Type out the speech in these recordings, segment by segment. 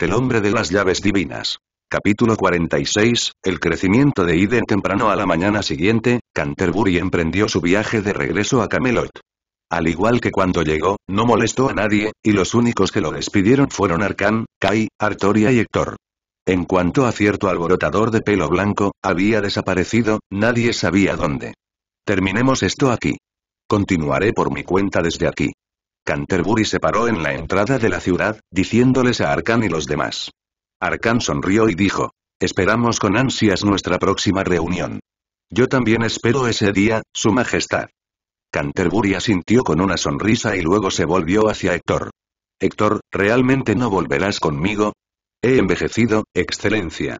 el hombre de las llaves divinas. Capítulo 46, El crecimiento de Iden temprano a la mañana siguiente, Canterbury emprendió su viaje de regreso a Camelot. Al igual que cuando llegó, no molestó a nadie, y los únicos que lo despidieron fueron Arcan, Kai, Artoria y Héctor. En cuanto a cierto alborotador de pelo blanco, había desaparecido, nadie sabía dónde. Terminemos esto aquí. Continuaré por mi cuenta desde aquí. Canterbury se paró en la entrada de la ciudad, diciéndoles a Arkán y los demás. Arkán sonrió y dijo, esperamos con ansias nuestra próxima reunión. Yo también espero ese día, Su Majestad. Canterbury asintió con una sonrisa y luego se volvió hacia Héctor. Héctor, ¿realmente no volverás conmigo? He envejecido, Excelencia.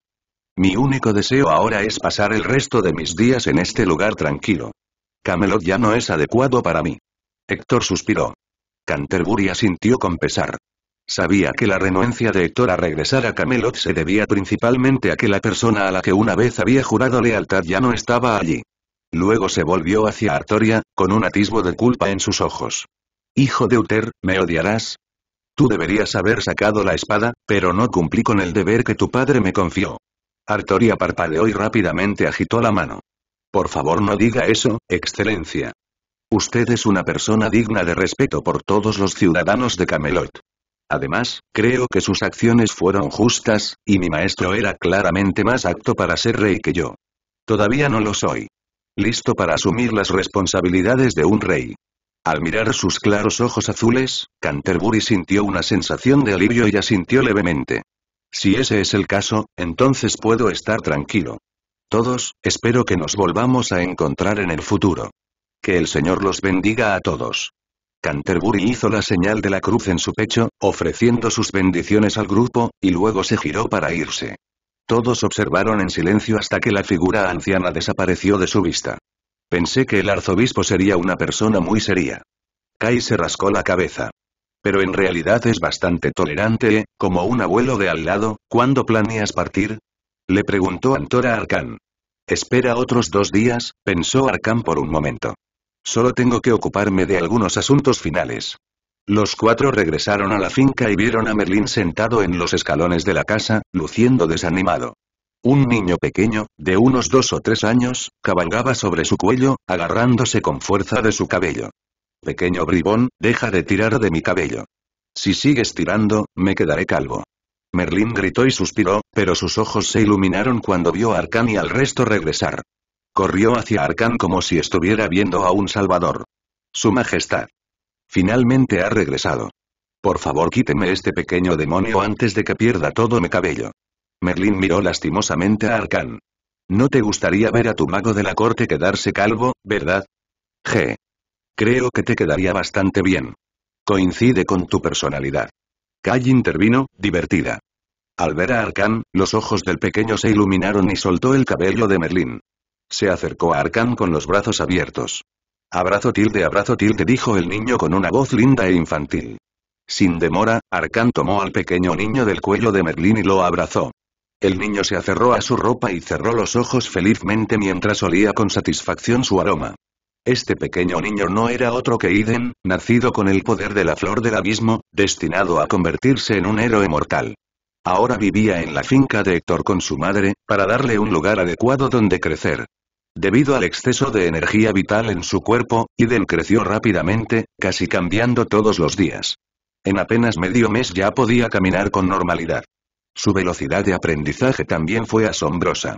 Mi único deseo ahora es pasar el resto de mis días en este lugar tranquilo. Camelot ya no es adecuado para mí. Héctor suspiró. Canterbury asintió con pesar. Sabía que la renuencia de Héctor a regresar a Camelot se debía principalmente a que la persona a la que una vez había jurado lealtad ya no estaba allí. Luego se volvió hacia Artoria, con un atisbo de culpa en sus ojos. Hijo de Uther, ¿me odiarás? Tú deberías haber sacado la espada, pero no cumplí con el deber que tu padre me confió. Artoria parpadeó y rápidamente agitó la mano. Por favor no diga eso, excelencia. Usted es una persona digna de respeto por todos los ciudadanos de Camelot. Además, creo que sus acciones fueron justas, y mi maestro era claramente más apto para ser rey que yo. Todavía no lo soy. Listo para asumir las responsabilidades de un rey. Al mirar sus claros ojos azules, Canterbury sintió una sensación de alivio y asintió levemente. Si ese es el caso, entonces puedo estar tranquilo. Todos, espero que nos volvamos a encontrar en el futuro. Que el Señor los bendiga a todos. Canterbury hizo la señal de la cruz en su pecho, ofreciendo sus bendiciones al grupo, y luego se giró para irse. Todos observaron en silencio hasta que la figura anciana desapareció de su vista. Pensé que el arzobispo sería una persona muy seria. Kai se rascó la cabeza. Pero en realidad es bastante tolerante, ¿eh? como un abuelo de al lado, ¿cuándo planeas partir? Le preguntó Antora Arkán. Espera otros dos días, pensó Arkán por un momento. Solo tengo que ocuparme de algunos asuntos finales. Los cuatro regresaron a la finca y vieron a Merlín sentado en los escalones de la casa, luciendo desanimado. Un niño pequeño, de unos dos o tres años, cabalgaba sobre su cuello, agarrándose con fuerza de su cabello. Pequeño bribón, deja de tirar de mi cabello. Si sigues tirando, me quedaré calvo. Merlín gritó y suspiró, pero sus ojos se iluminaron cuando vio a Arcan y al resto regresar. Corrió hacia Arkán como si estuviera viendo a un salvador. Su Majestad. Finalmente ha regresado. Por favor quíteme este pequeño demonio antes de que pierda todo mi cabello. Merlín miró lastimosamente a Arkán. No te gustaría ver a tu mago de la corte quedarse calvo, ¿verdad? G. Creo que te quedaría bastante bien. Coincide con tu personalidad. Kai intervino, divertida. Al ver a Arkán, los ojos del pequeño se iluminaron y soltó el cabello de Merlín. Se acercó a Arkán con los brazos abiertos. Abrazo tilde, abrazo tilde, dijo el niño con una voz linda e infantil. Sin demora, Arkan tomó al pequeño niño del cuello de Merlín y lo abrazó. El niño se aferró a su ropa y cerró los ojos felizmente mientras olía con satisfacción su aroma. Este pequeño niño no era otro que Iden, nacido con el poder de la flor del abismo, destinado a convertirse en un héroe mortal. Ahora vivía en la finca de Héctor con su madre, para darle un lugar adecuado donde crecer. Debido al exceso de energía vital en su cuerpo, Iden creció rápidamente, casi cambiando todos los días. En apenas medio mes ya podía caminar con normalidad. Su velocidad de aprendizaje también fue asombrosa.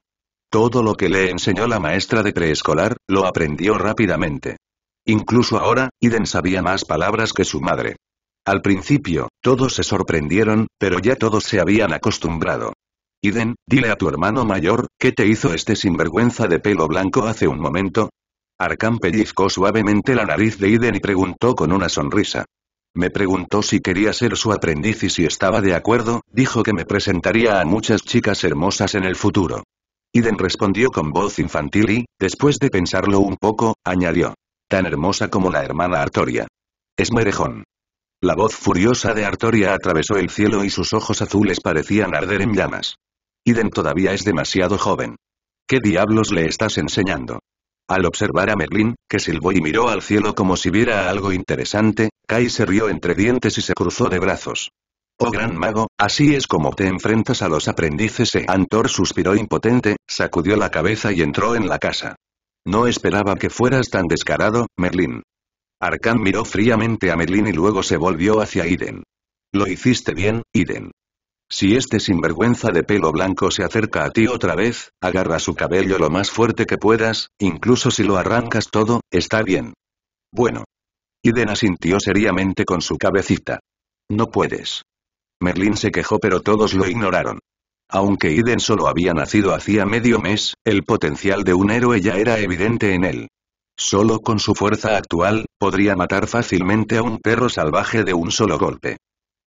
Todo lo que le enseñó la maestra de preescolar, lo aprendió rápidamente. Incluso ahora, Iden sabía más palabras que su madre. Al principio, todos se sorprendieron, pero ya todos se habían acostumbrado. Iden, dile a tu hermano mayor, ¿qué te hizo este sinvergüenza de pelo blanco hace un momento? Arcán pellizcó suavemente la nariz de Iden y preguntó con una sonrisa. Me preguntó si quería ser su aprendiz y si estaba de acuerdo, dijo que me presentaría a muchas chicas hermosas en el futuro. Iden respondió con voz infantil y, después de pensarlo un poco, añadió. Tan hermosa como la hermana Artoria. Es merejón. La voz furiosa de Artoria atravesó el cielo y sus ojos azules parecían arder en llamas. Iden todavía es demasiado joven. ¿Qué diablos le estás enseñando? Al observar a Merlin, que silbó y miró al cielo como si viera algo interesante, Kai se rió entre dientes y se cruzó de brazos. Oh gran mago, así es como te enfrentas a los aprendices. Eh. Antor suspiró impotente, sacudió la cabeza y entró en la casa. No esperaba que fueras tan descarado, Merlin. Arkan miró fríamente a Merlin y luego se volvió hacia Iden. Lo hiciste bien, Iden. Si este sinvergüenza de pelo blanco se acerca a ti otra vez, agarra su cabello lo más fuerte que puedas, incluso si lo arrancas todo, está bien. Bueno. Iden asintió seriamente con su cabecita. No puedes. Merlin se quejó pero todos lo ignoraron. Aunque Iden solo había nacido hacía medio mes, el potencial de un héroe ya era evidente en él. Solo con su fuerza actual, podría matar fácilmente a un perro salvaje de un solo golpe.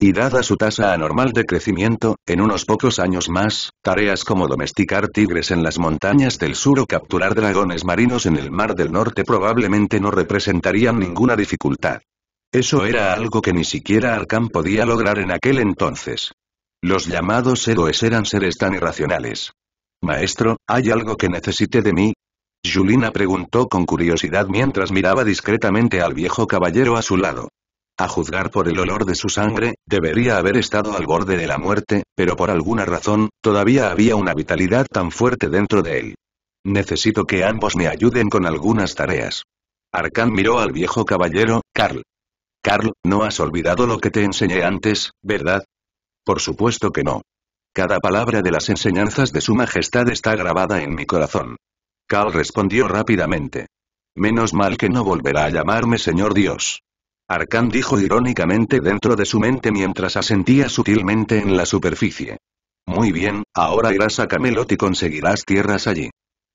Y dada su tasa anormal de crecimiento, en unos pocos años más, tareas como domesticar tigres en las montañas del sur o capturar dragones marinos en el mar del norte probablemente no representarían ninguna dificultad. Eso era algo que ni siquiera Arkham podía lograr en aquel entonces. Los llamados héroes eran seres tan irracionales. Maestro, hay algo que necesite de mí, Julina preguntó con curiosidad mientras miraba discretamente al viejo caballero a su lado. A juzgar por el olor de su sangre, debería haber estado al borde de la muerte, pero por alguna razón, todavía había una vitalidad tan fuerte dentro de él. Necesito que ambos me ayuden con algunas tareas. Arkan miró al viejo caballero, Carl. Carl, no has olvidado lo que te enseñé antes, ¿verdad? Por supuesto que no. Cada palabra de las enseñanzas de su majestad está grabada en mi corazón. Cal respondió rápidamente. Menos mal que no volverá a llamarme Señor Dios. Arcán dijo irónicamente dentro de su mente mientras asentía sutilmente en la superficie. Muy bien, ahora irás a Camelot y conseguirás tierras allí.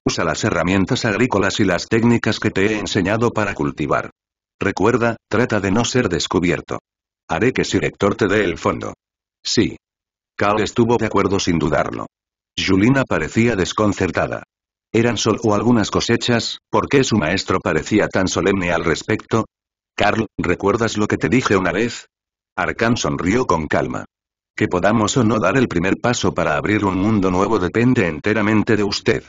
Usa las herramientas agrícolas y las técnicas que te he enseñado para cultivar. Recuerda, trata de no ser descubierto. Haré que Rector te dé el fondo. Sí. Cal estuvo de acuerdo sin dudarlo. Julina parecía desconcertada. ¿Eran o algunas cosechas? ¿Por qué su maestro parecía tan solemne al respecto? Carl, ¿recuerdas lo que te dije una vez? Arkan sonrió con calma. Que podamos o no dar el primer paso para abrir un mundo nuevo depende enteramente de usted.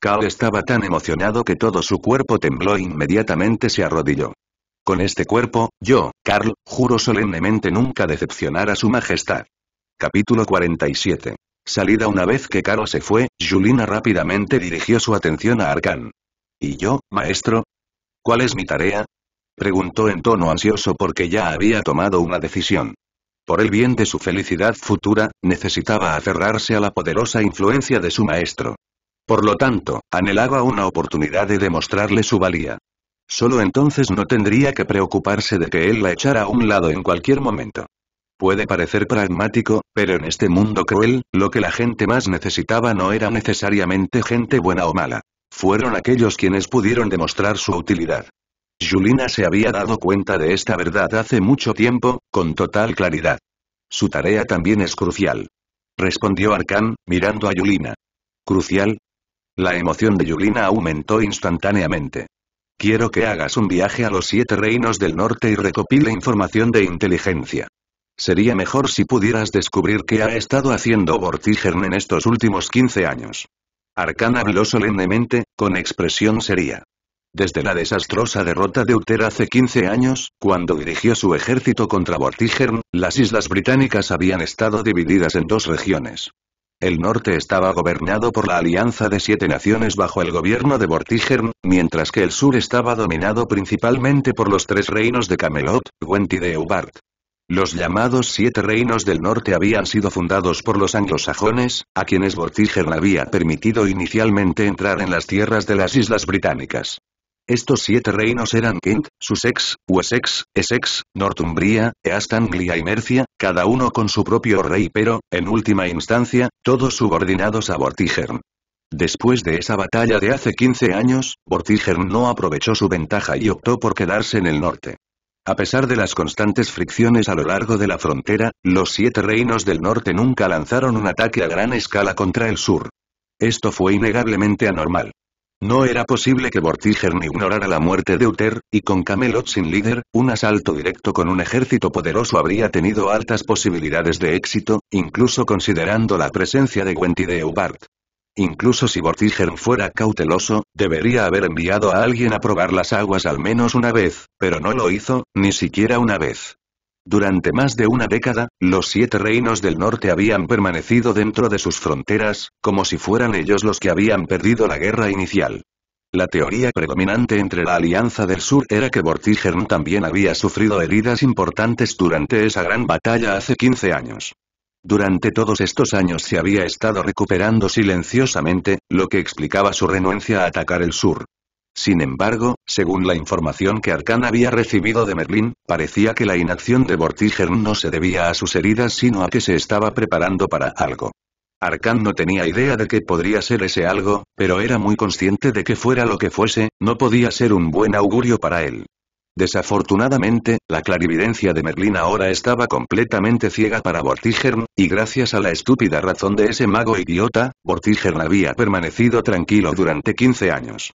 Carl estaba tan emocionado que todo su cuerpo tembló e inmediatamente se arrodilló. Con este cuerpo, yo, Carl, juro solemnemente nunca decepcionar a su majestad. Capítulo 47 Salida una vez que Caro se fue, Julina rápidamente dirigió su atención a Arcan. ¿Y yo, maestro? ¿Cuál es mi tarea? Preguntó en tono ansioso porque ya había tomado una decisión. Por el bien de su felicidad futura, necesitaba aferrarse a la poderosa influencia de su maestro. Por lo tanto, anhelaba una oportunidad de demostrarle su valía. Solo entonces no tendría que preocuparse de que él la echara a un lado en cualquier momento. Puede parecer pragmático, pero en este mundo cruel, lo que la gente más necesitaba no era necesariamente gente buena o mala. Fueron aquellos quienes pudieron demostrar su utilidad. Yulina se había dado cuenta de esta verdad hace mucho tiempo, con total claridad. Su tarea también es crucial. Respondió Arkán, mirando a Yulina. ¿Crucial? La emoción de Yulina aumentó instantáneamente. Quiero que hagas un viaje a los siete reinos del norte y recopile información de inteligencia. Sería mejor si pudieras descubrir qué ha estado haciendo Vortigern en estos últimos 15 años. Arcana habló solemnemente, con expresión seria. Desde la desastrosa derrota de Uther hace 15 años, cuando dirigió su ejército contra Vortigern, las islas británicas habían estado divididas en dos regiones. El norte estaba gobernado por la Alianza de Siete Naciones bajo el gobierno de Vortigern, mientras que el sur estaba dominado principalmente por los tres reinos de Camelot, Gwent y de Eubart. Los llamados Siete Reinos del Norte habían sido fundados por los anglosajones, a quienes Vortigern había permitido inicialmente entrar en las tierras de las Islas Británicas. Estos siete reinos eran Kent, Sussex, Wessex, Essex, Northumbria, East Anglia y Mercia, cada uno con su propio rey pero, en última instancia, todos subordinados a Vortigern. Después de esa batalla de hace 15 años, Vortigern no aprovechó su ventaja y optó por quedarse en el norte. A pesar de las constantes fricciones a lo largo de la frontera, los siete reinos del norte nunca lanzaron un ataque a gran escala contra el sur. Esto fue innegablemente anormal. No era posible que Vortigern ignorara la muerte de Uther, y con Camelot sin líder, un asalto directo con un ejército poderoso habría tenido altas posibilidades de éxito, incluso considerando la presencia de Gwent y de Eubart. Incluso si Vortigern fuera cauteloso, debería haber enviado a alguien a probar las aguas al menos una vez, pero no lo hizo, ni siquiera una vez. Durante más de una década, los siete reinos del norte habían permanecido dentro de sus fronteras, como si fueran ellos los que habían perdido la guerra inicial. La teoría predominante entre la Alianza del Sur era que Vortigern también había sufrido heridas importantes durante esa gran batalla hace 15 años. Durante todos estos años se había estado recuperando silenciosamente, lo que explicaba su renuencia a atacar el sur. Sin embargo, según la información que Arkan había recibido de Merlín, parecía que la inacción de Vortigern no se debía a sus heridas sino a que se estaba preparando para algo. Arcan no tenía idea de que podría ser ese algo, pero era muy consciente de que fuera lo que fuese, no podía ser un buen augurio para él. Desafortunadamente, la clarividencia de Merlín ahora estaba completamente ciega para Vortigern, y gracias a la estúpida razón de ese mago idiota, Vortigern había permanecido tranquilo durante 15 años.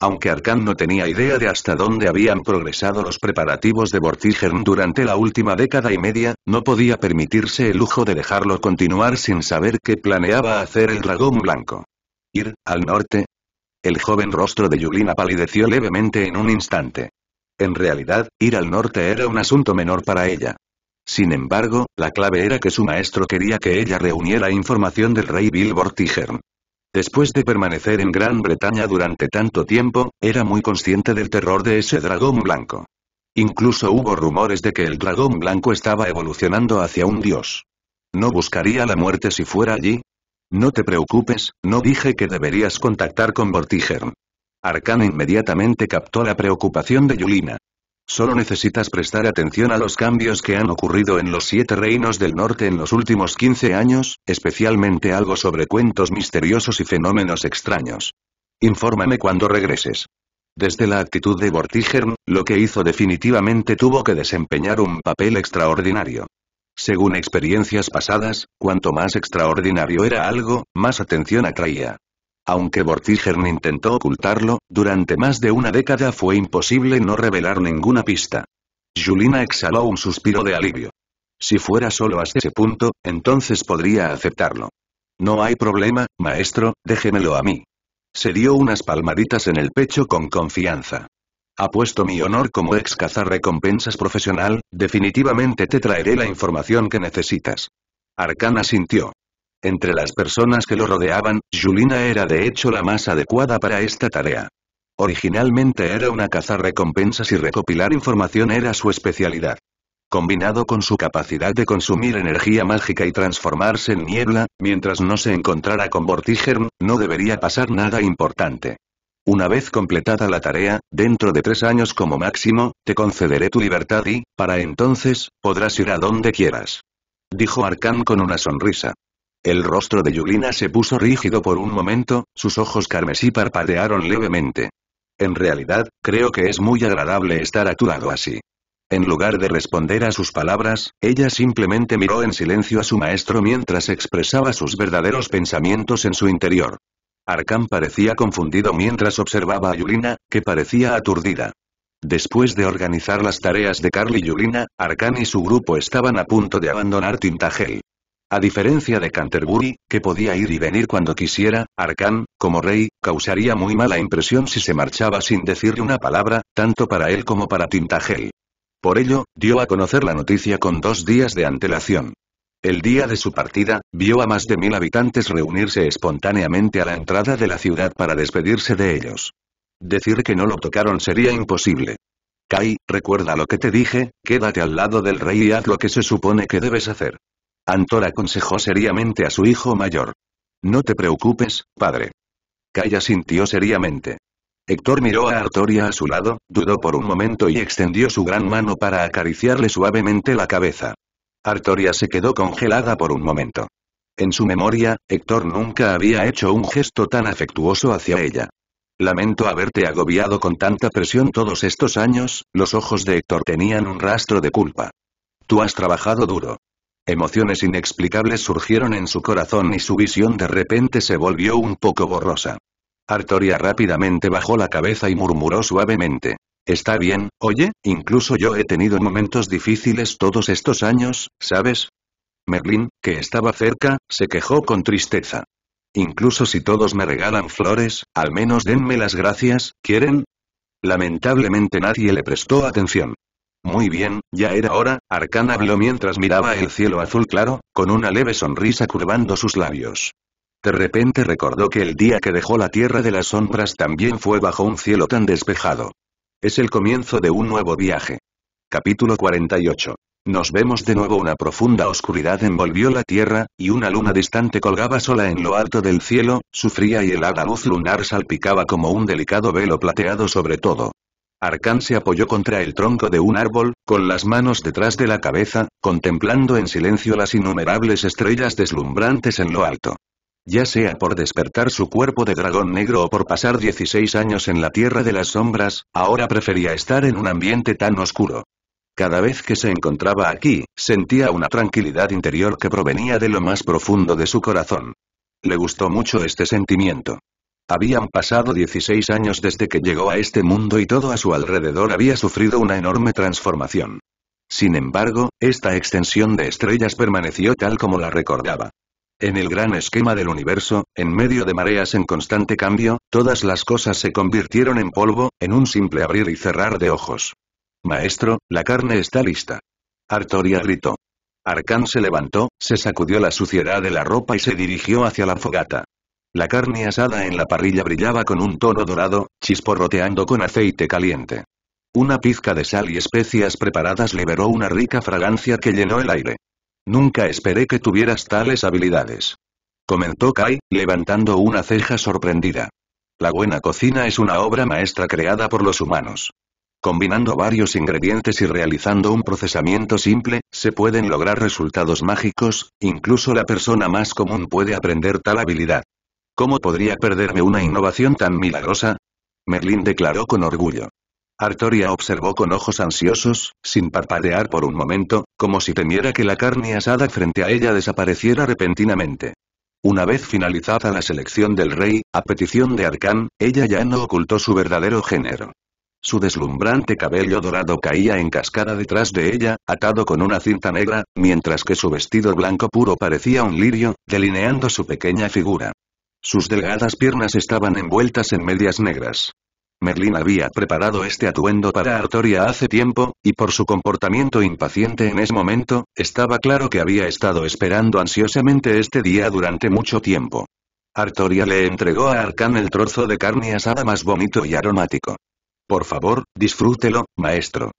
Aunque Arkan no tenía idea de hasta dónde habían progresado los preparativos de Vortigern durante la última década y media, no podía permitirse el lujo de dejarlo continuar sin saber qué planeaba hacer el dragón blanco. Ir, al norte. El joven rostro de Yulina palideció levemente en un instante. En realidad, ir al norte era un asunto menor para ella. Sin embargo, la clave era que su maestro quería que ella reuniera información del rey Bill Vortigern. Después de permanecer en Gran Bretaña durante tanto tiempo, era muy consciente del terror de ese dragón blanco. Incluso hubo rumores de que el dragón blanco estaba evolucionando hacia un dios. ¿No buscaría la muerte si fuera allí? No te preocupes, no dije que deberías contactar con Vortigern. Arcana inmediatamente captó la preocupación de Yulina. Solo necesitas prestar atención a los cambios que han ocurrido en los siete reinos del norte en los últimos 15 años, especialmente algo sobre cuentos misteriosos y fenómenos extraños. Infórmame cuando regreses. Desde la actitud de Vortigern, lo que hizo definitivamente tuvo que desempeñar un papel extraordinario. Según experiencias pasadas, cuanto más extraordinario era algo, más atención atraía. Aunque Vortigern intentó ocultarlo, durante más de una década fue imposible no revelar ninguna pista. Julina exhaló un suspiro de alivio. Si fuera solo hasta ese punto, entonces podría aceptarlo. No hay problema, maestro, déjemelo a mí. Se dio unas palmaditas en el pecho con confianza. Apuesto mi honor como ex recompensas profesional, definitivamente te traeré la información que necesitas. Arcana sintió. Entre las personas que lo rodeaban, Julina era de hecho la más adecuada para esta tarea. Originalmente era una recompensas y recopilar información era su especialidad. Combinado con su capacidad de consumir energía mágica y transformarse en niebla, mientras no se encontrara con Vortigern, no debería pasar nada importante. Una vez completada la tarea, dentro de tres años como máximo, te concederé tu libertad y, para entonces, podrás ir a donde quieras. Dijo Arkan con una sonrisa. El rostro de Yulina se puso rígido por un momento, sus ojos carmesí parpadearon levemente. En realidad, creo que es muy agradable estar a así. En lugar de responder a sus palabras, ella simplemente miró en silencio a su maestro mientras expresaba sus verdaderos pensamientos en su interior. Arkham parecía confundido mientras observaba a Yulina, que parecía aturdida. Después de organizar las tareas de Carly y Yulina, Arkán y su grupo estaban a punto de abandonar Tintagel. A diferencia de Canterbury, que podía ir y venir cuando quisiera, Arkan, como rey, causaría muy mala impresión si se marchaba sin decirle una palabra, tanto para él como para Tintagel. Por ello, dio a conocer la noticia con dos días de antelación. El día de su partida, vio a más de mil habitantes reunirse espontáneamente a la entrada de la ciudad para despedirse de ellos. Decir que no lo tocaron sería imposible. Kai, recuerda lo que te dije, quédate al lado del rey y haz lo que se supone que debes hacer. Antor aconsejó seriamente a su hijo mayor. No te preocupes, padre. Calla sintió seriamente. Héctor miró a Artoria a su lado, dudó por un momento y extendió su gran mano para acariciarle suavemente la cabeza. Artoria se quedó congelada por un momento. En su memoria, Héctor nunca había hecho un gesto tan afectuoso hacia ella. Lamento haberte agobiado con tanta presión todos estos años, los ojos de Héctor tenían un rastro de culpa. Tú has trabajado duro. Emociones inexplicables surgieron en su corazón y su visión de repente se volvió un poco borrosa. Artoria rápidamente bajó la cabeza y murmuró suavemente. Está bien, oye, incluso yo he tenido momentos difíciles todos estos años, ¿sabes? Merlin, que estaba cerca, se quejó con tristeza. Incluso si todos me regalan flores, al menos denme las gracias, ¿quieren? Lamentablemente nadie le prestó atención. Muy bien, ya era hora, Arcán habló mientras miraba el cielo azul claro, con una leve sonrisa curvando sus labios. De repente recordó que el día que dejó la Tierra de las Sombras también fue bajo un cielo tan despejado. Es el comienzo de un nuevo viaje. Capítulo 48. Nos vemos de nuevo una profunda oscuridad envolvió la tierra, y una luna distante colgaba sola en lo alto del cielo, su fría y helada luz lunar salpicaba como un delicado velo plateado sobre todo. Arcán se apoyó contra el tronco de un árbol, con las manos detrás de la cabeza, contemplando en silencio las innumerables estrellas deslumbrantes en lo alto. Ya sea por despertar su cuerpo de dragón negro o por pasar 16 años en la Tierra de las Sombras, ahora prefería estar en un ambiente tan oscuro. Cada vez que se encontraba aquí, sentía una tranquilidad interior que provenía de lo más profundo de su corazón. Le gustó mucho este sentimiento. Habían pasado 16 años desde que llegó a este mundo y todo a su alrededor había sufrido una enorme transformación. Sin embargo, esta extensión de estrellas permaneció tal como la recordaba. En el gran esquema del universo, en medio de mareas en constante cambio, todas las cosas se convirtieron en polvo, en un simple abrir y cerrar de ojos. Maestro, la carne está lista. Artoria gritó. arcán se levantó, se sacudió la suciedad de la ropa y se dirigió hacia la fogata. La carne asada en la parrilla brillaba con un tono dorado, chisporroteando con aceite caliente. Una pizca de sal y especias preparadas liberó una rica fragancia que llenó el aire. Nunca esperé que tuvieras tales habilidades. Comentó Kai, levantando una ceja sorprendida. La buena cocina es una obra maestra creada por los humanos. Combinando varios ingredientes y realizando un procesamiento simple, se pueden lograr resultados mágicos, incluso la persona más común puede aprender tal habilidad. ¿Cómo podría perderme una innovación tan milagrosa? Merlín declaró con orgullo. Artoria observó con ojos ansiosos, sin parpadear por un momento, como si temiera que la carne asada frente a ella desapareciera repentinamente. Una vez finalizada la selección del rey, a petición de Arcán, ella ya no ocultó su verdadero género. Su deslumbrante cabello dorado caía en cascada detrás de ella, atado con una cinta negra, mientras que su vestido blanco puro parecía un lirio, delineando su pequeña figura. Sus delgadas piernas estaban envueltas en medias negras. Merlin había preparado este atuendo para Artoria hace tiempo, y por su comportamiento impaciente en ese momento, estaba claro que había estado esperando ansiosamente este día durante mucho tiempo. Artoria le entregó a Arcan el trozo de carne asada más bonito y aromático. Por favor, disfrútelo, maestro.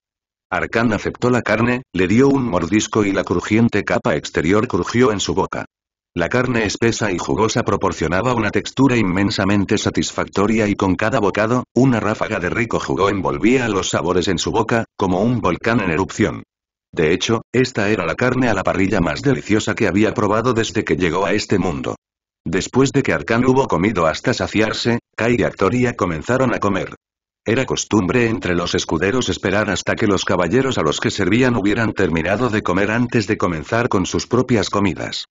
Arcan aceptó la carne, le dio un mordisco y la crujiente capa exterior crujió en su boca. La carne espesa y jugosa proporcionaba una textura inmensamente satisfactoria y con cada bocado, una ráfaga de rico jugo envolvía los sabores en su boca, como un volcán en erupción. De hecho, esta era la carne a la parrilla más deliciosa que había probado desde que llegó a este mundo. Después de que Arcan hubo comido hasta saciarse, Kai y Actoria comenzaron a comer. Era costumbre entre los escuderos esperar hasta que los caballeros a los que servían hubieran terminado de comer antes de comenzar con sus propias comidas.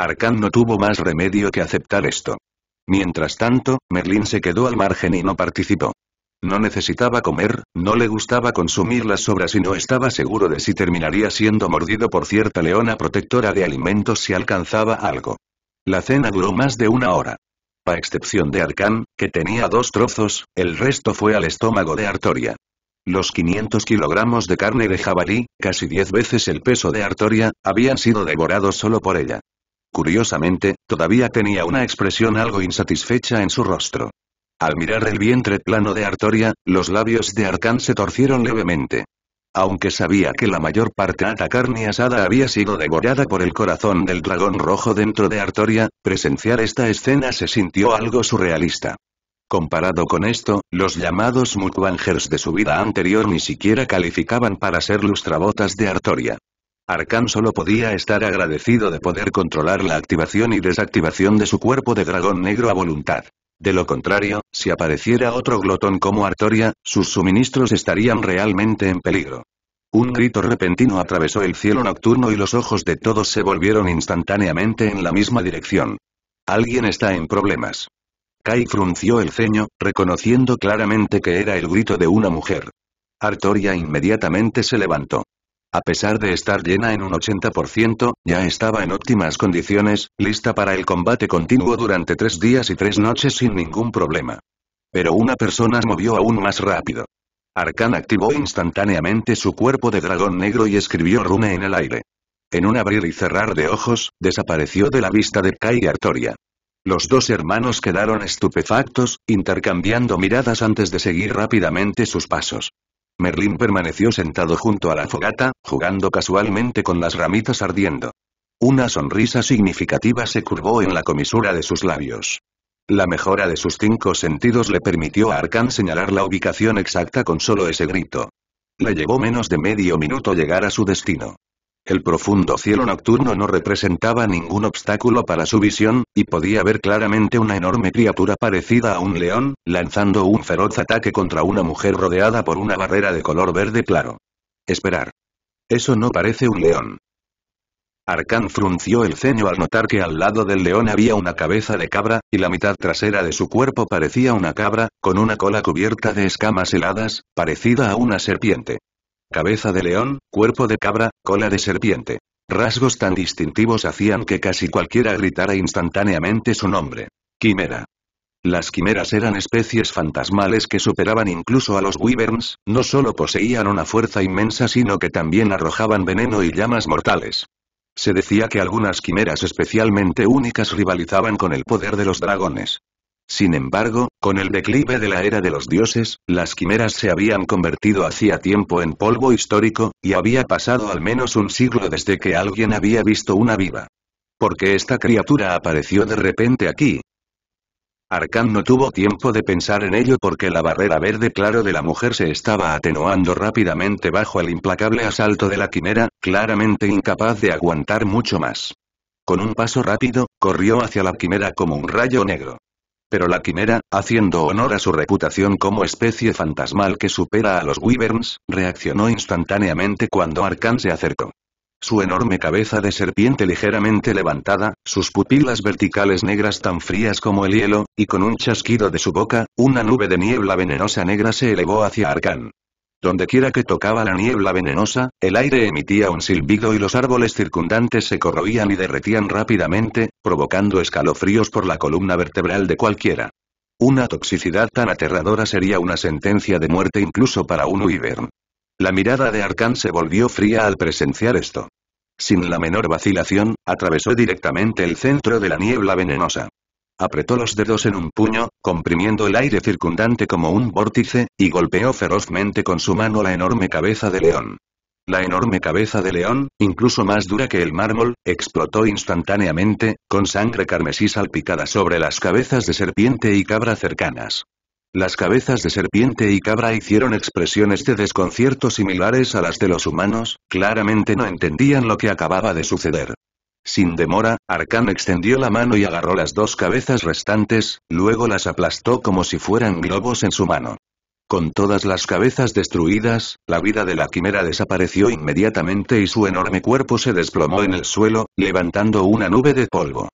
Arkan no tuvo más remedio que aceptar esto. Mientras tanto, Merlín se quedó al margen y no participó. No necesitaba comer, no le gustaba consumir las sobras y no estaba seguro de si terminaría siendo mordido por cierta leona protectora de alimentos si alcanzaba algo. La cena duró más de una hora. A excepción de Arkan, que tenía dos trozos, el resto fue al estómago de Artoria. Los 500 kilogramos de carne de jabalí, casi 10 veces el peso de Artoria, habían sido devorados solo por ella. Curiosamente, todavía tenía una expresión algo insatisfecha en su rostro. Al mirar el vientre plano de Artoria, los labios de Arcán se torcieron levemente. Aunque sabía que la mayor parte de carne asada había sido devorada por el corazón del dragón rojo dentro de Artoria, presenciar esta escena se sintió algo surrealista. Comparado con esto, los llamados Mukwangers de su vida anterior ni siquiera calificaban para ser lustrabotas de Artoria. Arcan solo podía estar agradecido de poder controlar la activación y desactivación de su cuerpo de dragón negro a voluntad. De lo contrario, si apareciera otro glotón como Artoria, sus suministros estarían realmente en peligro. Un grito repentino atravesó el cielo nocturno y los ojos de todos se volvieron instantáneamente en la misma dirección. Alguien está en problemas. Kai frunció el ceño, reconociendo claramente que era el grito de una mujer. Artoria inmediatamente se levantó. A pesar de estar llena en un 80%, ya estaba en óptimas condiciones, lista para el combate continuo durante tres días y tres noches sin ningún problema. Pero una persona movió aún más rápido. Arcan activó instantáneamente su cuerpo de dragón negro y escribió Rune en el aire. En un abrir y cerrar de ojos, desapareció de la vista de Kai y Artoria. Los dos hermanos quedaron estupefactos, intercambiando miradas antes de seguir rápidamente sus pasos. Merlín permaneció sentado junto a la fogata, jugando casualmente con las ramitas ardiendo. Una sonrisa significativa se curvó en la comisura de sus labios. La mejora de sus cinco sentidos le permitió a Arkan señalar la ubicación exacta con solo ese grito. Le llevó menos de medio minuto llegar a su destino. El profundo cielo nocturno no representaba ningún obstáculo para su visión, y podía ver claramente una enorme criatura parecida a un león, lanzando un feroz ataque contra una mujer rodeada por una barrera de color verde claro. Esperar. Eso no parece un león. Arcan frunció el ceño al notar que al lado del león había una cabeza de cabra, y la mitad trasera de su cuerpo parecía una cabra, con una cola cubierta de escamas heladas, parecida a una serpiente. Cabeza de león, cuerpo de cabra, cola de serpiente. Rasgos tan distintivos hacían que casi cualquiera gritara instantáneamente su nombre. Quimera. Las quimeras eran especies fantasmales que superaban incluso a los wyverns, no solo poseían una fuerza inmensa sino que también arrojaban veneno y llamas mortales. Se decía que algunas quimeras especialmente únicas rivalizaban con el poder de los dragones. Sin embargo, con el declive de la era de los dioses, las quimeras se habían convertido hacía tiempo en polvo histórico, y había pasado al menos un siglo desde que alguien había visto una viva. ¿Por qué esta criatura apareció de repente aquí? Arkán no tuvo tiempo de pensar en ello porque la barrera verde claro de la mujer se estaba atenuando rápidamente bajo el implacable asalto de la quimera, claramente incapaz de aguantar mucho más. Con un paso rápido, corrió hacia la quimera como un rayo negro. Pero la quimera, haciendo honor a su reputación como especie fantasmal que supera a los wyverns, reaccionó instantáneamente cuando Arcan se acercó. Su enorme cabeza de serpiente ligeramente levantada, sus pupilas verticales negras tan frías como el hielo, y con un chasquido de su boca, una nube de niebla venenosa negra se elevó hacia Arkan. Dondequiera que tocaba la niebla venenosa, el aire emitía un silbido y los árboles circundantes se corroían y derretían rápidamente, provocando escalofríos por la columna vertebral de cualquiera. Una toxicidad tan aterradora sería una sentencia de muerte incluso para un Wyvern. La mirada de Arkan se volvió fría al presenciar esto. Sin la menor vacilación, atravesó directamente el centro de la niebla venenosa apretó los dedos en un puño, comprimiendo el aire circundante como un vórtice, y golpeó ferozmente con su mano la enorme cabeza de león. La enorme cabeza de león, incluso más dura que el mármol, explotó instantáneamente, con sangre carmesí salpicada sobre las cabezas de serpiente y cabra cercanas. Las cabezas de serpiente y cabra hicieron expresiones de desconcierto similares a las de los humanos, claramente no entendían lo que acababa de suceder. Sin demora, Arcán extendió la mano y agarró las dos cabezas restantes, luego las aplastó como si fueran globos en su mano. Con todas las cabezas destruidas, la vida de la quimera desapareció inmediatamente y su enorme cuerpo se desplomó en el suelo, levantando una nube de polvo.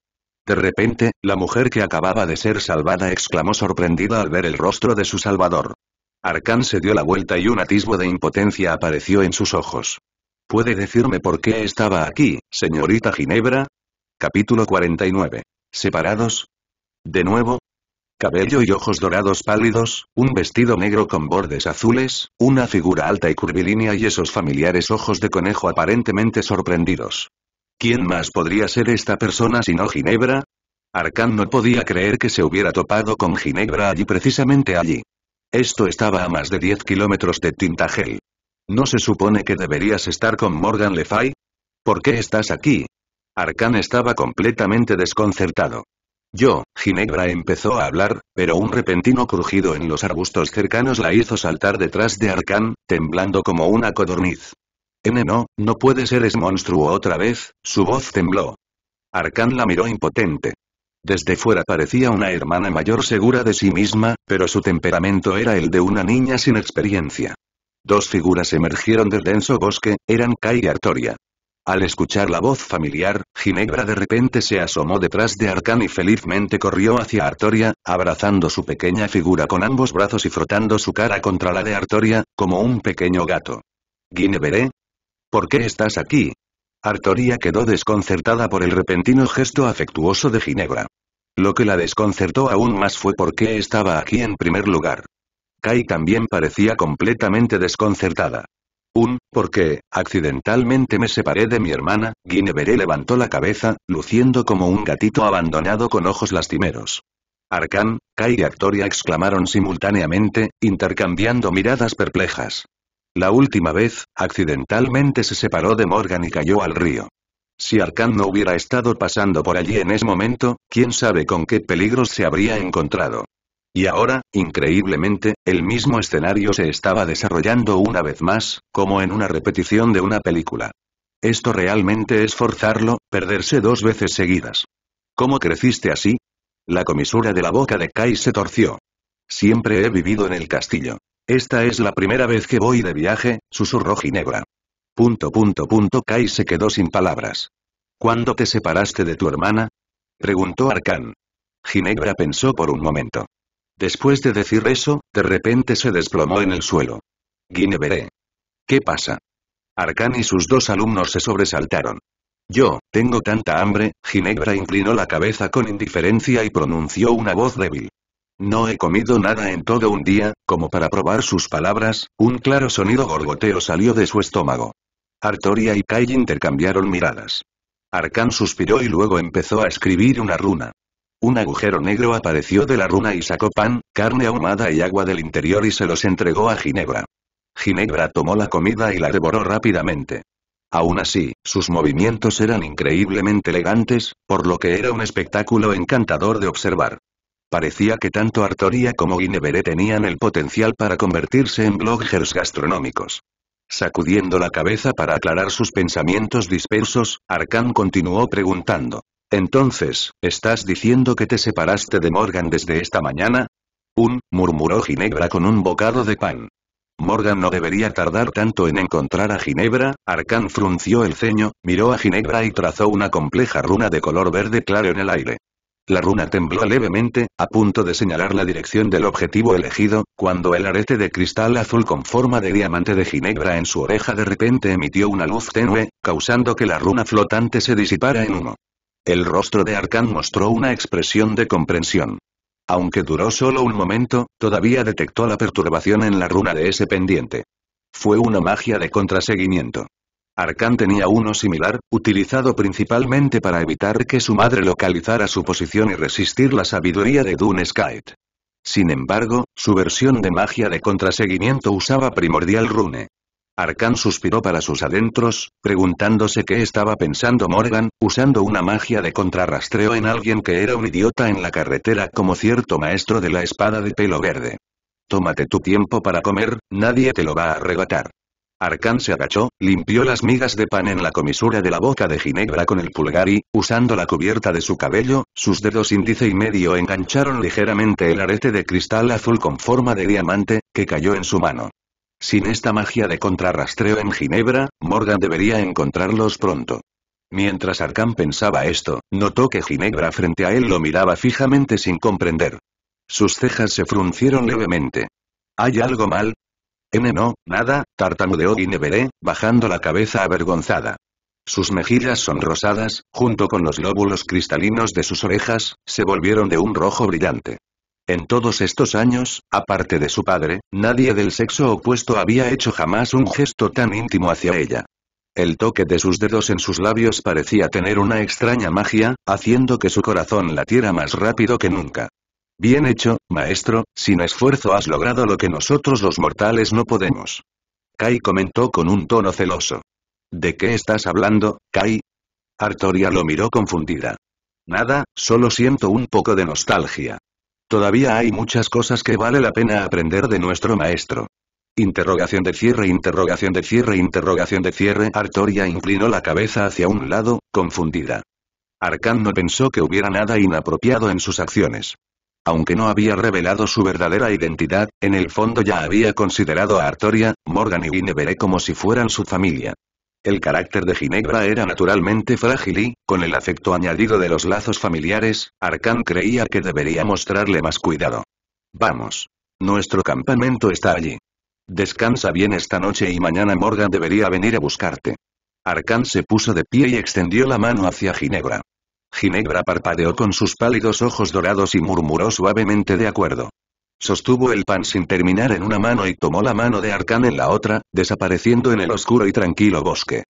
De repente, la mujer que acababa de ser salvada exclamó sorprendida al ver el rostro de su salvador. Arcán se dio la vuelta y un atisbo de impotencia apareció en sus ojos. ¿Puede decirme por qué estaba aquí, señorita Ginebra? Capítulo 49. ¿Separados? De nuevo, cabello y ojos dorados pálidos, un vestido negro con bordes azules, una figura alta y curvilínea y esos familiares ojos de conejo aparentemente sorprendidos. ¿Quién más podría ser esta persona sino Ginebra? Arcán no podía creer que se hubiera topado con Ginebra allí precisamente allí. Esto estaba a más de 10 kilómetros de Tintagel. ¿No se supone que deberías estar con Morgan Le Fay? ¿Por qué estás aquí? Arkan estaba completamente desconcertado. Yo, Ginebra empezó a hablar, pero un repentino crujido en los arbustos cercanos la hizo saltar detrás de Arkán temblando como una codorniz. N no, no puede ser es monstruo otra vez, su voz tembló. Arkán la miró impotente. Desde fuera parecía una hermana mayor segura de sí misma, pero su temperamento era el de una niña sin experiencia. Dos figuras emergieron del denso bosque, eran Kai y Artoria. Al escuchar la voz familiar, Ginebra de repente se asomó detrás de Arkán y felizmente corrió hacia Artoria, abrazando su pequeña figura con ambos brazos y frotando su cara contra la de Artoria, como un pequeño gato. Ginebra, ¿Por qué estás aquí? Artoria quedó desconcertada por el repentino gesto afectuoso de Ginebra. Lo que la desconcertó aún más fue por qué estaba aquí en primer lugar. Kai también parecía completamente desconcertada. Un, porque, accidentalmente me separé de mi hermana, Guinevere levantó la cabeza, luciendo como un gatito abandonado con ojos lastimeros. Arcan, Kai y Actoria exclamaron simultáneamente, intercambiando miradas perplejas. La última vez, accidentalmente se separó de Morgan y cayó al río. Si Arcan no hubiera estado pasando por allí en ese momento, quién sabe con qué peligros se habría encontrado. Y ahora, increíblemente, el mismo escenario se estaba desarrollando una vez más, como en una repetición de una película. Esto realmente es forzarlo, perderse dos veces seguidas. ¿Cómo creciste así? La comisura de la boca de Kai se torció. Siempre he vivido en el castillo. Esta es la primera vez que voy de viaje, susurró Ginebra. Punto punto punto Kai se quedó sin palabras. ¿Cuándo te separaste de tu hermana? preguntó Arkán. Ginebra pensó por un momento. Después de decir eso, de repente se desplomó en el suelo. Guinevere. ¿Qué pasa? Arcán y sus dos alumnos se sobresaltaron. Yo, tengo tanta hambre, Ginebra inclinó la cabeza con indiferencia y pronunció una voz débil. No he comido nada en todo un día, como para probar sus palabras, un claro sonido gorgoteo salió de su estómago. Artoria y Kai intercambiaron miradas. Arcán suspiró y luego empezó a escribir una runa. Un agujero negro apareció de la runa y sacó pan, carne ahumada y agua del interior y se los entregó a Ginebra. Ginebra tomó la comida y la devoró rápidamente. Aún así, sus movimientos eran increíblemente elegantes, por lo que era un espectáculo encantador de observar. Parecía que tanto Artoria como Ginebere tenían el potencial para convertirse en bloggers gastronómicos. Sacudiendo la cabeza para aclarar sus pensamientos dispersos, Arkan continuó preguntando. Entonces, ¿estás diciendo que te separaste de Morgan desde esta mañana? Un, murmuró Ginebra con un bocado de pan. Morgan no debería tardar tanto en encontrar a Ginebra, Arcan frunció el ceño, miró a Ginebra y trazó una compleja runa de color verde claro en el aire. La runa tembló levemente, a punto de señalar la dirección del objetivo elegido, cuando el arete de cristal azul con forma de diamante de Ginebra en su oreja de repente emitió una luz tenue, causando que la runa flotante se disipara en humo. El rostro de Arkan mostró una expresión de comprensión. Aunque duró solo un momento, todavía detectó la perturbación en la runa de ese pendiente. Fue una magia de contraseguimiento. Arkan tenía uno similar, utilizado principalmente para evitar que su madre localizara su posición y resistir la sabiduría de Dune Sin embargo, su versión de magia de contraseguimiento usaba primordial rune. Arcán suspiró para sus adentros, preguntándose qué estaba pensando Morgan, usando una magia de contrarrastreo en alguien que era un idiota en la carretera como cierto maestro de la espada de pelo verde. Tómate tu tiempo para comer, nadie te lo va a arrebatar. Arcán se agachó, limpió las migas de pan en la comisura de la boca de Ginebra con el pulgar y, usando la cubierta de su cabello, sus dedos índice y medio engancharon ligeramente el arete de cristal azul con forma de diamante, que cayó en su mano. Sin esta magia de contrarrastreo en Ginebra, Morgan debería encontrarlos pronto. Mientras Arkham pensaba esto, notó que Ginebra frente a él lo miraba fijamente sin comprender. Sus cejas se fruncieron levemente. ¿Hay algo mal? N no, nada, tartamudeó Gineberé, bajando la cabeza avergonzada. Sus mejillas sonrosadas, junto con los lóbulos cristalinos de sus orejas, se volvieron de un rojo brillante. En todos estos años, aparte de su padre, nadie del sexo opuesto había hecho jamás un gesto tan íntimo hacia ella. El toque de sus dedos en sus labios parecía tener una extraña magia, haciendo que su corazón latiera más rápido que nunca. Bien hecho, maestro, sin esfuerzo has logrado lo que nosotros los mortales no podemos. Kai comentó con un tono celoso. ¿De qué estás hablando, Kai? Artoria lo miró confundida. Nada, solo siento un poco de nostalgia. Todavía hay muchas cosas que vale la pena aprender de nuestro maestro. Interrogación de cierre, interrogación de cierre, interrogación de cierre. Artoria inclinó la cabeza hacia un lado, confundida. Arcan no pensó que hubiera nada inapropiado en sus acciones. Aunque no había revelado su verdadera identidad, en el fondo ya había considerado a Artoria, Morgan y Guinevere como si fueran su familia. El carácter de Ginebra era naturalmente frágil y, con el afecto añadido de los lazos familiares, Arkán creía que debería mostrarle más cuidado. Vamos. Nuestro campamento está allí. Descansa bien esta noche y mañana Morgan debería venir a buscarte. Arkán se puso de pie y extendió la mano hacia Ginebra. Ginebra parpadeó con sus pálidos ojos dorados y murmuró suavemente de acuerdo. Sostuvo el pan sin terminar en una mano y tomó la mano de Arcán en la otra, desapareciendo en el oscuro y tranquilo bosque.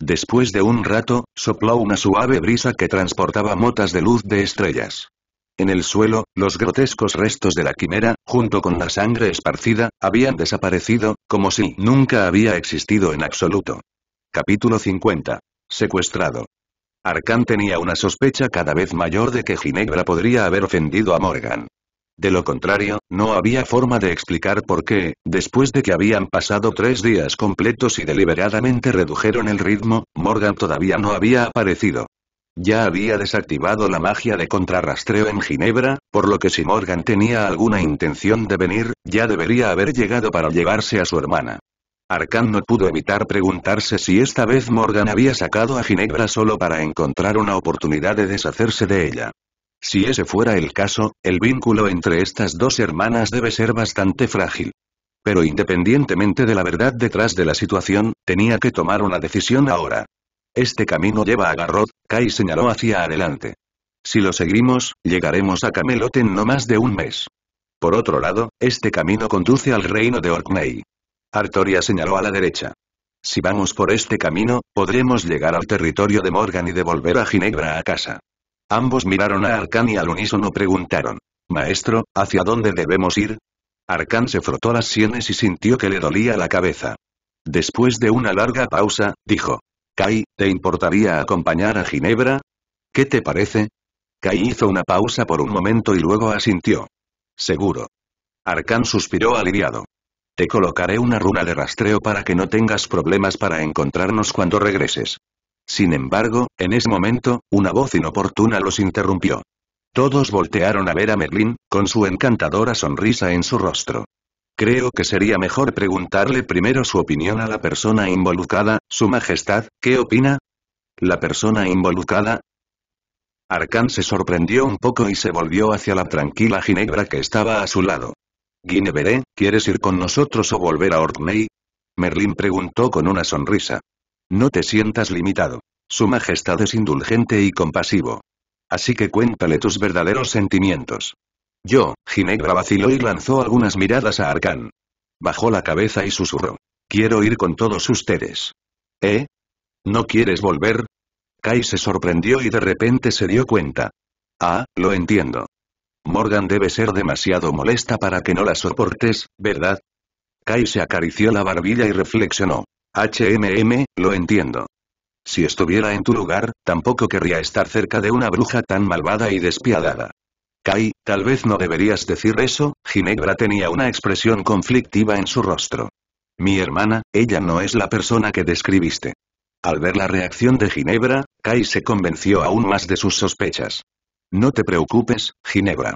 Después de un rato, sopló una suave brisa que transportaba motas de luz de estrellas. En el suelo, los grotescos restos de la quimera, junto con la sangre esparcida, habían desaparecido, como si nunca había existido en absoluto. Capítulo 50. Secuestrado. Arcán tenía una sospecha cada vez mayor de que Ginebra podría haber ofendido a Morgan. De lo contrario, no había forma de explicar por qué, después de que habían pasado tres días completos y deliberadamente redujeron el ritmo, Morgan todavía no había aparecido. Ya había desactivado la magia de contrarrastreo en Ginebra, por lo que si Morgan tenía alguna intención de venir, ya debería haber llegado para llevarse a su hermana. Arkan no pudo evitar preguntarse si esta vez Morgan había sacado a Ginebra solo para encontrar una oportunidad de deshacerse de ella. Si ese fuera el caso, el vínculo entre estas dos hermanas debe ser bastante frágil. Pero independientemente de la verdad detrás de la situación, tenía que tomar una decisión ahora. Este camino lleva a Garrot. Kai señaló hacia adelante. Si lo seguimos, llegaremos a Camelot en no más de un mes. Por otro lado, este camino conduce al reino de Orkney. Artoria señaló a la derecha. Si vamos por este camino, podremos llegar al territorio de Morgan y devolver a Ginebra a casa. Ambos miraron a Arkán y al unísono preguntaron. Maestro, ¿hacia dónde debemos ir? Arcán se frotó las sienes y sintió que le dolía la cabeza. Después de una larga pausa, dijo. Kai, ¿te importaría acompañar a Ginebra? ¿Qué te parece? Kai hizo una pausa por un momento y luego asintió. Seguro. Arcán suspiró aliviado. Te colocaré una runa de rastreo para que no tengas problemas para encontrarnos cuando regreses. Sin embargo, en ese momento, una voz inoportuna los interrumpió. Todos voltearon a ver a Merlín, con su encantadora sonrisa en su rostro. Creo que sería mejor preguntarle primero su opinión a la persona involucrada, Su Majestad, ¿qué opina? ¿La persona involucrada? Arcán se sorprendió un poco y se volvió hacia la tranquila Ginebra que estaba a su lado. «Guinevere, ¿quieres ir con nosotros o volver a Orkney? Merlín preguntó con una sonrisa. No te sientas limitado. Su Majestad es indulgente y compasivo. Así que cuéntale tus verdaderos sentimientos. Yo, Ginebra vaciló y lanzó algunas miradas a Arkhan. Bajó la cabeza y susurró. Quiero ir con todos ustedes. ¿Eh? ¿No quieres volver? Kai se sorprendió y de repente se dio cuenta. Ah, lo entiendo. Morgan debe ser demasiado molesta para que no la soportes, ¿verdad? Kai se acarició la barbilla y reflexionó. HMM, lo entiendo. Si estuviera en tu lugar, tampoco querría estar cerca de una bruja tan malvada y despiadada. Kai, tal vez no deberías decir eso, Ginebra tenía una expresión conflictiva en su rostro. Mi hermana, ella no es la persona que describiste. Al ver la reacción de Ginebra, Kai se convenció aún más de sus sospechas. No te preocupes, Ginebra.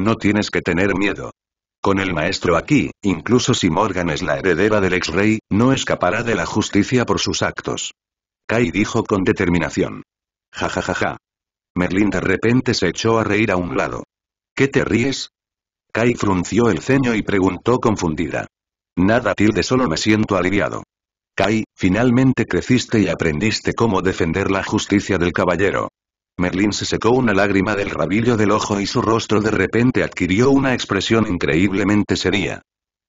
No tienes que tener miedo. Con el maestro aquí, incluso si Morgan es la heredera del ex-rey, no escapará de la justicia por sus actos. Kai dijo con determinación. Ja ja ja ja. Merlin de repente se echó a reír a un lado. ¿Qué te ríes? Kai frunció el ceño y preguntó confundida. Nada tilde solo me siento aliviado. Kai, finalmente creciste y aprendiste cómo defender la justicia del caballero. Merlín se secó una lágrima del rabillo del ojo y su rostro de repente adquirió una expresión increíblemente seria.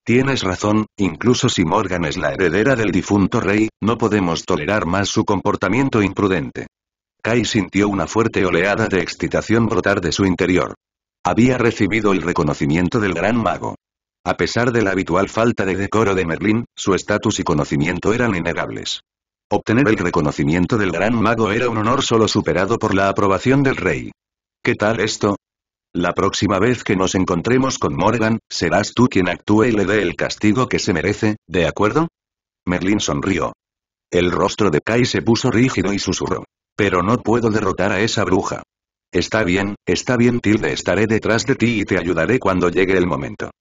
Tienes razón, incluso si Morgan es la heredera del difunto rey, no podemos tolerar más su comportamiento imprudente. Kai sintió una fuerte oleada de excitación brotar de su interior. Había recibido el reconocimiento del gran mago. A pesar de la habitual falta de decoro de Merlín, su estatus y conocimiento eran innegables. Obtener el reconocimiento del gran mago era un honor solo superado por la aprobación del rey. ¿Qué tal esto? La próxima vez que nos encontremos con Morgan, serás tú quien actúe y le dé el castigo que se merece, ¿de acuerdo? Merlin sonrió. El rostro de Kai se puso rígido y susurró. Pero no puedo derrotar a esa bruja. Está bien, está bien tilde estaré detrás de ti y te ayudaré cuando llegue el momento.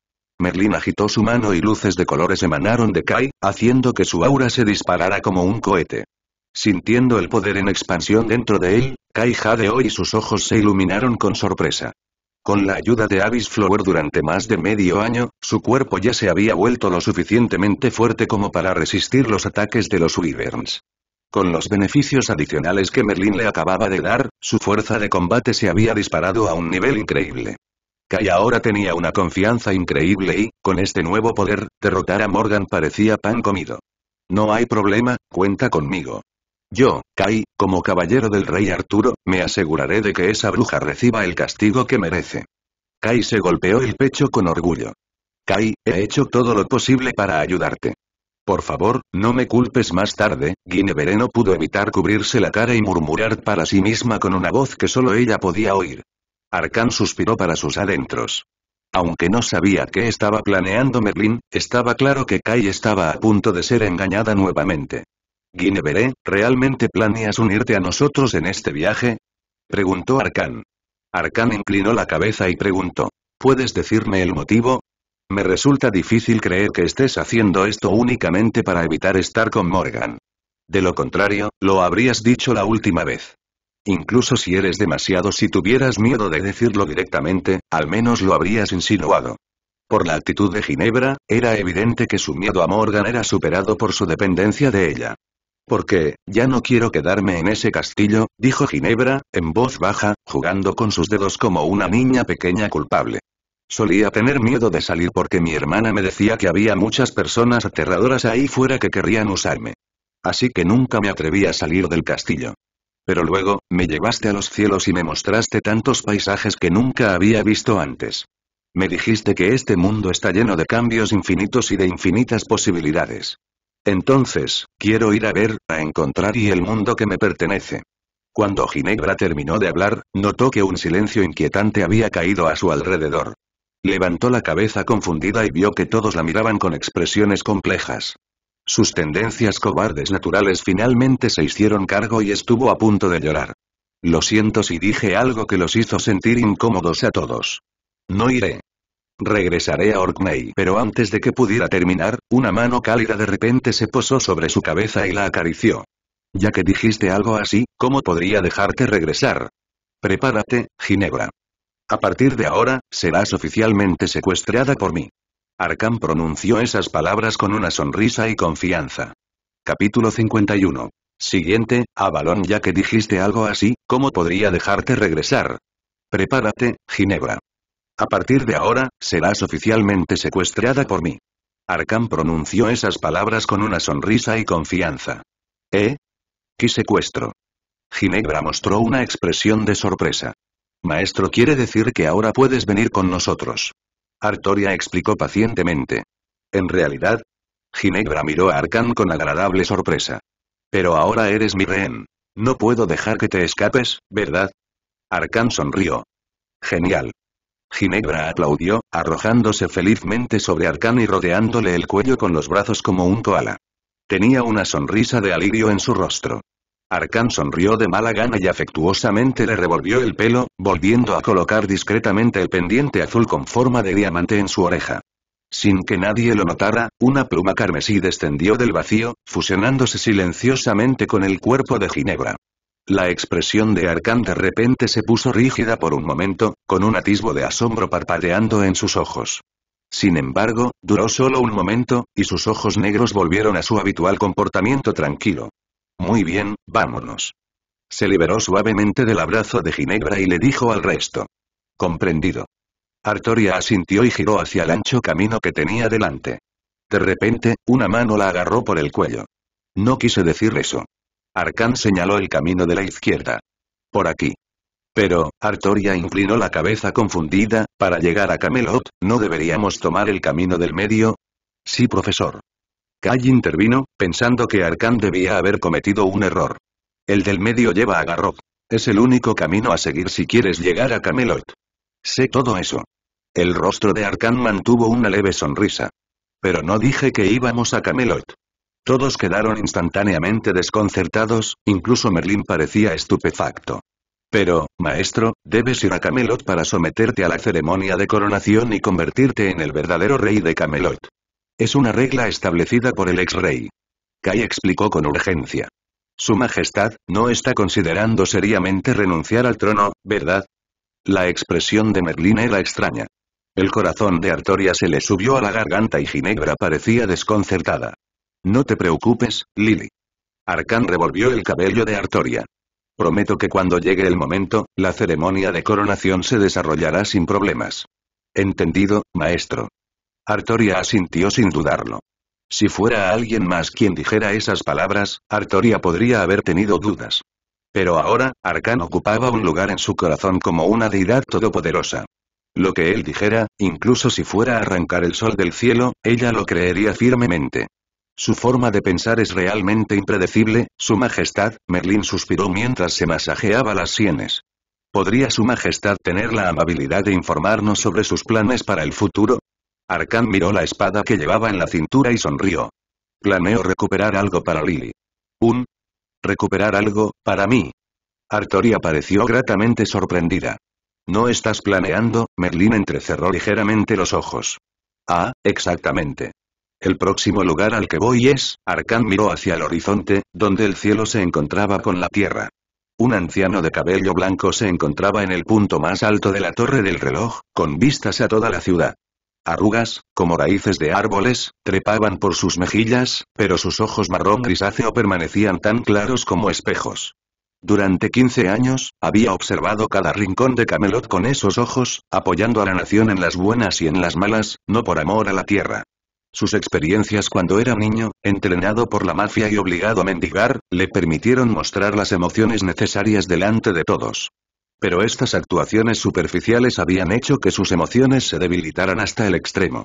Merlin agitó su mano y luces de colores emanaron de Kai, haciendo que su aura se disparara como un cohete. Sintiendo el poder en expansión dentro de él, Kai jadeó y sus ojos se iluminaron con sorpresa. Con la ayuda de Abyss Flower durante más de medio año, su cuerpo ya se había vuelto lo suficientemente fuerte como para resistir los ataques de los Wyverns. Con los beneficios adicionales que Merlin le acababa de dar, su fuerza de combate se había disparado a un nivel increíble. Kai ahora tenía una confianza increíble y, con este nuevo poder, derrotar a Morgan parecía pan comido. No hay problema, cuenta conmigo. Yo, Kai, como caballero del rey Arturo, me aseguraré de que esa bruja reciba el castigo que merece. Kai se golpeó el pecho con orgullo. Kai, he hecho todo lo posible para ayudarte. Por favor, no me culpes más tarde, Guinevere no pudo evitar cubrirse la cara y murmurar para sí misma con una voz que solo ella podía oír. Arkán suspiró para sus adentros. Aunque no sabía qué estaba planeando Merlin, estaba claro que Kai estaba a punto de ser engañada nuevamente. Guinevere, ¿realmente planeas unirte a nosotros en este viaje? Preguntó Arkan. Arkan inclinó la cabeza y preguntó. ¿Puedes decirme el motivo? Me resulta difícil creer que estés haciendo esto únicamente para evitar estar con Morgan. De lo contrario, lo habrías dicho la última vez. Incluso si eres demasiado si tuvieras miedo de decirlo directamente, al menos lo habrías insinuado. Por la actitud de Ginebra, era evidente que su miedo a Morgan era superado por su dependencia de ella. Porque, ya no quiero quedarme en ese castillo, dijo Ginebra, en voz baja, jugando con sus dedos como una niña pequeña culpable. Solía tener miedo de salir porque mi hermana me decía que había muchas personas aterradoras ahí fuera que querrían usarme. Así que nunca me atreví a salir del castillo. Pero luego, me llevaste a los cielos y me mostraste tantos paisajes que nunca había visto antes. Me dijiste que este mundo está lleno de cambios infinitos y de infinitas posibilidades. Entonces, quiero ir a ver, a encontrar y el mundo que me pertenece. Cuando Ginebra terminó de hablar, notó que un silencio inquietante había caído a su alrededor. Levantó la cabeza confundida y vio que todos la miraban con expresiones complejas. Sus tendencias cobardes naturales finalmente se hicieron cargo y estuvo a punto de llorar. Lo siento si dije algo que los hizo sentir incómodos a todos. No iré. Regresaré a Orkney. Pero antes de que pudiera terminar, una mano cálida de repente se posó sobre su cabeza y la acarició. Ya que dijiste algo así, ¿cómo podría dejarte regresar? Prepárate, Ginebra. A partir de ahora, serás oficialmente secuestrada por mí. Arkham pronunció esas palabras con una sonrisa y confianza. Capítulo 51. Siguiente, Avalon ya que dijiste algo así, ¿cómo podría dejarte regresar? Prepárate, Ginebra. A partir de ahora, serás oficialmente secuestrada por mí. Arkham pronunció esas palabras con una sonrisa y confianza. ¿Eh? ¿Qué secuestro? Ginebra mostró una expresión de sorpresa. Maestro quiere decir que ahora puedes venir con nosotros. Artoria explicó pacientemente. En realidad, Ginebra miró a Arcan con agradable sorpresa. Pero ahora eres mi rehén. No puedo dejar que te escapes, ¿verdad? Arcan sonrió. Genial. Ginebra aplaudió, arrojándose felizmente sobre Arcan y rodeándole el cuello con los brazos como un koala. Tenía una sonrisa de alivio en su rostro. Arcan sonrió de mala gana y afectuosamente le revolvió el pelo, volviendo a colocar discretamente el pendiente azul con forma de diamante en su oreja. Sin que nadie lo notara, una pluma carmesí descendió del vacío, fusionándose silenciosamente con el cuerpo de Ginebra. La expresión de Arcán de repente se puso rígida por un momento, con un atisbo de asombro parpadeando en sus ojos. Sin embargo, duró solo un momento, y sus ojos negros volvieron a su habitual comportamiento tranquilo. Muy bien, vámonos. Se liberó suavemente del abrazo de Ginebra y le dijo al resto. Comprendido. Artoria asintió y giró hacia el ancho camino que tenía delante. De repente, una mano la agarró por el cuello. No quise decir eso. Arcán señaló el camino de la izquierda. Por aquí. Pero, Artoria inclinó la cabeza confundida, para llegar a Camelot, ¿no deberíamos tomar el camino del medio? Sí profesor. Kai intervino, pensando que Arkhan debía haber cometido un error. El del medio lleva a Garrod. Es el único camino a seguir si quieres llegar a Camelot. Sé todo eso. El rostro de Arkan mantuvo una leve sonrisa. Pero no dije que íbamos a Camelot. Todos quedaron instantáneamente desconcertados, incluso Merlín parecía estupefacto. Pero, maestro, debes ir a Camelot para someterte a la ceremonia de coronación y convertirte en el verdadero rey de Camelot. Es una regla establecida por el ex-rey. Kai explicó con urgencia. Su Majestad, no está considerando seriamente renunciar al trono, ¿verdad? La expresión de Merlín era extraña. El corazón de Artoria se le subió a la garganta y Ginebra parecía desconcertada. No te preocupes, Lily. Arcán revolvió el cabello de Artoria. Prometo que cuando llegue el momento, la ceremonia de coronación se desarrollará sin problemas. Entendido, maestro. Artoria asintió sin dudarlo. Si fuera alguien más quien dijera esas palabras, Artoria podría haber tenido dudas. Pero ahora, Arcan ocupaba un lugar en su corazón como una deidad todopoderosa. Lo que él dijera, incluso si fuera a arrancar el sol del cielo, ella lo creería firmemente. Su forma de pensar es realmente impredecible, Su Majestad, Merlín suspiró mientras se masajeaba las sienes. ¿Podría Su Majestad tener la amabilidad de informarnos sobre sus planes para el futuro? Arkan miró la espada que llevaba en la cintura y sonrió. Planeo recuperar algo para Lily. ¿Un? ¿Recuperar algo, para mí? Artoria pareció gratamente sorprendida. No estás planeando, Merlín entrecerró ligeramente los ojos. Ah, exactamente. El próximo lugar al que voy es, Arkan miró hacia el horizonte, donde el cielo se encontraba con la tierra. Un anciano de cabello blanco se encontraba en el punto más alto de la torre del reloj, con vistas a toda la ciudad arrugas, como raíces de árboles, trepaban por sus mejillas, pero sus ojos marrón grisáceo permanecían tan claros como espejos. Durante 15 años, había observado cada rincón de Camelot con esos ojos, apoyando a la nación en las buenas y en las malas, no por amor a la tierra. Sus experiencias cuando era niño, entrenado por la mafia y obligado a mendigar, le permitieron mostrar las emociones necesarias delante de todos pero estas actuaciones superficiales habían hecho que sus emociones se debilitaran hasta el extremo.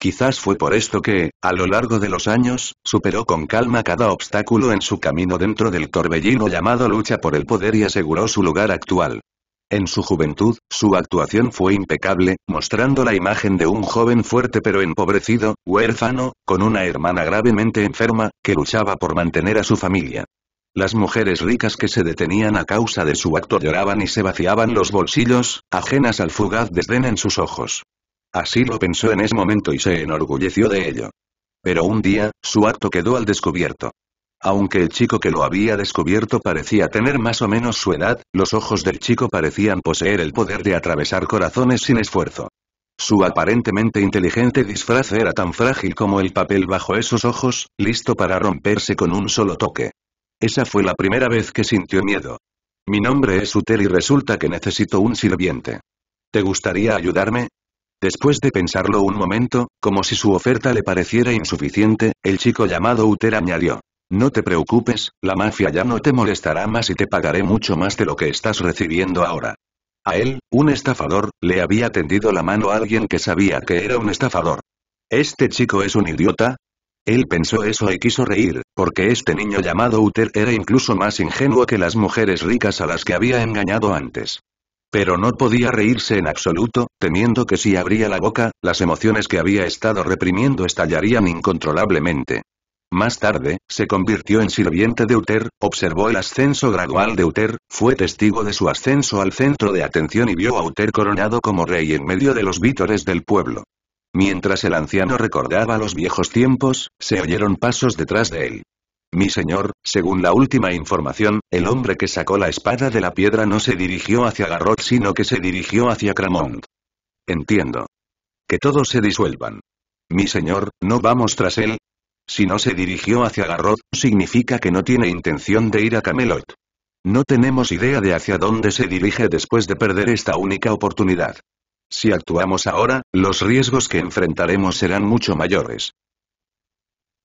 Quizás fue por esto que, a lo largo de los años, superó con calma cada obstáculo en su camino dentro del torbellino llamado lucha por el poder y aseguró su lugar actual. En su juventud, su actuación fue impecable, mostrando la imagen de un joven fuerte pero empobrecido, huérfano, con una hermana gravemente enferma, que luchaba por mantener a su familia. Las mujeres ricas que se detenían a causa de su acto lloraban y se vaciaban los bolsillos, ajenas al fugaz desdén en sus ojos. Así lo pensó en ese momento y se enorgulleció de ello. Pero un día, su acto quedó al descubierto. Aunque el chico que lo había descubierto parecía tener más o menos su edad, los ojos del chico parecían poseer el poder de atravesar corazones sin esfuerzo. Su aparentemente inteligente disfraz era tan frágil como el papel bajo esos ojos, listo para romperse con un solo toque. Esa fue la primera vez que sintió miedo. Mi nombre es Uter y resulta que necesito un sirviente. ¿Te gustaría ayudarme? Después de pensarlo un momento, como si su oferta le pareciera insuficiente, el chico llamado Uter añadió. No te preocupes, la mafia ya no te molestará más y te pagaré mucho más de lo que estás recibiendo ahora. A él, un estafador, le había tendido la mano a alguien que sabía que era un estafador. ¿Este chico es un idiota? Él pensó eso y quiso reír, porque este niño llamado Uther era incluso más ingenuo que las mujeres ricas a las que había engañado antes. Pero no podía reírse en absoluto, temiendo que si abría la boca, las emociones que había estado reprimiendo estallarían incontrolablemente. Más tarde, se convirtió en sirviente de Uther, observó el ascenso gradual de Uther, fue testigo de su ascenso al centro de atención y vio a Uther coronado como rey en medio de los vítores del pueblo. Mientras el anciano recordaba los viejos tiempos, se oyeron pasos detrás de él. Mi señor, según la última información, el hombre que sacó la espada de la piedra no se dirigió hacia Garrot sino que se dirigió hacia Cramont. Entiendo. Que todos se disuelvan. Mi señor, ¿no vamos tras él? Si no se dirigió hacia Garrot, significa que no tiene intención de ir a Camelot. No tenemos idea de hacia dónde se dirige después de perder esta única oportunidad. Si actuamos ahora, los riesgos que enfrentaremos serán mucho mayores.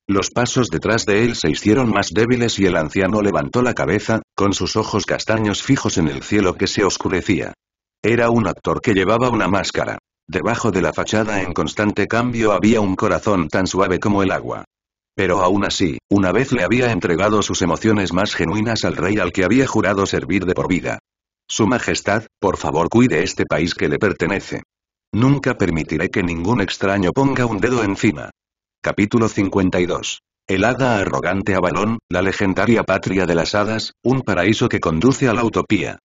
Los pasos detrás de él se hicieron más débiles y el anciano levantó la cabeza, con sus ojos castaños fijos en el cielo que se oscurecía. Era un actor que llevaba una máscara. Debajo de la fachada en constante cambio había un corazón tan suave como el agua. Pero aún así, una vez le había entregado sus emociones más genuinas al rey al que había jurado servir de por vida. Su Majestad, por favor cuide este país que le pertenece. Nunca permitiré que ningún extraño ponga un dedo encima. Capítulo 52. El hada arrogante Avalón, la legendaria patria de las hadas, un paraíso que conduce a la utopía.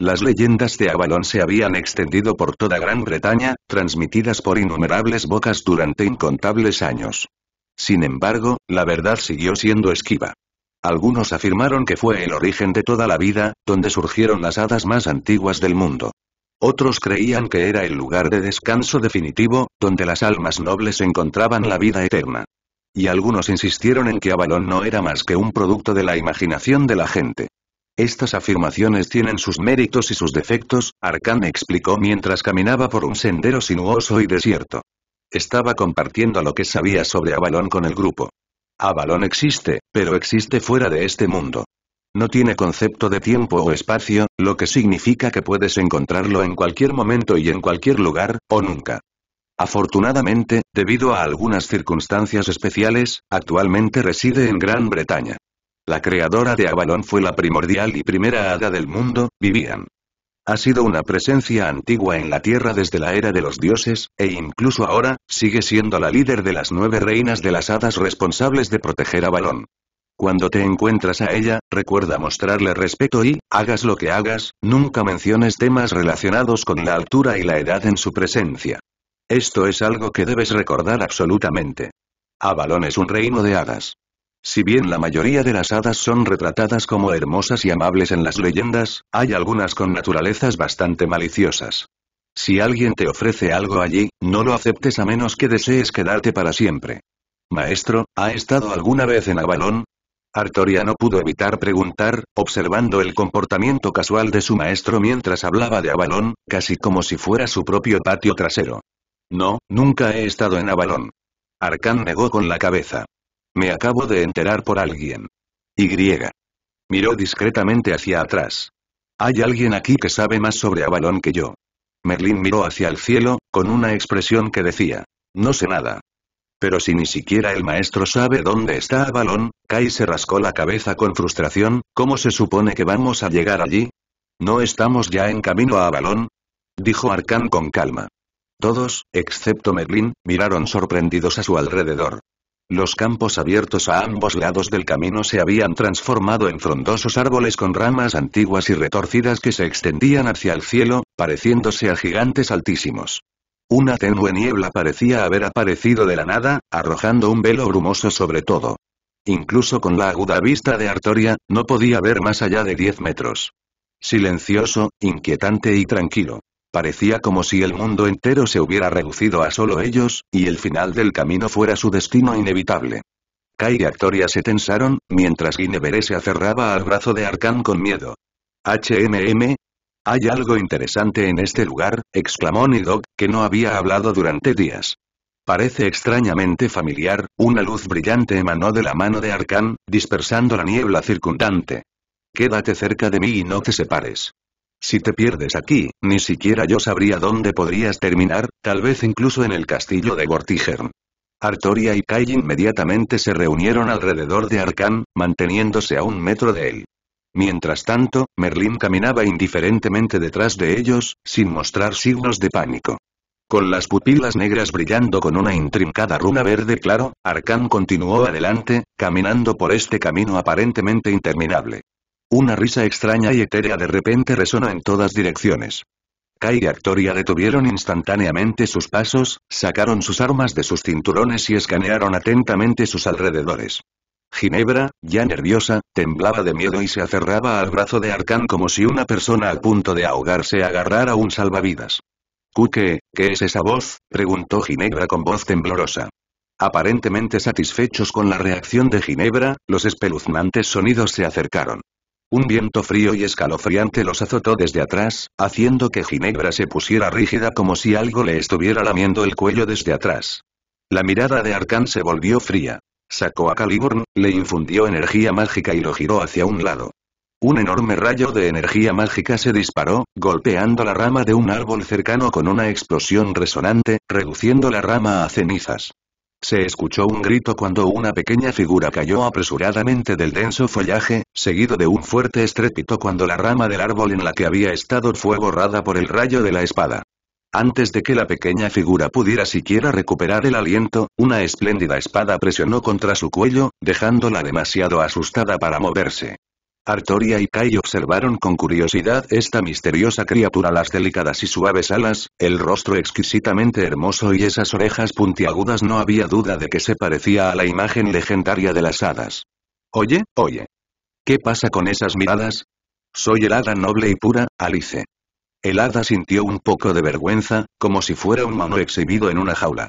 Las leyendas de Avalon se habían extendido por toda Gran Bretaña, transmitidas por innumerables bocas durante incontables años. Sin embargo, la verdad siguió siendo esquiva. Algunos afirmaron que fue el origen de toda la vida, donde surgieron las hadas más antiguas del mundo. Otros creían que era el lugar de descanso definitivo, donde las almas nobles encontraban la vida eterna. Y algunos insistieron en que Avalon no era más que un producto de la imaginación de la gente. Estas afirmaciones tienen sus méritos y sus defectos, Arkan explicó mientras caminaba por un sendero sinuoso y desierto. Estaba compartiendo lo que sabía sobre Avalon con el grupo. Avalon existe, pero existe fuera de este mundo. No tiene concepto de tiempo o espacio, lo que significa que puedes encontrarlo en cualquier momento y en cualquier lugar, o nunca. Afortunadamente, debido a algunas circunstancias especiales, actualmente reside en Gran Bretaña. La creadora de Avalon fue la primordial y primera hada del mundo, Vivían. Ha sido una presencia antigua en la Tierra desde la era de los dioses, e incluso ahora, sigue siendo la líder de las nueve reinas de las hadas responsables de proteger a Balón. Cuando te encuentras a ella, recuerda mostrarle respeto y, hagas lo que hagas, nunca menciones temas relacionados con la altura y la edad en su presencia. Esto es algo que debes recordar absolutamente. A Balón es un reino de hadas. Si bien la mayoría de las hadas son retratadas como hermosas y amables en las leyendas, hay algunas con naturalezas bastante maliciosas. Si alguien te ofrece algo allí, no lo aceptes a menos que desees quedarte para siempre. Maestro, ¿ha estado alguna vez en Avalón? Artoria no pudo evitar preguntar, observando el comportamiento casual de su maestro mientras hablaba de Avalón, casi como si fuera su propio patio trasero. No, nunca he estado en Avalón. Arcán negó con la cabeza. Me acabo de enterar por alguien. Y. Miró discretamente hacia atrás. Hay alguien aquí que sabe más sobre Avalon que yo. Merlin miró hacia el cielo, con una expresión que decía, no sé nada. Pero si ni siquiera el maestro sabe dónde está Avalon, Kai se rascó la cabeza con frustración, ¿cómo se supone que vamos a llegar allí? ¿No estamos ya en camino a Avalon? Dijo Arkán con calma. Todos, excepto Merlin, miraron sorprendidos a su alrededor. Los campos abiertos a ambos lados del camino se habían transformado en frondosos árboles con ramas antiguas y retorcidas que se extendían hacia el cielo, pareciéndose a gigantes altísimos. Una tenue niebla parecía haber aparecido de la nada, arrojando un velo brumoso sobre todo. Incluso con la aguda vista de Artoria, no podía ver más allá de 10 metros. Silencioso, inquietante y tranquilo. Parecía como si el mundo entero se hubiera reducido a solo ellos, y el final del camino fuera su destino inevitable. Kai y Actoria se tensaron, mientras Guinevere se aferraba al brazo de arcán con miedo. ¿HMM? Hay algo interesante en este lugar, exclamó Nidog, que no había hablado durante días. Parece extrañamente familiar, una luz brillante emanó de la mano de arcán dispersando la niebla circundante. Quédate cerca de mí y no te separes. Si te pierdes aquí, ni siquiera yo sabría dónde podrías terminar, tal vez incluso en el castillo de Vortigern. Artoria y Kai inmediatamente se reunieron alrededor de Arkan, manteniéndose a un metro de él. Mientras tanto, Merlin caminaba indiferentemente detrás de ellos, sin mostrar signos de pánico. Con las pupilas negras brillando con una intrincada runa verde claro, Arkan continuó adelante, caminando por este camino aparentemente interminable. Una risa extraña y etérea de repente resonó en todas direcciones. Kai y Actoria detuvieron instantáneamente sus pasos, sacaron sus armas de sus cinturones y escanearon atentamente sus alrededores. Ginebra, ya nerviosa, temblaba de miedo y se aferraba al brazo de Arkán como si una persona a punto de ahogarse agarrara un salvavidas. ¿qué es esa voz?», preguntó Ginebra con voz temblorosa. Aparentemente satisfechos con la reacción de Ginebra, los espeluznantes sonidos se acercaron. Un viento frío y escalofriante los azotó desde atrás, haciendo que Ginebra se pusiera rígida como si algo le estuviera lamiendo el cuello desde atrás. La mirada de Arkán se volvió fría. Sacó a Caliburn, le infundió energía mágica y lo giró hacia un lado. Un enorme rayo de energía mágica se disparó, golpeando la rama de un árbol cercano con una explosión resonante, reduciendo la rama a cenizas. Se escuchó un grito cuando una pequeña figura cayó apresuradamente del denso follaje, seguido de un fuerte estrépito cuando la rama del árbol en la que había estado fue borrada por el rayo de la espada. Antes de que la pequeña figura pudiera siquiera recuperar el aliento, una espléndida espada presionó contra su cuello, dejándola demasiado asustada para moverse. Artoria y Kai observaron con curiosidad esta misteriosa criatura las delicadas y suaves alas, el rostro exquisitamente hermoso y esas orejas puntiagudas no había duda de que se parecía a la imagen legendaria de las hadas. Oye, oye. ¿Qué pasa con esas miradas? Soy el hada noble y pura, Alice. El hada sintió un poco de vergüenza, como si fuera un mono exhibido en una jaula.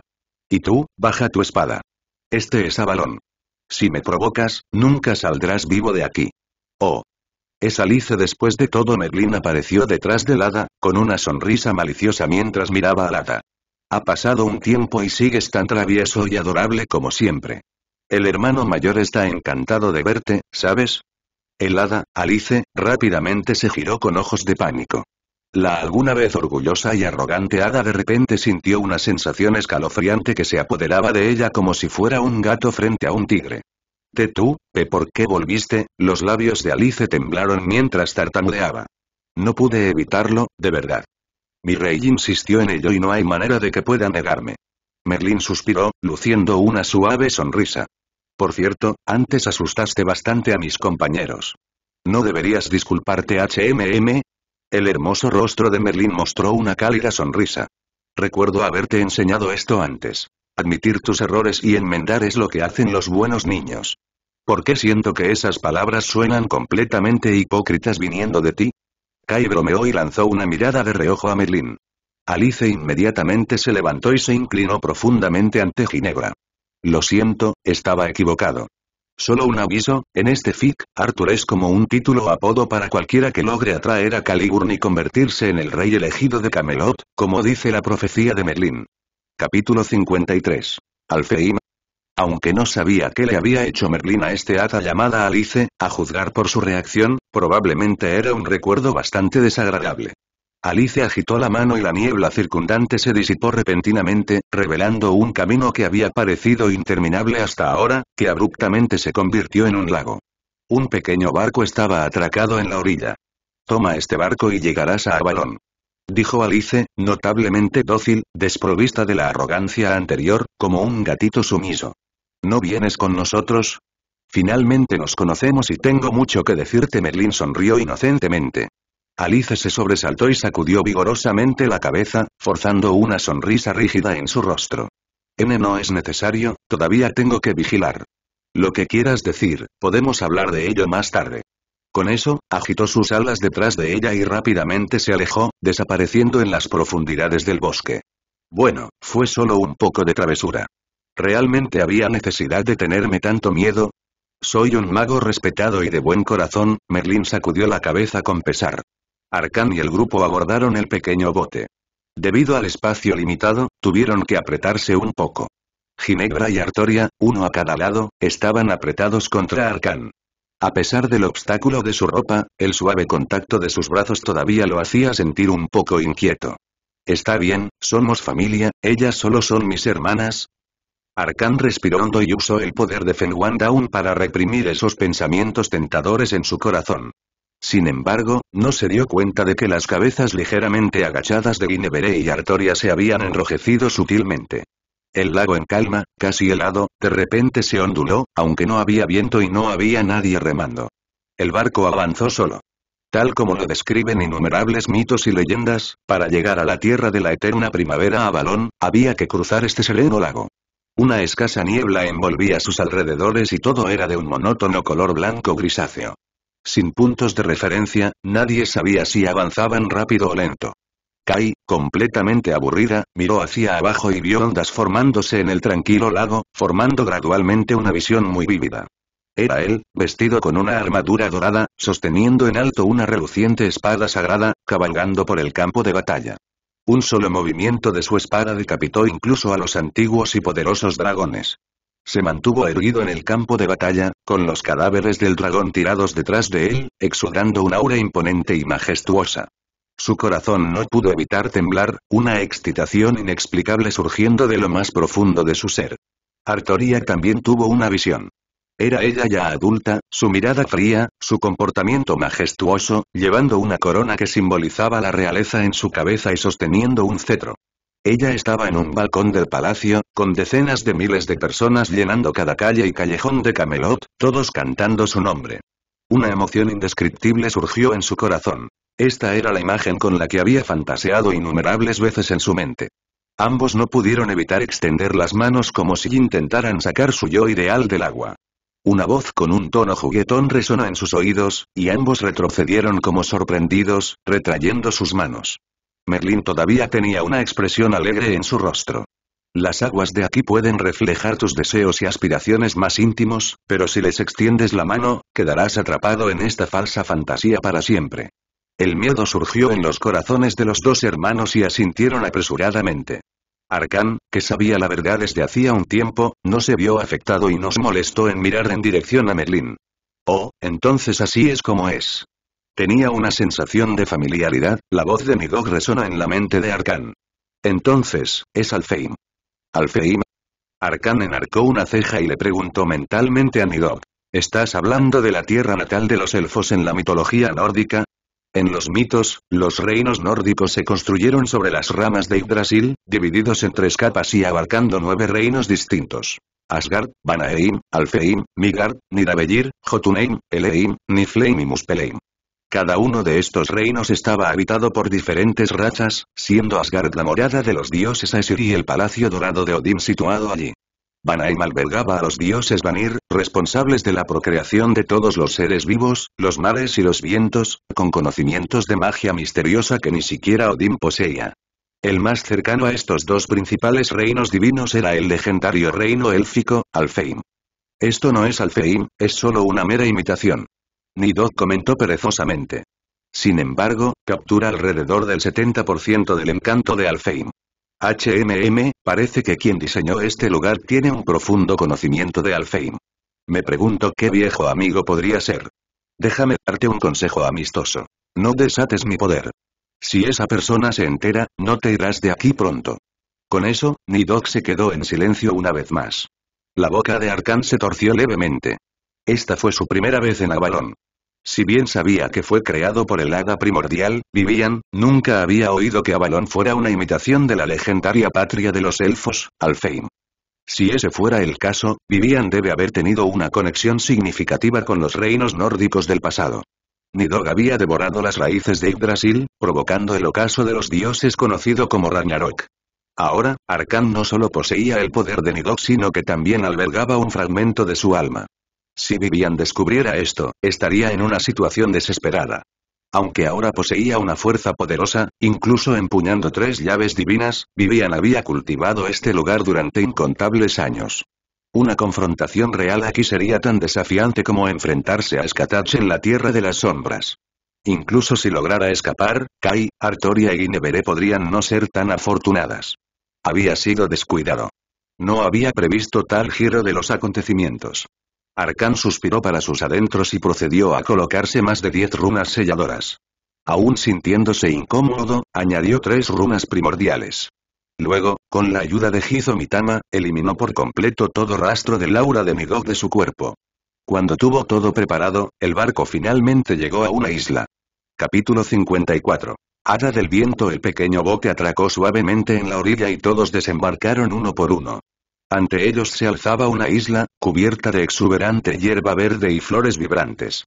Y tú, baja tu espada. Este es Avalon. Si me provocas, nunca saldrás vivo de aquí. Oh. Es Alice después de todo Merlin apareció detrás del hada, con una sonrisa maliciosa mientras miraba al hada. Ha pasado un tiempo y sigues tan travieso y adorable como siempre. El hermano mayor está encantado de verte, ¿sabes? El hada, Alice, rápidamente se giró con ojos de pánico. La alguna vez orgullosa y arrogante hada de repente sintió una sensación escalofriante que se apoderaba de ella como si fuera un gato frente a un tigre tú, ¿por qué volviste? Los labios de Alice temblaron mientras tartamudeaba. No pude evitarlo, de verdad. Mi rey insistió en ello y no hay manera de que pueda negarme. Merlin suspiró, luciendo una suave sonrisa. Por cierto, antes asustaste bastante a mis compañeros. ¿No deberías disculparte HMM? El hermoso rostro de Merlín mostró una cálida sonrisa. Recuerdo haberte enseñado esto antes. Admitir tus errores y enmendar es lo que hacen los buenos niños. ¿Por qué siento que esas palabras suenan completamente hipócritas viniendo de ti? Kai bromeó y lanzó una mirada de reojo a Merlin. Alice inmediatamente se levantó y se inclinó profundamente ante Ginebra. Lo siento, estaba equivocado. Solo un aviso, en este fic, Arthur es como un título o apodo para cualquiera que logre atraer a Caligurn y convertirse en el rey elegido de Camelot, como dice la profecía de Merlin. Capítulo 53. Alfeim. Aunque no sabía qué le había hecho Merlín a este hada llamada Alice, a juzgar por su reacción, probablemente era un recuerdo bastante desagradable. Alice agitó la mano y la niebla circundante se disipó repentinamente, revelando un camino que había parecido interminable hasta ahora, que abruptamente se convirtió en un lago. Un pequeño barco estaba atracado en la orilla. Toma este barco y llegarás a Avalon» dijo Alice, notablemente dócil, desprovista de la arrogancia anterior, como un gatito sumiso. ¿No vienes con nosotros? Finalmente nos conocemos y tengo mucho que decirte. Merlin sonrió inocentemente. Alice se sobresaltó y sacudió vigorosamente la cabeza, forzando una sonrisa rígida en su rostro. N no es necesario, todavía tengo que vigilar. Lo que quieras decir, podemos hablar de ello más tarde. Con eso, agitó sus alas detrás de ella y rápidamente se alejó, desapareciendo en las profundidades del bosque. Bueno, fue solo un poco de travesura. ¿Realmente había necesidad de tenerme tanto miedo? Soy un mago respetado y de buen corazón, Merlín sacudió la cabeza con pesar. Arkán y el grupo abordaron el pequeño bote. Debido al espacio limitado, tuvieron que apretarse un poco. Ginebra y Artoria, uno a cada lado, estaban apretados contra Arkán. A pesar del obstáculo de su ropa, el suave contacto de sus brazos todavía lo hacía sentir un poco inquieto. Está bien, somos familia, ellas solo son mis hermanas. Arkan respiró hondo y usó el poder de Fen para reprimir esos pensamientos tentadores en su corazón. Sin embargo, no se dio cuenta de que las cabezas ligeramente agachadas de Guinevere y Artoria se habían enrojecido sutilmente. El lago en calma, casi helado, de repente se onduló, aunque no había viento y no había nadie remando. El barco avanzó solo. Tal como lo describen innumerables mitos y leyendas, para llegar a la tierra de la eterna primavera a Balón, había que cruzar este sereno lago. Una escasa niebla envolvía sus alrededores y todo era de un monótono color blanco grisáceo. Sin puntos de referencia, nadie sabía si avanzaban rápido o lento. Kai, completamente aburrida, miró hacia abajo y vio ondas formándose en el tranquilo lago, formando gradualmente una visión muy vívida. Era él, vestido con una armadura dorada, sosteniendo en alto una reluciente espada sagrada, cabalgando por el campo de batalla. Un solo movimiento de su espada decapitó incluso a los antiguos y poderosos dragones. Se mantuvo erguido en el campo de batalla, con los cadáveres del dragón tirados detrás de él, exudando un aura imponente y majestuosa. Su corazón no pudo evitar temblar, una excitación inexplicable surgiendo de lo más profundo de su ser. Artoria también tuvo una visión. Era ella ya adulta, su mirada fría, su comportamiento majestuoso, llevando una corona que simbolizaba la realeza en su cabeza y sosteniendo un cetro. Ella estaba en un balcón del palacio, con decenas de miles de personas llenando cada calle y callejón de Camelot, todos cantando su nombre. Una emoción indescriptible surgió en su corazón. Esta era la imagen con la que había fantaseado innumerables veces en su mente. Ambos no pudieron evitar extender las manos como si intentaran sacar su yo ideal del agua. Una voz con un tono juguetón resonó en sus oídos, y ambos retrocedieron como sorprendidos, retrayendo sus manos. Merlín todavía tenía una expresión alegre en su rostro. Las aguas de aquí pueden reflejar tus deseos y aspiraciones más íntimos, pero si les extiendes la mano, quedarás atrapado en esta falsa fantasía para siempre. El miedo surgió en los corazones de los dos hermanos y asintieron apresuradamente. Arkán, que sabía la verdad desde hacía un tiempo, no se vio afectado y nos molestó en mirar en dirección a Merlin. Oh, entonces así es como es. Tenía una sensación de familiaridad, la voz de Nidog resona en la mente de Arkán. Entonces, es Alfeim. Alfeim. Arkán enarcó una ceja y le preguntó mentalmente a Nidog. ¿Estás hablando de la tierra natal de los elfos en la mitología nórdica? En los mitos, los reinos nórdicos se construyeron sobre las ramas de Yggdrasil, divididos en tres capas y abarcando nueve reinos distintos. Asgard, Banaeim, Alfheim, Migard, Nidavellir, Jotunheim, Eleim, Niflheim y Muspelheim. Cada uno de estos reinos estaba habitado por diferentes razas, siendo Asgard la morada de los dioses Aesir y el Palacio Dorado de Odín situado allí. Banaim albergaba a los dioses Vanir, responsables de la procreación de todos los seres vivos, los mares y los vientos, con conocimientos de magia misteriosa que ni siquiera Odín poseía. El más cercano a estos dos principales reinos divinos era el legendario reino élfico, Alfheim. Esto no es Alfheim, es solo una mera imitación. Nidod comentó perezosamente. Sin embargo, captura alrededor del 70% del encanto de Alfheim. HMM, parece que quien diseñó este lugar tiene un profundo conocimiento de Alfheim. Me pregunto qué viejo amigo podría ser. Déjame darte un consejo amistoso. No desates mi poder. Si esa persona se entera, no te irás de aquí pronto. Con eso, Nidok se quedó en silencio una vez más. La boca de Arkan se torció levemente. Esta fue su primera vez en Avalon. Si bien sabía que fue creado por el hada primordial, Vivian, nunca había oído que Avalon fuera una imitación de la legendaria patria de los elfos, Alfheim. Si ese fuera el caso, Vivian debe haber tenido una conexión significativa con los reinos nórdicos del pasado. Nidog había devorado las raíces de Yggdrasil, provocando el ocaso de los dioses conocido como Ragnarok. Ahora, Arkan no solo poseía el poder de Nidog sino que también albergaba un fragmento de su alma. Si Vivian descubriera esto, estaría en una situación desesperada. Aunque ahora poseía una fuerza poderosa, incluso empuñando tres llaves divinas, Vivian había cultivado este lugar durante incontables años. Una confrontación real aquí sería tan desafiante como enfrentarse a Skatach en la Tierra de las Sombras. Incluso si lograra escapar, Kai, Artoria y Ginevere podrían no ser tan afortunadas. Había sido descuidado. No había previsto tal giro de los acontecimientos. Arkán suspiró para sus adentros y procedió a colocarse más de diez runas selladoras. Aún sintiéndose incómodo, añadió tres runas primordiales. Luego, con la ayuda de Hizo Mitama, eliminó por completo todo rastro del aura de Midok de su cuerpo. Cuando tuvo todo preparado, el barco finalmente llegó a una isla. Capítulo 54. Hada del viento El pequeño bote atracó suavemente en la orilla y todos desembarcaron uno por uno. Ante ellos se alzaba una isla, cubierta de exuberante hierba verde y flores vibrantes.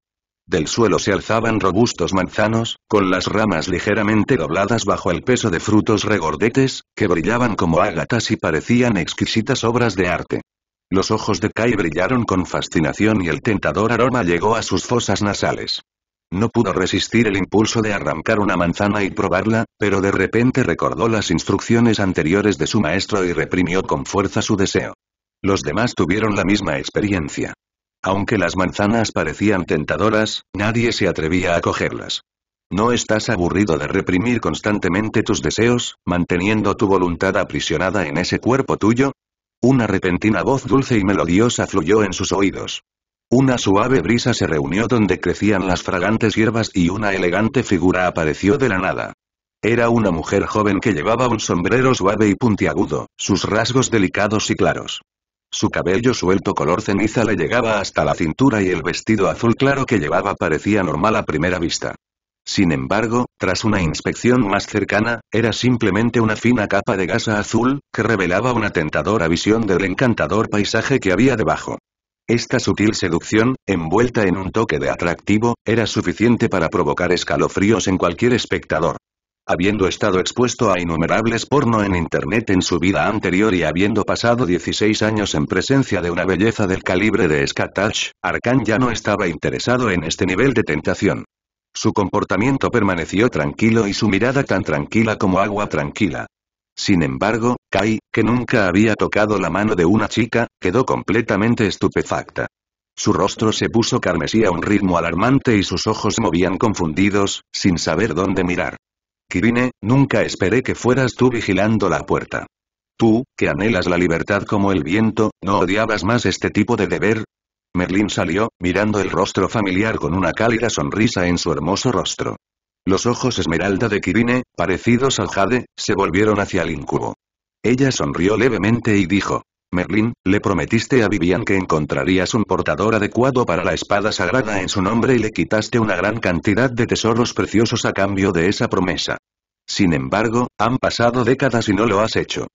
Del suelo se alzaban robustos manzanos, con las ramas ligeramente dobladas bajo el peso de frutos regordetes, que brillaban como ágatas y parecían exquisitas obras de arte. Los ojos de Kai brillaron con fascinación y el tentador aroma llegó a sus fosas nasales. No pudo resistir el impulso de arrancar una manzana y probarla, pero de repente recordó las instrucciones anteriores de su maestro y reprimió con fuerza su deseo. Los demás tuvieron la misma experiencia. Aunque las manzanas parecían tentadoras, nadie se atrevía a cogerlas. ¿No estás aburrido de reprimir constantemente tus deseos, manteniendo tu voluntad aprisionada en ese cuerpo tuyo? Una repentina voz dulce y melodiosa fluyó en sus oídos. Una suave brisa se reunió donde crecían las fragantes hierbas y una elegante figura apareció de la nada. Era una mujer joven que llevaba un sombrero suave y puntiagudo, sus rasgos delicados y claros. Su cabello suelto color ceniza le llegaba hasta la cintura y el vestido azul claro que llevaba parecía normal a primera vista. Sin embargo, tras una inspección más cercana, era simplemente una fina capa de gasa azul, que revelaba una tentadora visión del encantador paisaje que había debajo. Esta sutil seducción, envuelta en un toque de atractivo, era suficiente para provocar escalofríos en cualquier espectador. Habiendo estado expuesto a innumerables porno en Internet en su vida anterior y habiendo pasado 16 años en presencia de una belleza del calibre de Scatash, Arkan ya no estaba interesado en este nivel de tentación. Su comportamiento permaneció tranquilo y su mirada tan tranquila como agua tranquila. Sin embargo, Kai, que nunca había tocado la mano de una chica, quedó completamente estupefacta. Su rostro se puso carmesí a un ritmo alarmante y sus ojos movían confundidos, sin saber dónde mirar. Kirine, nunca esperé que fueras tú vigilando la puerta. Tú, que anhelas la libertad como el viento, ¿no odiabas más este tipo de deber? Merlín salió, mirando el rostro familiar con una cálida sonrisa en su hermoso rostro. Los ojos esmeralda de Kirine, parecidos al jade, se volvieron hacia el incubo. Ella sonrió levemente y dijo, Merlín, le prometiste a Vivian que encontrarías un portador adecuado para la espada sagrada en su nombre y le quitaste una gran cantidad de tesoros preciosos a cambio de esa promesa. Sin embargo, han pasado décadas y no lo has hecho.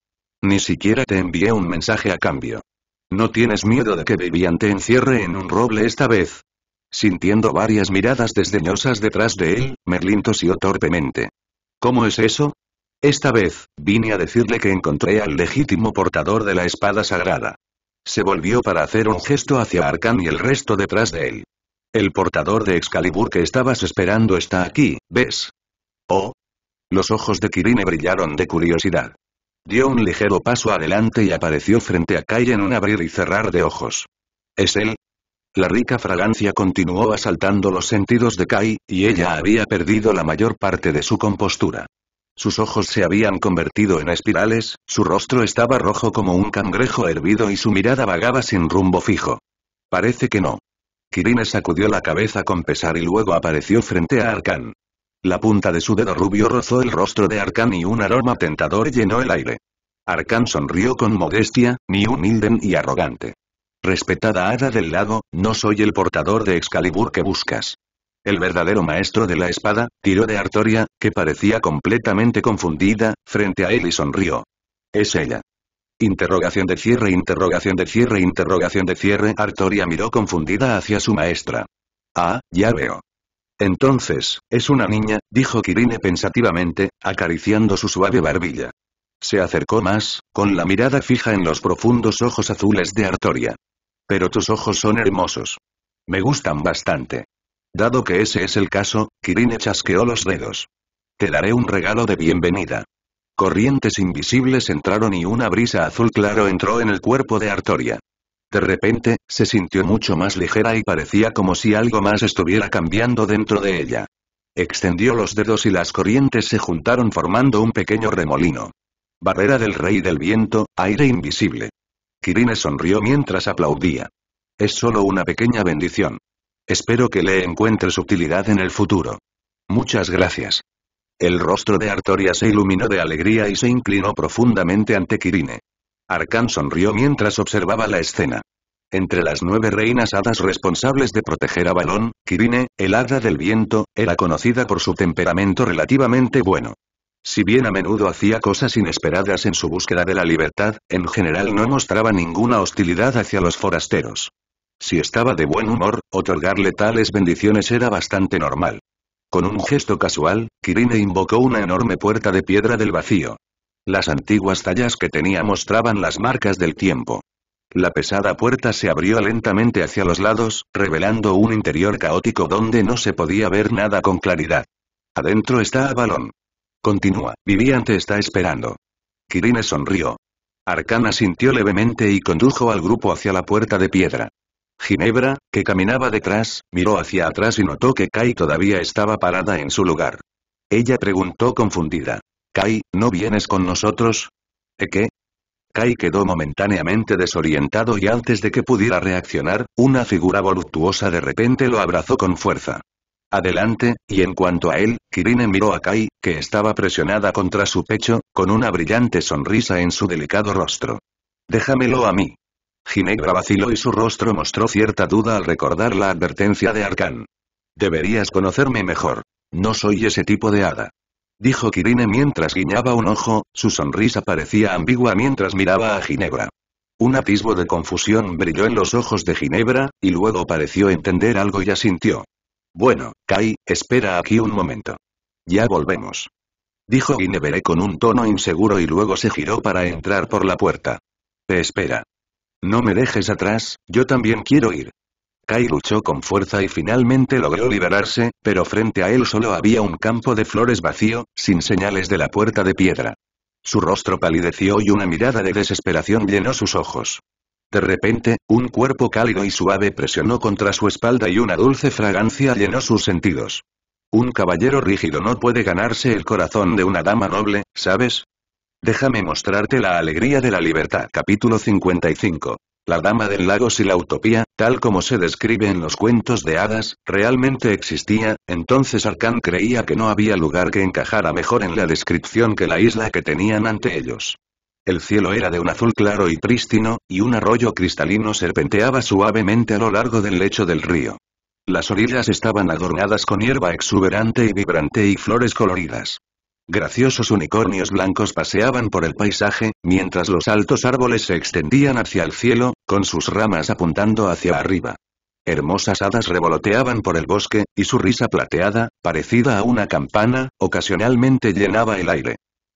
Ni siquiera te envié un mensaje a cambio. ¿No tienes miedo de que Vivian te encierre en un roble esta vez? Sintiendo varias miradas desdeñosas detrás de él, Merlín tosió torpemente. ¿Cómo es eso? Esta vez, vine a decirle que encontré al legítimo portador de la espada sagrada. Se volvió para hacer un gesto hacia Arkan y el resto detrás de él. El portador de Excalibur que estabas esperando está aquí, ¿ves? Oh. Los ojos de Kirine brillaron de curiosidad. Dio un ligero paso adelante y apareció frente a Kai en un abrir y cerrar de ojos. ¿Es él? La rica fragancia continuó asaltando los sentidos de Kai, y ella había perdido la mayor parte de su compostura. Sus ojos se habían convertido en espirales, su rostro estaba rojo como un cangrejo hervido y su mirada vagaba sin rumbo fijo. Parece que no. Kirine sacudió la cabeza con pesar y luego apareció frente a Arkan. La punta de su dedo rubio rozó el rostro de Arkan y un aroma tentador llenó el aire. Arkan sonrió con modestia, ni humilde ni arrogante. Respetada hada del lago, no soy el portador de Excalibur que buscas. El verdadero maestro de la espada, tiró de Artoria, que parecía completamente confundida, frente a él y sonrió. Es ella. Interrogación de cierre, interrogación de cierre, interrogación de cierre. Artoria miró confundida hacia su maestra. Ah, ya veo. Entonces, es una niña, dijo Kirine pensativamente, acariciando su suave barbilla. Se acercó más, con la mirada fija en los profundos ojos azules de Artoria. Pero tus ojos son hermosos. Me gustan bastante. Dado que ese es el caso, Kirin chasqueó los dedos. Te daré un regalo de bienvenida. Corrientes invisibles entraron y una brisa azul claro entró en el cuerpo de Artoria. De repente, se sintió mucho más ligera y parecía como si algo más estuviera cambiando dentro de ella. Extendió los dedos y las corrientes se juntaron formando un pequeño remolino. Barrera del rey del viento, aire invisible. Kirine sonrió mientras aplaudía. Es solo una pequeña bendición. Espero que le encuentre utilidad en el futuro. Muchas gracias. El rostro de Artoria se iluminó de alegría y se inclinó profundamente ante Kirine. Arcán sonrió mientras observaba la escena. Entre las nueve reinas hadas responsables de proteger a Balón, Kirine, el hada del viento, era conocida por su temperamento relativamente bueno. Si bien a menudo hacía cosas inesperadas en su búsqueda de la libertad, en general no mostraba ninguna hostilidad hacia los forasteros. Si estaba de buen humor, otorgarle tales bendiciones era bastante normal. Con un gesto casual, Kirine invocó una enorme puerta de piedra del vacío. Las antiguas tallas que tenía mostraban las marcas del tiempo. La pesada puerta se abrió lentamente hacia los lados, revelando un interior caótico donde no se podía ver nada con claridad. Adentro está Avalon. Continúa, Vivian te está esperando. Kirine sonrió. Arcana sintió levemente y condujo al grupo hacia la puerta de piedra. Ginebra, que caminaba detrás, miró hacia atrás y notó que Kai todavía estaba parada en su lugar. Ella preguntó confundida. Kai, ¿no vienes con nosotros? ¿E qué? Kai quedó momentáneamente desorientado y antes de que pudiera reaccionar, una figura voluptuosa de repente lo abrazó con fuerza. Adelante, y en cuanto a él, Kirine miró a Kai, que estaba presionada contra su pecho, con una brillante sonrisa en su delicado rostro. Déjamelo a mí. Ginebra vaciló y su rostro mostró cierta duda al recordar la advertencia de Arkan. Deberías conocerme mejor. No soy ese tipo de hada. Dijo Kirine mientras guiñaba un ojo, su sonrisa parecía ambigua mientras miraba a Ginebra. Un atisbo de confusión brilló en los ojos de Ginebra, y luego pareció entender algo y asintió. Bueno, Kai, espera aquí un momento. Ya volvemos. Dijo Ginevere con un tono inseguro y luego se giró para entrar por la puerta. Te Espera. No me dejes atrás, yo también quiero ir. Kai luchó con fuerza y finalmente logró liberarse, pero frente a él solo había un campo de flores vacío, sin señales de la puerta de piedra. Su rostro palideció y una mirada de desesperación llenó sus ojos. De repente, un cuerpo cálido y suave presionó contra su espalda y una dulce fragancia llenó sus sentidos. Un caballero rígido no puede ganarse el corazón de una dama noble, ¿sabes? Déjame mostrarte la alegría de la libertad. Capítulo 55. La dama del lago y la utopía, tal como se describe en los cuentos de hadas, realmente existía, entonces Arkán creía que no había lugar que encajara mejor en la descripción que la isla que tenían ante ellos. El cielo era de un azul claro y prístino, y un arroyo cristalino serpenteaba suavemente a lo largo del lecho del río. Las orillas estaban adornadas con hierba exuberante y vibrante y flores coloridas. Graciosos unicornios blancos paseaban por el paisaje, mientras los altos árboles se extendían hacia el cielo, con sus ramas apuntando hacia arriba. Hermosas hadas revoloteaban por el bosque, y su risa plateada, parecida a una campana, ocasionalmente llenaba el aire.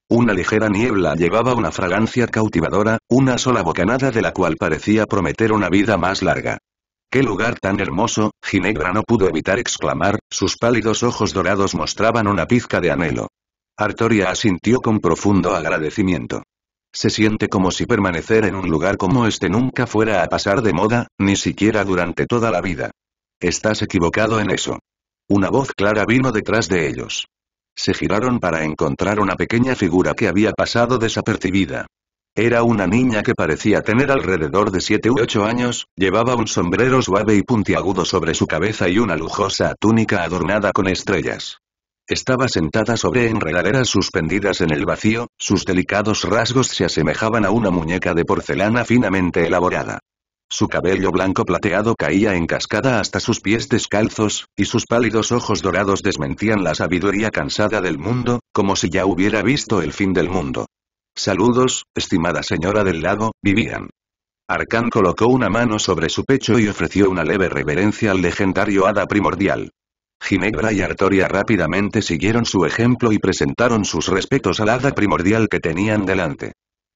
Una ligera niebla llevaba una fragancia cautivadora, una sola bocanada de la cual parecía prometer una vida más larga. ¡Qué lugar tan hermoso! Ginebra no pudo evitar exclamar, sus pálidos ojos dorados mostraban una pizca de anhelo. Artoria asintió con profundo agradecimiento. Se siente como si permanecer en un lugar como este nunca fuera a pasar de moda, ni siquiera durante toda la vida. Estás equivocado en eso. Una voz clara vino detrás de ellos se giraron para encontrar una pequeña figura que había pasado desapercibida. Era una niña que parecía tener alrededor de siete u ocho años, llevaba un sombrero suave y puntiagudo sobre su cabeza y una lujosa túnica adornada con estrellas. Estaba sentada sobre enredaderas suspendidas en el vacío, sus delicados rasgos se asemejaban a una muñeca de porcelana finamente elaborada. Su cabello blanco plateado caía en cascada hasta sus pies descalzos, y sus pálidos ojos dorados desmentían la sabiduría cansada del mundo, como si ya hubiera visto el fin del mundo. Saludos, estimada señora del lago, vivían. Arkán colocó una mano sobre su pecho y ofreció una leve reverencia al legendario hada primordial. Ginebra y Artoria rápidamente siguieron su ejemplo y presentaron sus respetos al hada primordial que tenían delante.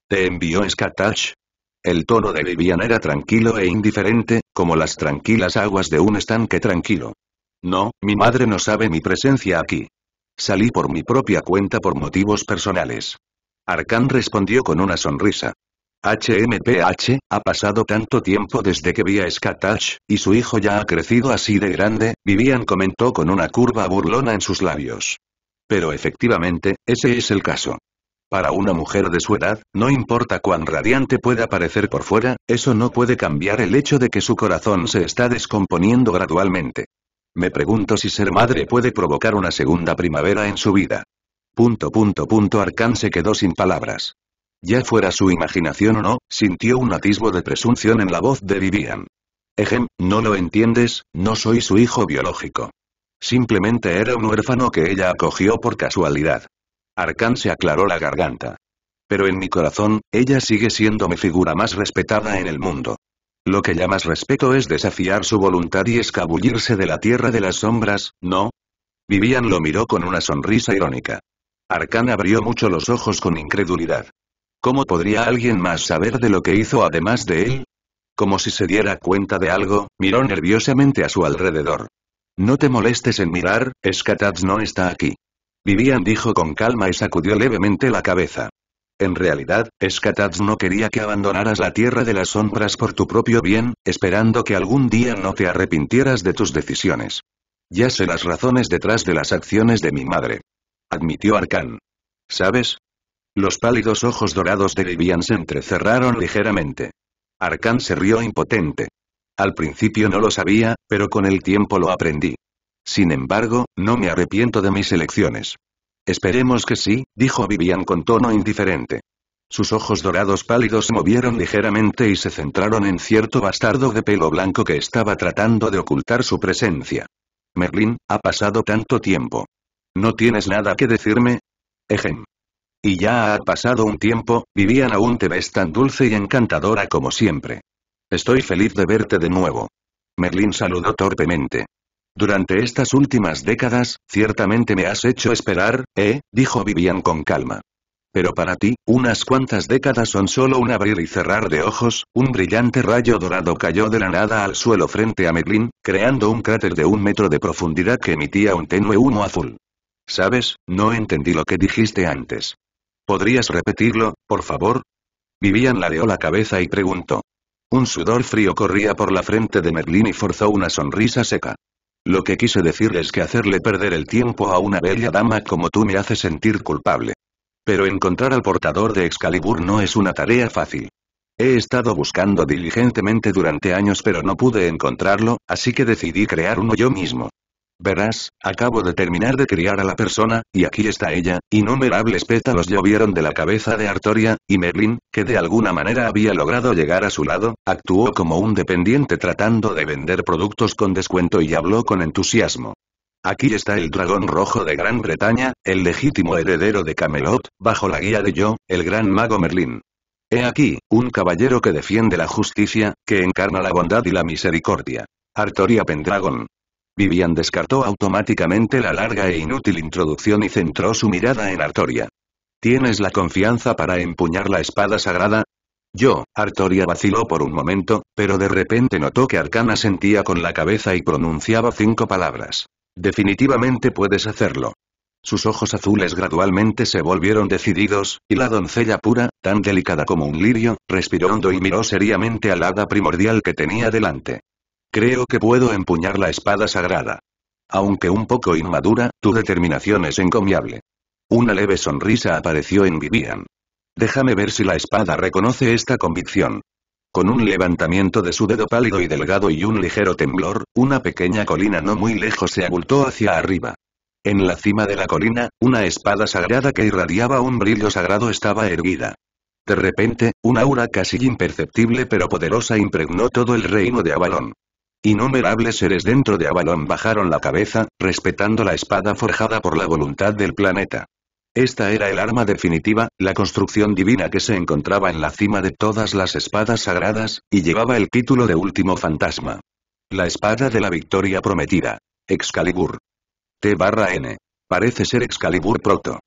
Te envió Skatash, el tono de Vivian era tranquilo e indiferente, como las tranquilas aguas de un estanque tranquilo. No, mi madre no sabe mi presencia aquí. Salí por mi propia cuenta por motivos personales. Arkan respondió con una sonrisa. HMPH, ha pasado tanto tiempo desde que vi a Skatash, y su hijo ya ha crecido así de grande, Vivian comentó con una curva burlona en sus labios. Pero efectivamente, ese es el caso. Para una mujer de su edad, no importa cuán radiante pueda parecer por fuera, eso no puede cambiar el hecho de que su corazón se está descomponiendo gradualmente. Me pregunto si ser madre puede provocar una segunda primavera en su vida. Punto punto punto Arcán se quedó sin palabras. Ya fuera su imaginación o no, sintió un atisbo de presunción en la voz de Vivian. Ejem, no lo entiendes, no soy su hijo biológico. Simplemente era un huérfano que ella acogió por casualidad. Arkán se aclaró la garganta. Pero en mi corazón, ella sigue siendo mi figura más respetada en el mundo. Lo que llamas respeto es desafiar su voluntad y escabullirse de la tierra de las sombras, ¿no? Vivian lo miró con una sonrisa irónica. Arkán abrió mucho los ojos con incredulidad. ¿Cómo podría alguien más saber de lo que hizo además de él? Como si se diera cuenta de algo, miró nerviosamente a su alrededor. No te molestes en mirar, Skatats no está aquí. Vivian dijo con calma y sacudió levemente la cabeza. En realidad, Escataz no quería que abandonaras la Tierra de las Sombras por tu propio bien, esperando que algún día no te arrepintieras de tus decisiones. Ya sé las razones detrás de las acciones de mi madre. Admitió Arkán. ¿Sabes? Los pálidos ojos dorados de Vivian se entrecerraron ligeramente. Arkán se rió impotente. Al principio no lo sabía, pero con el tiempo lo aprendí. Sin embargo, no me arrepiento de mis elecciones. Esperemos que sí, dijo Vivian con tono indiferente. Sus ojos dorados pálidos se movieron ligeramente y se centraron en cierto bastardo de pelo blanco que estaba tratando de ocultar su presencia. Merlin, ha pasado tanto tiempo. ¿No tienes nada que decirme? Ejem. Y ya ha pasado un tiempo, Vivian aún te ves tan dulce y encantadora como siempre. Estoy feliz de verte de nuevo. Merlin saludó torpemente. Durante estas últimas décadas, ciertamente me has hecho esperar, ¿eh? dijo Vivian con calma. Pero para ti, unas cuantas décadas son solo un abrir y cerrar de ojos, un brillante rayo dorado cayó de la nada al suelo frente a Meglin, creando un cráter de un metro de profundidad que emitía un tenue humo azul. ¿Sabes? No entendí lo que dijiste antes. ¿Podrías repetirlo, por favor? Vivian ladeó la cabeza y preguntó. Un sudor frío corría por la frente de Merlín y forzó una sonrisa seca. Lo que quise decir es que hacerle perder el tiempo a una bella dama como tú me hace sentir culpable. Pero encontrar al portador de Excalibur no es una tarea fácil. He estado buscando diligentemente durante años pero no pude encontrarlo, así que decidí crear uno yo mismo. Verás, acabo de terminar de criar a la persona, y aquí está ella, innumerables pétalos llovieron de la cabeza de Artoria, y Merlin, que de alguna manera había logrado llegar a su lado, actuó como un dependiente tratando de vender productos con descuento y habló con entusiasmo. Aquí está el dragón rojo de Gran Bretaña, el legítimo heredero de Camelot, bajo la guía de yo, el gran mago Merlin. He aquí, un caballero que defiende la justicia, que encarna la bondad y la misericordia. Artoria Pendragon. Vivian descartó automáticamente la larga e inútil introducción y centró su mirada en Artoria. ¿Tienes la confianza para empuñar la espada sagrada? Yo, Artoria vaciló por un momento, pero de repente notó que Arcana sentía con la cabeza y pronunciaba cinco palabras. Definitivamente puedes hacerlo. Sus ojos azules gradualmente se volvieron decididos, y la doncella pura, tan delicada como un lirio, respiró hondo y miró seriamente al hada primordial que tenía delante. Creo que puedo empuñar la espada sagrada. Aunque un poco inmadura, tu determinación es encomiable. Una leve sonrisa apareció en Vivian. Déjame ver si la espada reconoce esta convicción. Con un levantamiento de su dedo pálido y delgado y un ligero temblor, una pequeña colina no muy lejos se abultó hacia arriba. En la cima de la colina, una espada sagrada que irradiaba un brillo sagrado estaba erguida. De repente, una aura casi imperceptible pero poderosa impregnó todo el reino de Avalon. Innumerables seres dentro de Avalon bajaron la cabeza, respetando la espada forjada por la voluntad del planeta. Esta era el arma definitiva, la construcción divina que se encontraba en la cima de todas las espadas sagradas, y llevaba el título de último fantasma. La espada de la victoria prometida. Excalibur. T-N. barra Parece ser Excalibur Proto.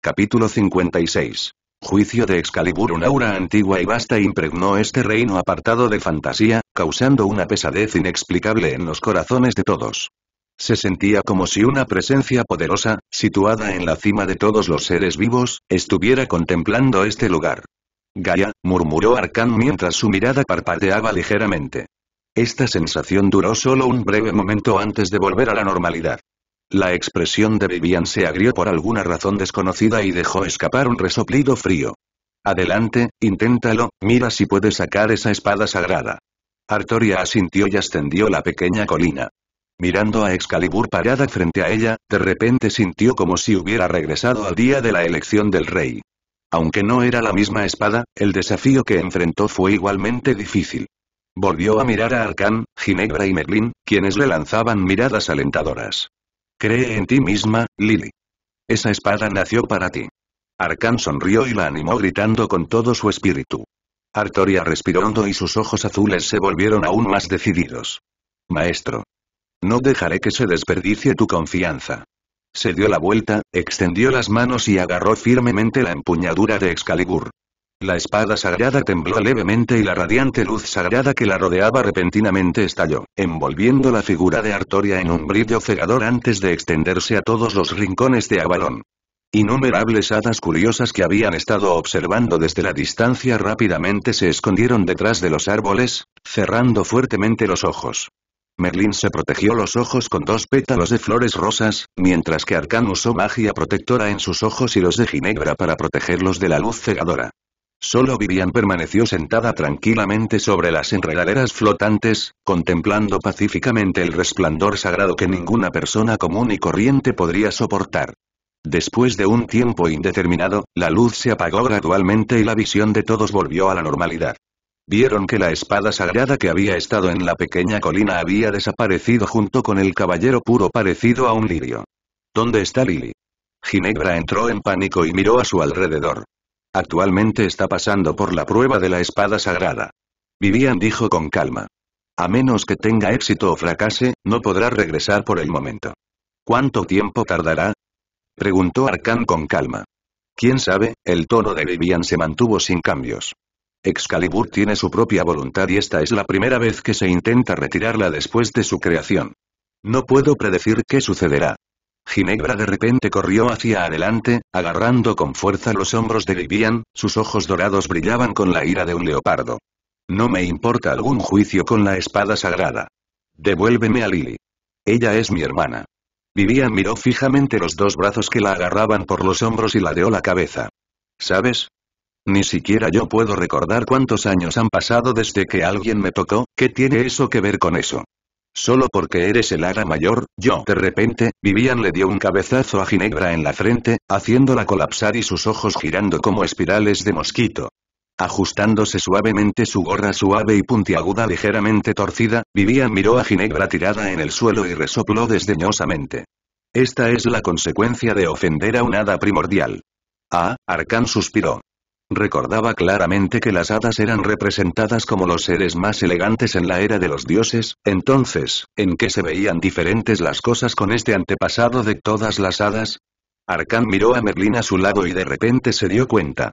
Capítulo 56. Juicio de Excalibur. Una aura antigua y vasta impregnó este reino apartado de fantasía, causando una pesadez inexplicable en los corazones de todos. Se sentía como si una presencia poderosa, situada en la cima de todos los seres vivos, estuviera contemplando este lugar. Gaia, murmuró Arkán mientras su mirada parpadeaba ligeramente. Esta sensación duró solo un breve momento antes de volver a la normalidad. La expresión de Vivian se agrió por alguna razón desconocida y dejó escapar un resoplido frío. Adelante, inténtalo, mira si puedes sacar esa espada sagrada. Artoria asintió y ascendió la pequeña colina. Mirando a Excalibur parada frente a ella, de repente sintió como si hubiera regresado al día de la elección del rey. Aunque no era la misma espada, el desafío que enfrentó fue igualmente difícil. Volvió a mirar a Arkán, Ginebra y Merlin, quienes le lanzaban miradas alentadoras. Cree en ti misma, Lily. Esa espada nació para ti. Arkán sonrió y la animó gritando con todo su espíritu. Artoria respiró hondo y sus ojos azules se volvieron aún más decididos. Maestro. No dejaré que se desperdicie tu confianza. Se dio la vuelta, extendió las manos y agarró firmemente la empuñadura de Excalibur. La espada sagrada tembló levemente y la radiante luz sagrada que la rodeaba repentinamente estalló, envolviendo la figura de Artoria en un brillo cegador antes de extenderse a todos los rincones de Avalon. Innumerables hadas curiosas que habían estado observando desde la distancia rápidamente se escondieron detrás de los árboles, cerrando fuertemente los ojos. merlin se protegió los ojos con dos pétalos de flores rosas, mientras que Arcan usó magia protectora en sus ojos y los de Ginebra para protegerlos de la luz cegadora. Solo Vivian permaneció sentada tranquilamente sobre las enredaderas flotantes, contemplando pacíficamente el resplandor sagrado que ninguna persona común y corriente podría soportar. Después de un tiempo indeterminado, la luz se apagó gradualmente y la visión de todos volvió a la normalidad. Vieron que la espada sagrada que había estado en la pequeña colina había desaparecido junto con el caballero puro parecido a un lirio. ¿Dónde está Lily? Ginebra entró en pánico y miró a su alrededor. Actualmente está pasando por la prueba de la espada sagrada. Vivian dijo con calma. A menos que tenga éxito o fracase, no podrá regresar por el momento. ¿Cuánto tiempo tardará? Preguntó Arcán con calma. ¿Quién sabe? El tono de Vivian se mantuvo sin cambios. Excalibur tiene su propia voluntad y esta es la primera vez que se intenta retirarla después de su creación. No puedo predecir qué sucederá. Ginebra de repente corrió hacia adelante, agarrando con fuerza los hombros de Vivian, sus ojos dorados brillaban con la ira de un leopardo. No me importa algún juicio con la espada sagrada. Devuélveme a Lily. Ella es mi hermana. Vivian miró fijamente los dos brazos que la agarraban por los hombros y ladeó la cabeza. ¿Sabes? Ni siquiera yo puedo recordar cuántos años han pasado desde que alguien me tocó, ¿qué tiene eso que ver con eso? Solo porque eres el ara mayor, yo. De repente, Vivian le dio un cabezazo a Ginebra en la frente, haciéndola colapsar y sus ojos girando como espirales de mosquito ajustándose suavemente su gorra suave y puntiaguda ligeramente torcida, Vivian miró a Ginebra tirada en el suelo y resopló desdeñosamente. Esta es la consecuencia de ofender a un hada primordial. Ah, Arcán suspiró. Recordaba claramente que las hadas eran representadas como los seres más elegantes en la era de los dioses, entonces, ¿en qué se veían diferentes las cosas con este antepasado de todas las hadas? Arcán miró a Merlín a su lado y de repente se dio cuenta.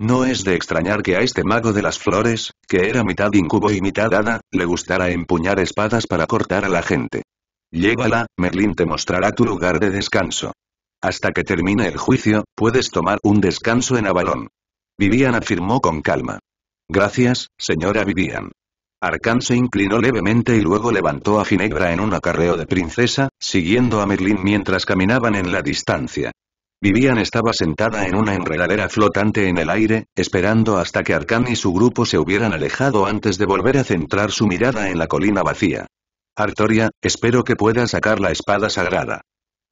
No es de extrañar que a este mago de las flores, que era mitad incubo y mitad hada, le gustara empuñar espadas para cortar a la gente. Llévala, Merlín te mostrará tu lugar de descanso. Hasta que termine el juicio, puedes tomar un descanso en Avalón. Vivian afirmó con calma. Gracias, señora Vivian. Arcán se inclinó levemente y luego levantó a Ginebra en un acarreo de princesa, siguiendo a Merlín mientras caminaban en la distancia. Vivian estaba sentada en una enredadera flotante en el aire, esperando hasta que Arkan y su grupo se hubieran alejado antes de volver a centrar su mirada en la colina vacía. Artoria, espero que pueda sacar la espada sagrada.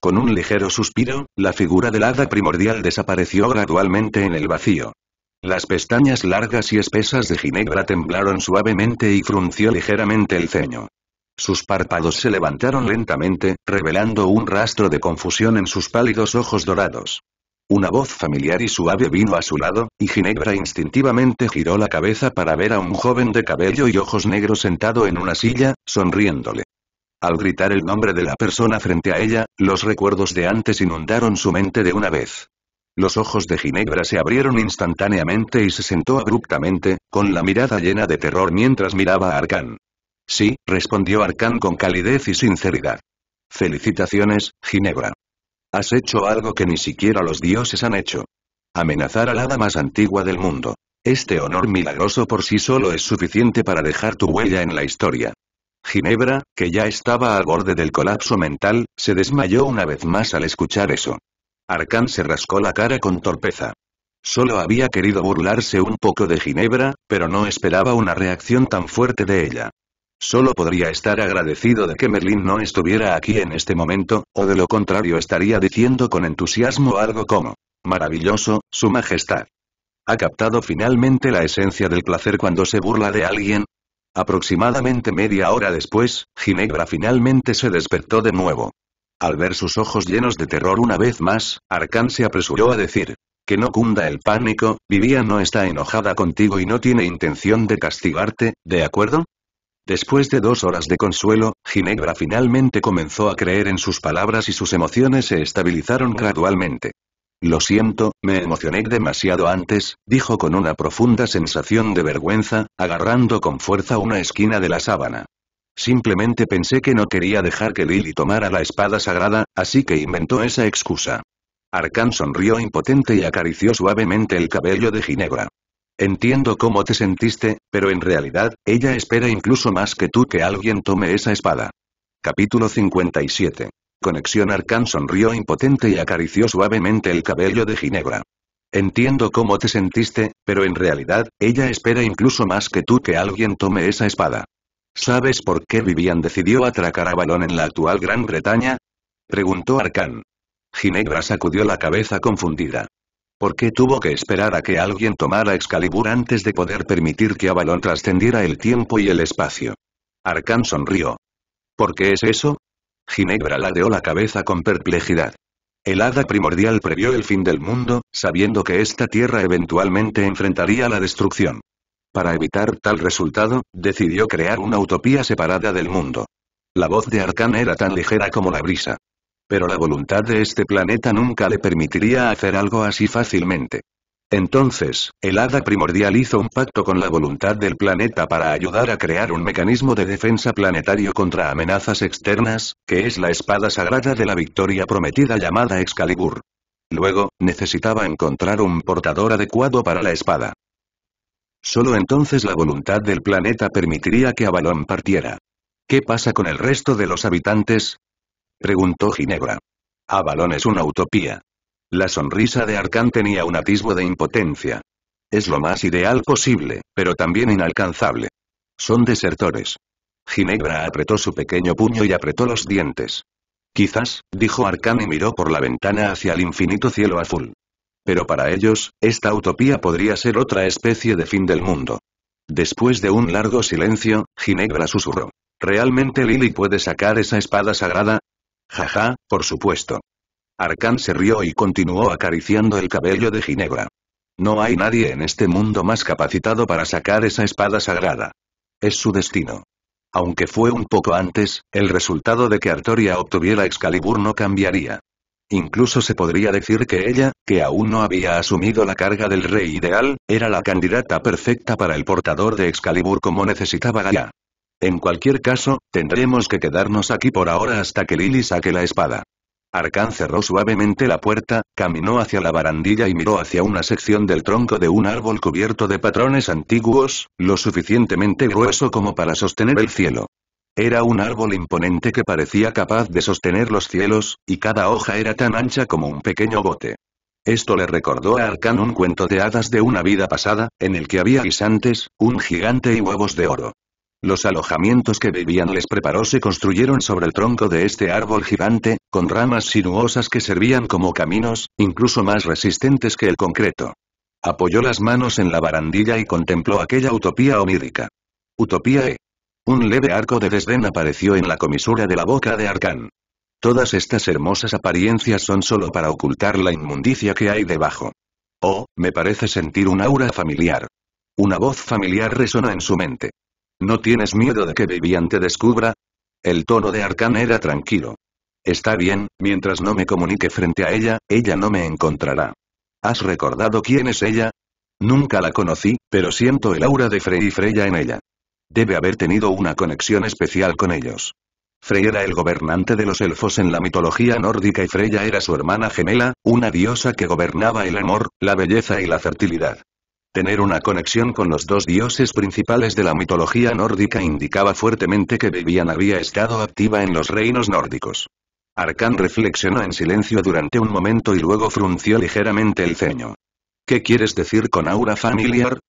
Con un ligero suspiro, la figura del hada primordial desapareció gradualmente en el vacío. Las pestañas largas y espesas de Ginebra temblaron suavemente y frunció ligeramente el ceño. Sus párpados se levantaron lentamente, revelando un rastro de confusión en sus pálidos ojos dorados. Una voz familiar y suave vino a su lado, y Ginebra instintivamente giró la cabeza para ver a un joven de cabello y ojos negros sentado en una silla, sonriéndole. Al gritar el nombre de la persona frente a ella, los recuerdos de antes inundaron su mente de una vez. Los ojos de Ginebra se abrieron instantáneamente y se sentó abruptamente, con la mirada llena de terror mientras miraba a Arkán. Sí, respondió Arcan con calidez y sinceridad. Felicitaciones, Ginebra. Has hecho algo que ni siquiera los dioses han hecho. Amenazar al hada más antigua del mundo. Este honor milagroso por sí solo es suficiente para dejar tu huella en la historia. Ginebra, que ya estaba al borde del colapso mental, se desmayó una vez más al escuchar eso. Arcan se rascó la cara con torpeza. Solo había querido burlarse un poco de Ginebra, pero no esperaba una reacción tan fuerte de ella. Solo podría estar agradecido de que Merlin no estuviera aquí en este momento, o de lo contrario estaría diciendo con entusiasmo algo como, maravilloso, su majestad. ¿Ha captado finalmente la esencia del placer cuando se burla de alguien? Aproximadamente media hora después, Ginebra finalmente se despertó de nuevo. Al ver sus ojos llenos de terror una vez más, Arkán se apresuró a decir, que no cunda el pánico, Vivía no está enojada contigo y no tiene intención de castigarte, ¿de acuerdo? Después de dos horas de consuelo, Ginebra finalmente comenzó a creer en sus palabras y sus emociones se estabilizaron gradualmente. Lo siento, me emocioné demasiado antes, dijo con una profunda sensación de vergüenza, agarrando con fuerza una esquina de la sábana. Simplemente pensé que no quería dejar que Lily tomara la espada sagrada, así que inventó esa excusa. Arcan sonrió impotente y acarició suavemente el cabello de Ginebra. Entiendo cómo te sentiste, pero en realidad, ella espera incluso más que tú que alguien tome esa espada. Capítulo 57. Conexión Arcan sonrió impotente y acarició suavemente el cabello de Ginebra. Entiendo cómo te sentiste, pero en realidad, ella espera incluso más que tú que alguien tome esa espada. ¿Sabes por qué Vivian decidió atracar a Balón en la actual Gran Bretaña? Preguntó Arcan. Ginebra sacudió la cabeza confundida. ¿Por qué tuvo que esperar a que alguien tomara Excalibur antes de poder permitir que Avalon trascendiera el tiempo y el espacio? Arkan sonrió. ¿Por qué es eso? Ginebra ladeó la cabeza con perplejidad. El hada primordial previó el fin del mundo, sabiendo que esta tierra eventualmente enfrentaría la destrucción. Para evitar tal resultado, decidió crear una utopía separada del mundo. La voz de Arkan era tan ligera como la brisa. Pero la voluntad de este planeta nunca le permitiría hacer algo así fácilmente. Entonces, el hada primordial hizo un pacto con la voluntad del planeta para ayudar a crear un mecanismo de defensa planetario contra amenazas externas, que es la espada sagrada de la victoria prometida llamada Excalibur. Luego, necesitaba encontrar un portador adecuado para la espada. Solo entonces la voluntad del planeta permitiría que Avalon partiera. ¿Qué pasa con el resto de los habitantes? preguntó Ginebra. Avalon ah, es una utopía. La sonrisa de Arkán tenía un atisbo de impotencia. Es lo más ideal posible, pero también inalcanzable. Son desertores. Ginebra apretó su pequeño puño y apretó los dientes. Quizás, dijo Arcán y miró por la ventana hacia el infinito cielo azul. Pero para ellos, esta utopía podría ser otra especie de fin del mundo. Después de un largo silencio, Ginebra susurró. ¿Realmente Lily puede sacar esa espada sagrada? Jaja, por supuesto. Arcán se rió y continuó acariciando el cabello de Ginebra. No hay nadie en este mundo más capacitado para sacar esa espada sagrada. Es su destino. Aunque fue un poco antes, el resultado de que Artoria obtuviera Excalibur no cambiaría. Incluso se podría decir que ella, que aún no había asumido la carga del rey ideal, era la candidata perfecta para el portador de Excalibur como necesitaba Gaia. En cualquier caso, tendremos que quedarnos aquí por ahora hasta que Lily saque la espada. Arcan cerró suavemente la puerta, caminó hacia la barandilla y miró hacia una sección del tronco de un árbol cubierto de patrones antiguos, lo suficientemente grueso como para sostener el cielo. Era un árbol imponente que parecía capaz de sostener los cielos, y cada hoja era tan ancha como un pequeño bote. Esto le recordó a Arcán un cuento de hadas de una vida pasada, en el que había guisantes, un gigante y huevos de oro. Los alojamientos que vivían les preparó se construyeron sobre el tronco de este árbol gigante, con ramas sinuosas que servían como caminos, incluso más resistentes que el concreto. Apoyó las manos en la barandilla y contempló aquella utopía omírica. Utopía E. Un leve arco de desdén apareció en la comisura de la boca de Arcán. Todas estas hermosas apariencias son solo para ocultar la inmundicia que hay debajo. Oh, me parece sentir un aura familiar. Una voz familiar resonó en su mente. ¿No tienes miedo de que Vivian te descubra? El tono de Arkan era tranquilo. Está bien, mientras no me comunique frente a ella, ella no me encontrará. ¿Has recordado quién es ella? Nunca la conocí, pero siento el aura de Frey y Freya en ella. Debe haber tenido una conexión especial con ellos. Frey era el gobernante de los elfos en la mitología nórdica y Freya era su hermana gemela, una diosa que gobernaba el amor, la belleza y la fertilidad. Tener una conexión con los dos dioses principales de la mitología nórdica indicaba fuertemente que Vivian había estado activa en los reinos nórdicos. Arkan reflexionó en silencio durante un momento y luego frunció ligeramente el ceño. ¿Qué quieres decir con aura familiar?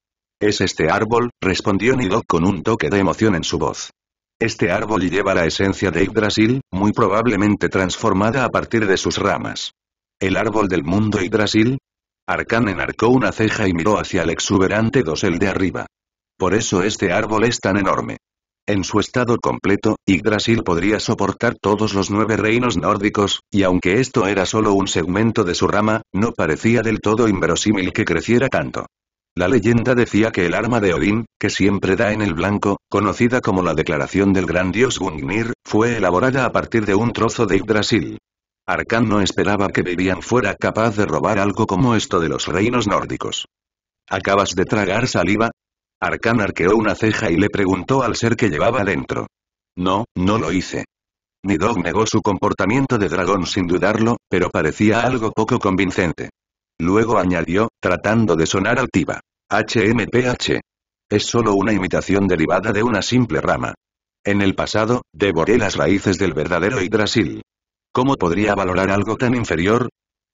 Es este árbol, respondió Nidok con un toque de emoción en su voz. Este árbol lleva la esencia de Yggdrasil, muy probablemente transformada a partir de sus ramas. El árbol del mundo Yggdrasil, Arcán enarcó una ceja y miró hacia el exuberante dosel de arriba. Por eso este árbol es tan enorme. En su estado completo, Yggdrasil podría soportar todos los nueve reinos nórdicos, y aunque esto era solo un segmento de su rama, no parecía del todo inverosímil que creciera tanto. La leyenda decía que el arma de Odín, que siempre da en el blanco, conocida como la declaración del gran dios Gungnir, fue elaborada a partir de un trozo de Yggdrasil. Arkan no esperaba que Vivian fuera capaz de robar algo como esto de los reinos nórdicos. ¿Acabas de tragar saliva? Arkán arqueó una ceja y le preguntó al ser que llevaba dentro. No, no lo hice. Nidog negó su comportamiento de dragón sin dudarlo, pero parecía algo poco convincente. Luego añadió, tratando de sonar altiva. HMPH. Es solo una imitación derivada de una simple rama. En el pasado, devoré las raíces del verdadero Yggdrasil. ¿Cómo podría valorar algo tan inferior?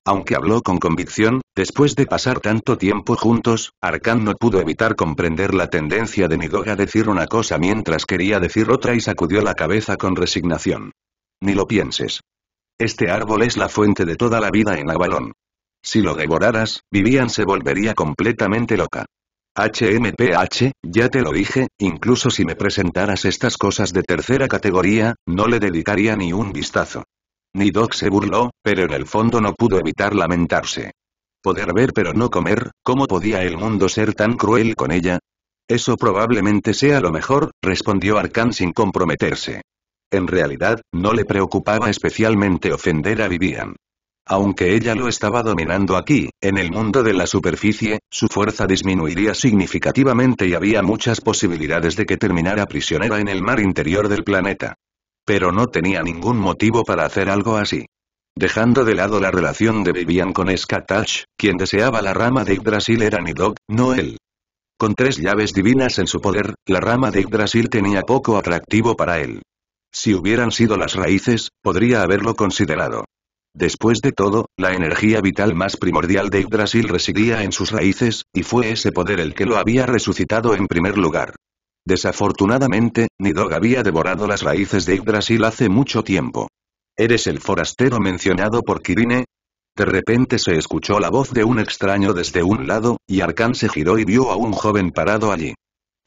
Aunque habló con convicción, después de pasar tanto tiempo juntos, Arkan no pudo evitar comprender la tendencia de Nidoga a decir una cosa mientras quería decir otra y sacudió la cabeza con resignación. Ni lo pienses. Este árbol es la fuente de toda la vida en Avalón. Si lo devoraras, Vivian se volvería completamente loca. HMPH, ya te lo dije, incluso si me presentaras estas cosas de tercera categoría, no le dedicaría ni un vistazo. Doc se burló, pero en el fondo no pudo evitar lamentarse. Poder ver pero no comer, ¿cómo podía el mundo ser tan cruel con ella? Eso probablemente sea lo mejor, respondió Arkan sin comprometerse. En realidad, no le preocupaba especialmente ofender a Vivian. Aunque ella lo estaba dominando aquí, en el mundo de la superficie, su fuerza disminuiría significativamente y había muchas posibilidades de que terminara prisionera en el mar interior del planeta. Pero no tenía ningún motivo para hacer algo así. Dejando de lado la relación de Vivian con Skatash, quien deseaba la rama de Yggdrasil era Nidog, no él. Con tres llaves divinas en su poder, la rama de Yggdrasil tenía poco atractivo para él. Si hubieran sido las raíces, podría haberlo considerado. Después de todo, la energía vital más primordial de Yggdrasil residía en sus raíces, y fue ese poder el que lo había resucitado en primer lugar. Desafortunadamente, Nidog había devorado las raíces de Yggdrasil hace mucho tiempo. ¿Eres el forastero mencionado por Kirine? De repente se escuchó la voz de un extraño desde un lado, y Arkan se giró y vio a un joven parado allí.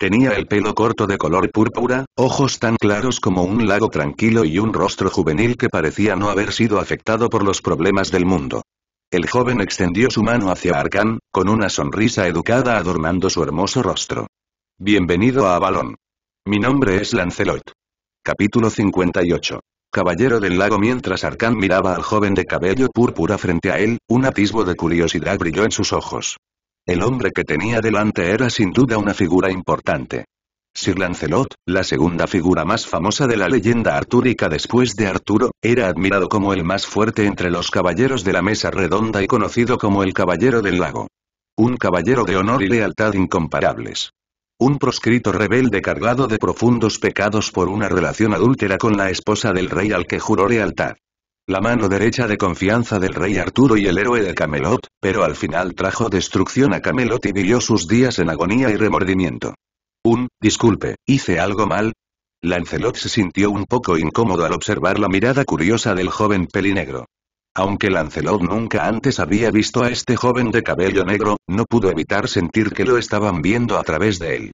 Tenía el pelo corto de color púrpura, ojos tan claros como un lago tranquilo y un rostro juvenil que parecía no haber sido afectado por los problemas del mundo. El joven extendió su mano hacia Arkan, con una sonrisa educada adornando su hermoso rostro. Bienvenido a Avalon. Mi nombre es Lancelot. Capítulo 58. Caballero del lago Mientras Arcán miraba al joven de cabello púrpura frente a él, un atisbo de curiosidad brilló en sus ojos. El hombre que tenía delante era sin duda una figura importante. Sir Lancelot, la segunda figura más famosa de la leyenda artúrica después de Arturo, era admirado como el más fuerte entre los caballeros de la mesa redonda y conocido como el Caballero del Lago. Un caballero de honor y lealtad incomparables. Un proscrito rebelde cargado de profundos pecados por una relación adúltera con la esposa del rey al que juró lealtad. La mano derecha de confianza del rey Arturo y el héroe de Camelot, pero al final trajo destrucción a Camelot y vivió sus días en agonía y remordimiento. Un, disculpe, hice algo mal, Lancelot se sintió un poco incómodo al observar la mirada curiosa del joven pelinegro. Aunque Lancelot nunca antes había visto a este joven de cabello negro, no pudo evitar sentir que lo estaban viendo a través de él.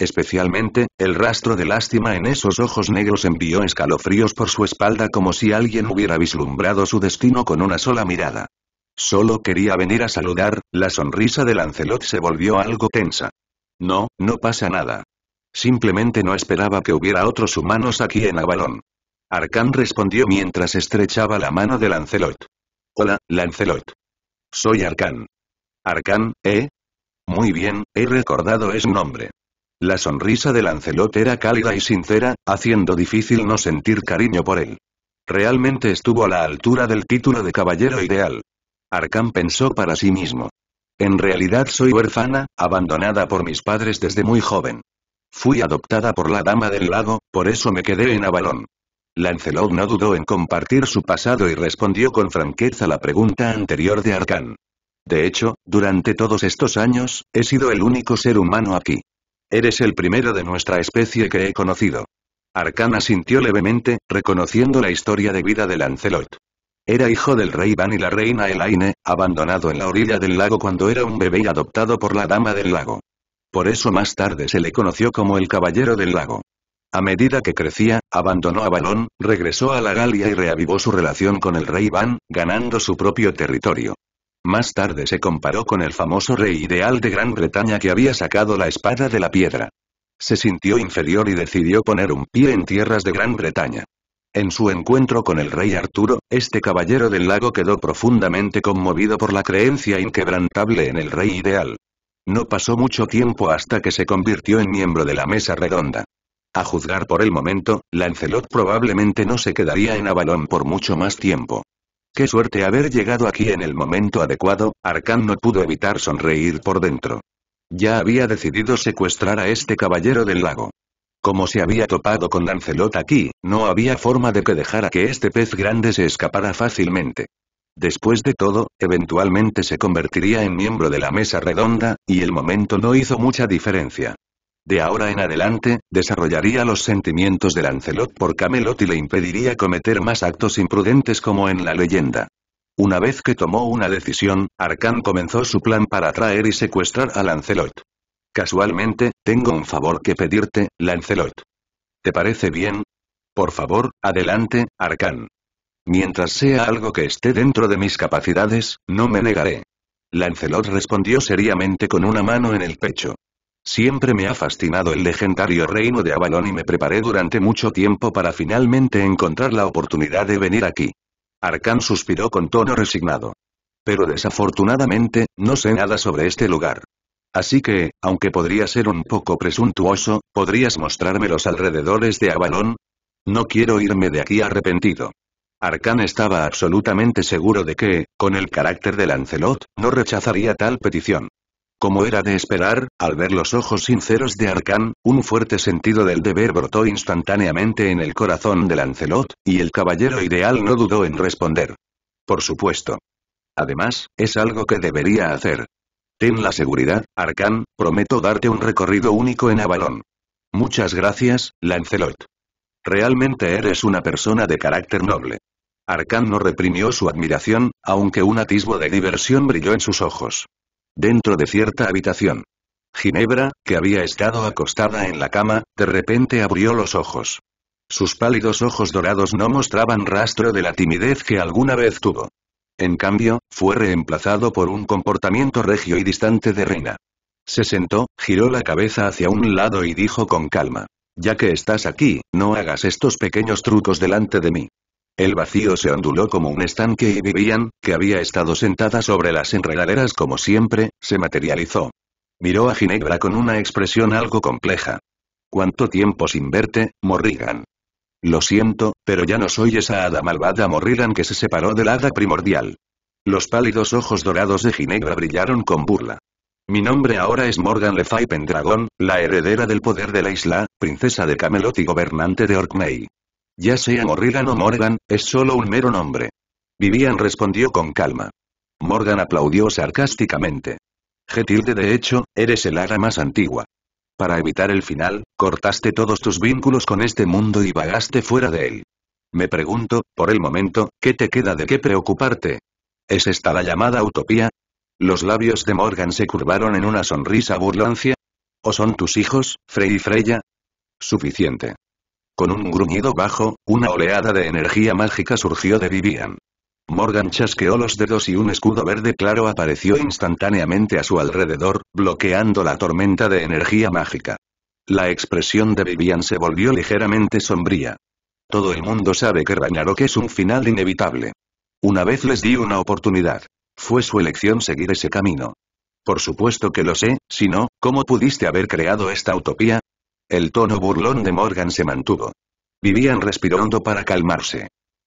Especialmente, el rastro de lástima en esos ojos negros envió escalofríos por su espalda como si alguien hubiera vislumbrado su destino con una sola mirada. Solo quería venir a saludar, la sonrisa de Lancelot se volvió algo tensa. No, no pasa nada. Simplemente no esperaba que hubiera otros humanos aquí en Avalon. Arcán respondió mientras estrechaba la mano de Lancelot. Hola, Lancelot. Soy Arcán. ¿Arcán, ¿eh? Muy bien, he recordado ese nombre. La sonrisa de Lancelot era cálida y sincera, haciendo difícil no sentir cariño por él. Realmente estuvo a la altura del título de caballero ideal. Arcán pensó para sí mismo. En realidad soy huérfana, abandonada por mis padres desde muy joven. Fui adoptada por la Dama del Lago, por eso me quedé en Avalon. Lancelot no dudó en compartir su pasado y respondió con franqueza la pregunta anterior de Arcan. De hecho, durante todos estos años, he sido el único ser humano aquí. Eres el primero de nuestra especie que he conocido. arcana asintió levemente, reconociendo la historia de vida de Lancelot. Era hijo del rey Van y la reina Elaine, abandonado en la orilla del lago cuando era un bebé y adoptado por la dama del lago. Por eso más tarde se le conoció como el Caballero del Lago. A medida que crecía, abandonó a Balón, regresó a la Galia y reavivó su relación con el rey Van, ganando su propio territorio. Más tarde se comparó con el famoso rey ideal de Gran Bretaña que había sacado la espada de la piedra. Se sintió inferior y decidió poner un pie en tierras de Gran Bretaña. En su encuentro con el rey Arturo, este caballero del lago quedó profundamente conmovido por la creencia inquebrantable en el rey ideal. No pasó mucho tiempo hasta que se convirtió en miembro de la mesa redonda. A juzgar por el momento, Lancelot probablemente no se quedaría en Avalon por mucho más tiempo. Qué suerte haber llegado aquí en el momento adecuado, Arkán no pudo evitar sonreír por dentro. Ya había decidido secuestrar a este caballero del lago. Como se había topado con Lancelot aquí, no había forma de que dejara que este pez grande se escapara fácilmente. Después de todo, eventualmente se convertiría en miembro de la mesa redonda, y el momento no hizo mucha diferencia. De ahora en adelante, desarrollaría los sentimientos de Lancelot por Camelot y le impediría cometer más actos imprudentes como en la leyenda. Una vez que tomó una decisión, Arcan comenzó su plan para atraer y secuestrar a Lancelot. Casualmente, tengo un favor que pedirte, Lancelot. ¿Te parece bien? Por favor, adelante, Arcan. Mientras sea algo que esté dentro de mis capacidades, no me negaré. Lancelot respondió seriamente con una mano en el pecho. Siempre me ha fascinado el legendario reino de Avalon y me preparé durante mucho tiempo para finalmente encontrar la oportunidad de venir aquí. Arkan suspiró con tono resignado. Pero desafortunadamente, no sé nada sobre este lugar. Así que, aunque podría ser un poco presuntuoso, ¿podrías mostrarme los alrededores de Avalon? No quiero irme de aquí arrepentido. Arkan estaba absolutamente seguro de que, con el carácter de Lancelot, no rechazaría tal petición. Como era de esperar, al ver los ojos sinceros de Arcan, un fuerte sentido del deber brotó instantáneamente en el corazón de Lancelot, y el caballero ideal no dudó en responder. Por supuesto. Además, es algo que debería hacer. Ten la seguridad, Arcan, prometo darte un recorrido único en Avalon. Muchas gracias, Lancelot. Realmente eres una persona de carácter noble. Arcan no reprimió su admiración, aunque un atisbo de diversión brilló en sus ojos. Dentro de cierta habitación. Ginebra, que había estado acostada en la cama, de repente abrió los ojos. Sus pálidos ojos dorados no mostraban rastro de la timidez que alguna vez tuvo. En cambio, fue reemplazado por un comportamiento regio y distante de reina. Se sentó, giró la cabeza hacia un lado y dijo con calma. Ya que estás aquí, no hagas estos pequeños trucos delante de mí. El vacío se onduló como un estanque y Vivian, que había estado sentada sobre las enredaderas como siempre, se materializó. Miró a Ginebra con una expresión algo compleja. ¿Cuánto tiempo sin verte, Morrigan? Lo siento, pero ya no soy esa hada malvada Morrigan que se separó del hada primordial. Los pálidos ojos dorados de Ginebra brillaron con burla. Mi nombre ahora es Morgan Fay Pendragon, la heredera del poder de la isla, princesa de Camelot y gobernante de Orkney. Ya sea Morrigan o Morgan, es solo un mero nombre. Vivian respondió con calma. Morgan aplaudió sarcásticamente. Getilde de hecho, eres el ara más antigua. Para evitar el final, cortaste todos tus vínculos con este mundo y vagaste fuera de él. Me pregunto, por el momento, ¿qué te queda de qué preocuparte? ¿Es esta la llamada utopía? Los labios de Morgan se curvaron en una sonrisa burlancia. ¿O son tus hijos, Frey y Freya? Suficiente. Con un gruñido bajo, una oleada de energía mágica surgió de Vivian. Morgan chasqueó los dedos y un escudo verde claro apareció instantáneamente a su alrededor, bloqueando la tormenta de energía mágica. La expresión de Vivian se volvió ligeramente sombría. Todo el mundo sabe que Ragnarok es un final inevitable. Una vez les di una oportunidad. Fue su elección seguir ese camino. Por supuesto que lo sé, si no, ¿cómo pudiste haber creado esta utopía? El tono burlón de Morgan se mantuvo. Vivían respirando para calmarse.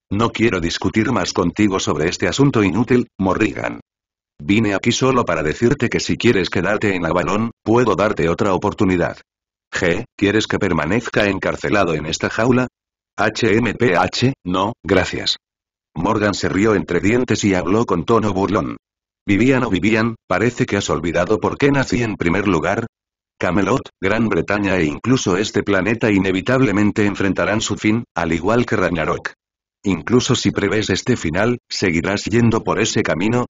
No quiero discutir más contigo sobre este asunto inútil, Morrigan. Vine aquí solo para decirte que si quieres quedarte en Avalon, puedo darte otra oportunidad. G, ¿quieres que permanezca encarcelado en esta jaula? HMPH, no, gracias. Morgan se rió entre dientes y habló con tono burlón. Vivían o Vivían, parece que has olvidado por qué nací en primer lugar. Camelot, Gran Bretaña e incluso este planeta inevitablemente enfrentarán su fin, al igual que Ragnarok. Incluso si prevés este final, ¿seguirás yendo por ese camino?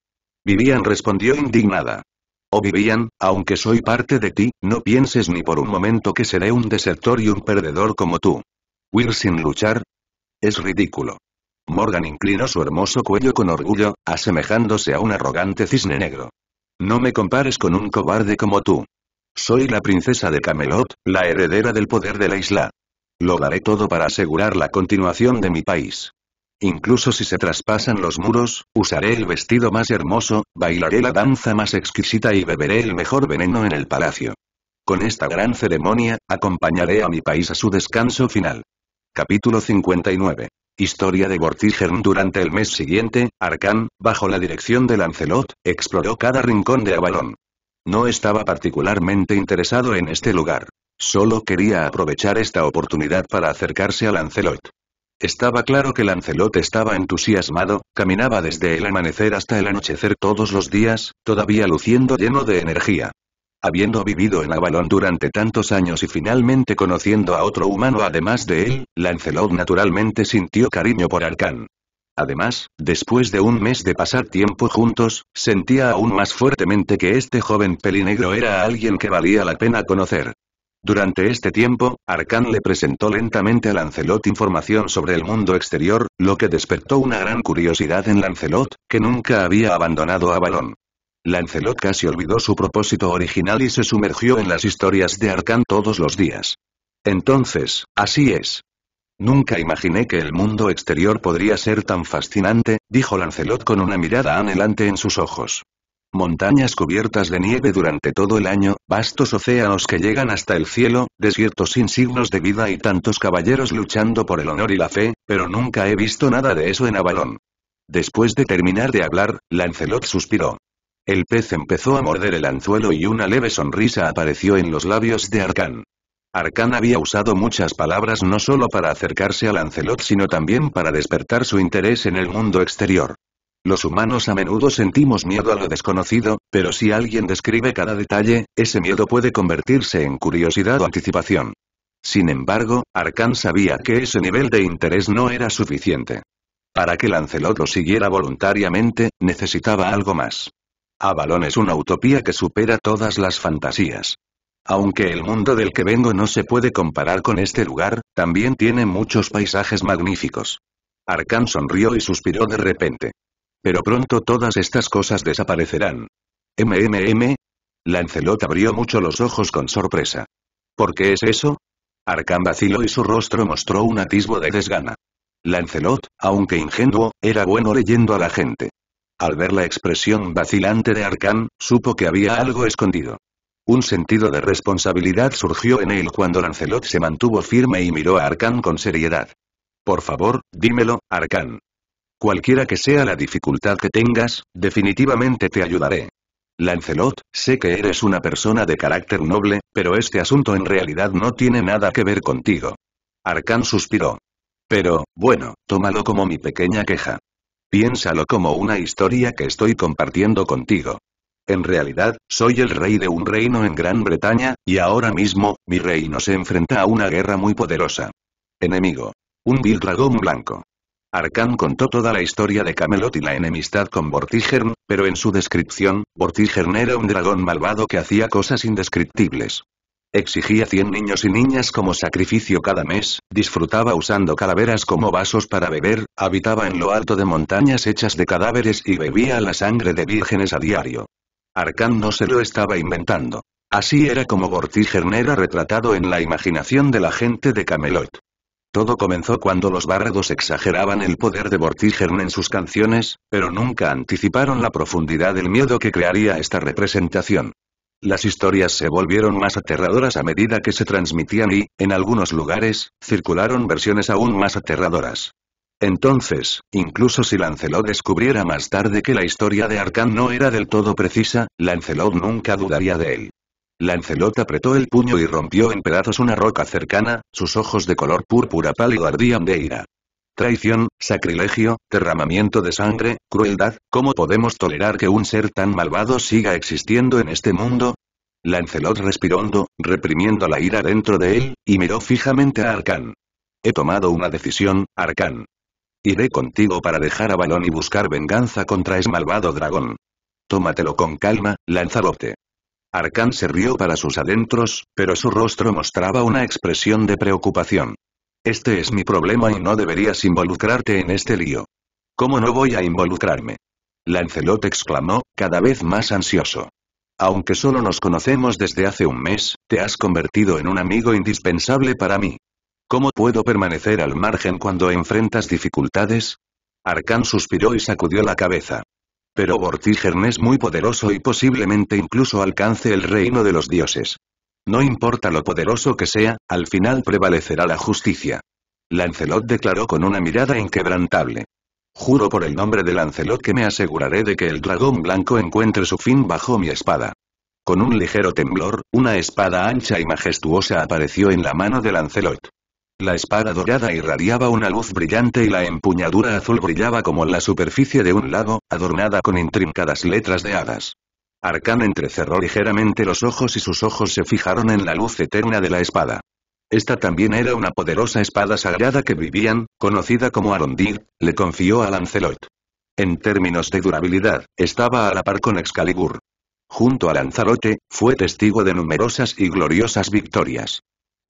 Vivian respondió indignada. Oh Vivian, aunque soy parte de ti, no pienses ni por un momento que seré un desertor y un perdedor como tú. ¿Huir sin luchar? Es ridículo. Morgan inclinó su hermoso cuello con orgullo, asemejándose a un arrogante cisne negro. No me compares con un cobarde como tú. Soy la princesa de Camelot, la heredera del poder de la isla. Lo daré todo para asegurar la continuación de mi país. Incluso si se traspasan los muros, usaré el vestido más hermoso, bailaré la danza más exquisita y beberé el mejor veneno en el palacio. Con esta gran ceremonia, acompañaré a mi país a su descanso final. Capítulo 59. Historia de Vortigern Durante el mes siguiente, Arcán, bajo la dirección de Lancelot, exploró cada rincón de Avalon. No estaba particularmente interesado en este lugar. Solo quería aprovechar esta oportunidad para acercarse a Lancelot. Estaba claro que Lancelot estaba entusiasmado, caminaba desde el amanecer hasta el anochecer todos los días, todavía luciendo lleno de energía. Habiendo vivido en Avalon durante tantos años y finalmente conociendo a otro humano además de él, Lancelot naturalmente sintió cariño por Arcan. Además, después de un mes de pasar tiempo juntos, sentía aún más fuertemente que este joven pelinegro era alguien que valía la pena conocer. Durante este tiempo, Arcan le presentó lentamente a Lancelot información sobre el mundo exterior, lo que despertó una gran curiosidad en Lancelot, que nunca había abandonado a Balón. Lancelot casi olvidó su propósito original y se sumergió en las historias de Arcan todos los días. Entonces, así es, Nunca imaginé que el mundo exterior podría ser tan fascinante, dijo Lancelot con una mirada anhelante en sus ojos. Montañas cubiertas de nieve durante todo el año, vastos océanos que llegan hasta el cielo, desiertos sin signos de vida y tantos caballeros luchando por el honor y la fe, pero nunca he visto nada de eso en Avalon». Después de terminar de hablar, Lancelot suspiró. El pez empezó a morder el anzuelo y una leve sonrisa apareció en los labios de Arcán. Arcan había usado muchas palabras no solo para acercarse a Lancelot sino también para despertar su interés en el mundo exterior. Los humanos a menudo sentimos miedo a lo desconocido, pero si alguien describe cada detalle, ese miedo puede convertirse en curiosidad o anticipación. Sin embargo, Arcan sabía que ese nivel de interés no era suficiente. Para que Lancelot lo siguiera voluntariamente, necesitaba algo más. Avalon es una utopía que supera todas las fantasías. Aunque el mundo del que vengo no se puede comparar con este lugar, también tiene muchos paisajes magníficos. Arcán sonrió y suspiró de repente. Pero pronto todas estas cosas desaparecerán. MMM. Lancelot abrió mucho los ojos con sorpresa. ¿Por qué es eso? Arkán vaciló y su rostro mostró un atisbo de desgana. Lancelot, aunque ingenuo, era bueno leyendo a la gente. Al ver la expresión vacilante de Arcán, supo que había algo escondido. Un sentido de responsabilidad surgió en él cuando Lancelot se mantuvo firme y miró a Arcan con seriedad. Por favor, dímelo, Arcán. Cualquiera que sea la dificultad que tengas, definitivamente te ayudaré. Lancelot, sé que eres una persona de carácter noble, pero este asunto en realidad no tiene nada que ver contigo. Arcán suspiró. Pero, bueno, tómalo como mi pequeña queja. Piénsalo como una historia que estoy compartiendo contigo en realidad, soy el rey de un reino en Gran Bretaña, y ahora mismo, mi reino se enfrenta a una guerra muy poderosa. Enemigo. Un vil dragón blanco. Arkham contó toda la historia de Camelot y la enemistad con Vortigern, pero en su descripción, Vortigern era un dragón malvado que hacía cosas indescriptibles. Exigía 100 niños y niñas como sacrificio cada mes, disfrutaba usando calaveras como vasos para beber, habitaba en lo alto de montañas hechas de cadáveres y bebía la sangre de vírgenes a diario. Arkham no se lo estaba inventando. Así era como Vortigern era retratado en la imaginación de la gente de Camelot. Todo comenzó cuando los bárbaros exageraban el poder de Vortigern en sus canciones, pero nunca anticiparon la profundidad del miedo que crearía esta representación. Las historias se volvieron más aterradoras a medida que se transmitían y, en algunos lugares, circularon versiones aún más aterradoras. Entonces, incluso si Lancelot descubriera más tarde que la historia de Arkham no era del todo precisa, Lancelot nunca dudaría de él. Lancelot apretó el puño y rompió en pedazos una roca cercana, sus ojos de color púrpura pálido ardían de ira. Traición, sacrilegio, derramamiento de sangre, crueldad, ¿cómo podemos tolerar que un ser tan malvado siga existiendo en este mundo? Lancelot respiró hondo, reprimiendo la ira dentro de él, y miró fijamente a Arcan. He tomado una decisión, Arcan. Iré contigo para dejar a Balón y buscar venganza contra ese malvado dragón. Tómatelo con calma, Lanzarote. Arcán se rió para sus adentros, pero su rostro mostraba una expresión de preocupación. Este es mi problema y no deberías involucrarte en este lío. ¿Cómo no voy a involucrarme? Lancelot exclamó, cada vez más ansioso. Aunque solo nos conocemos desde hace un mes, te has convertido en un amigo indispensable para mí. ¿Cómo puedo permanecer al margen cuando enfrentas dificultades? Arcán suspiró y sacudió la cabeza. Pero Vortigern es muy poderoso y posiblemente incluso alcance el reino de los dioses. No importa lo poderoso que sea, al final prevalecerá la justicia. Lancelot declaró con una mirada inquebrantable. Juro por el nombre de Lancelot que me aseguraré de que el dragón blanco encuentre su fin bajo mi espada. Con un ligero temblor, una espada ancha y majestuosa apareció en la mano de Lancelot. La espada dorada irradiaba una luz brillante y la empuñadura azul brillaba como la superficie de un lago, adornada con intrincadas letras de hadas. Arkán entrecerró ligeramente los ojos y sus ojos se fijaron en la luz eterna de la espada. Esta también era una poderosa espada sagrada que vivían, conocida como Arondir, le confió a Lancelot. En términos de durabilidad, estaba a la par con Excalibur. Junto a Lanzarote, fue testigo de numerosas y gloriosas victorias.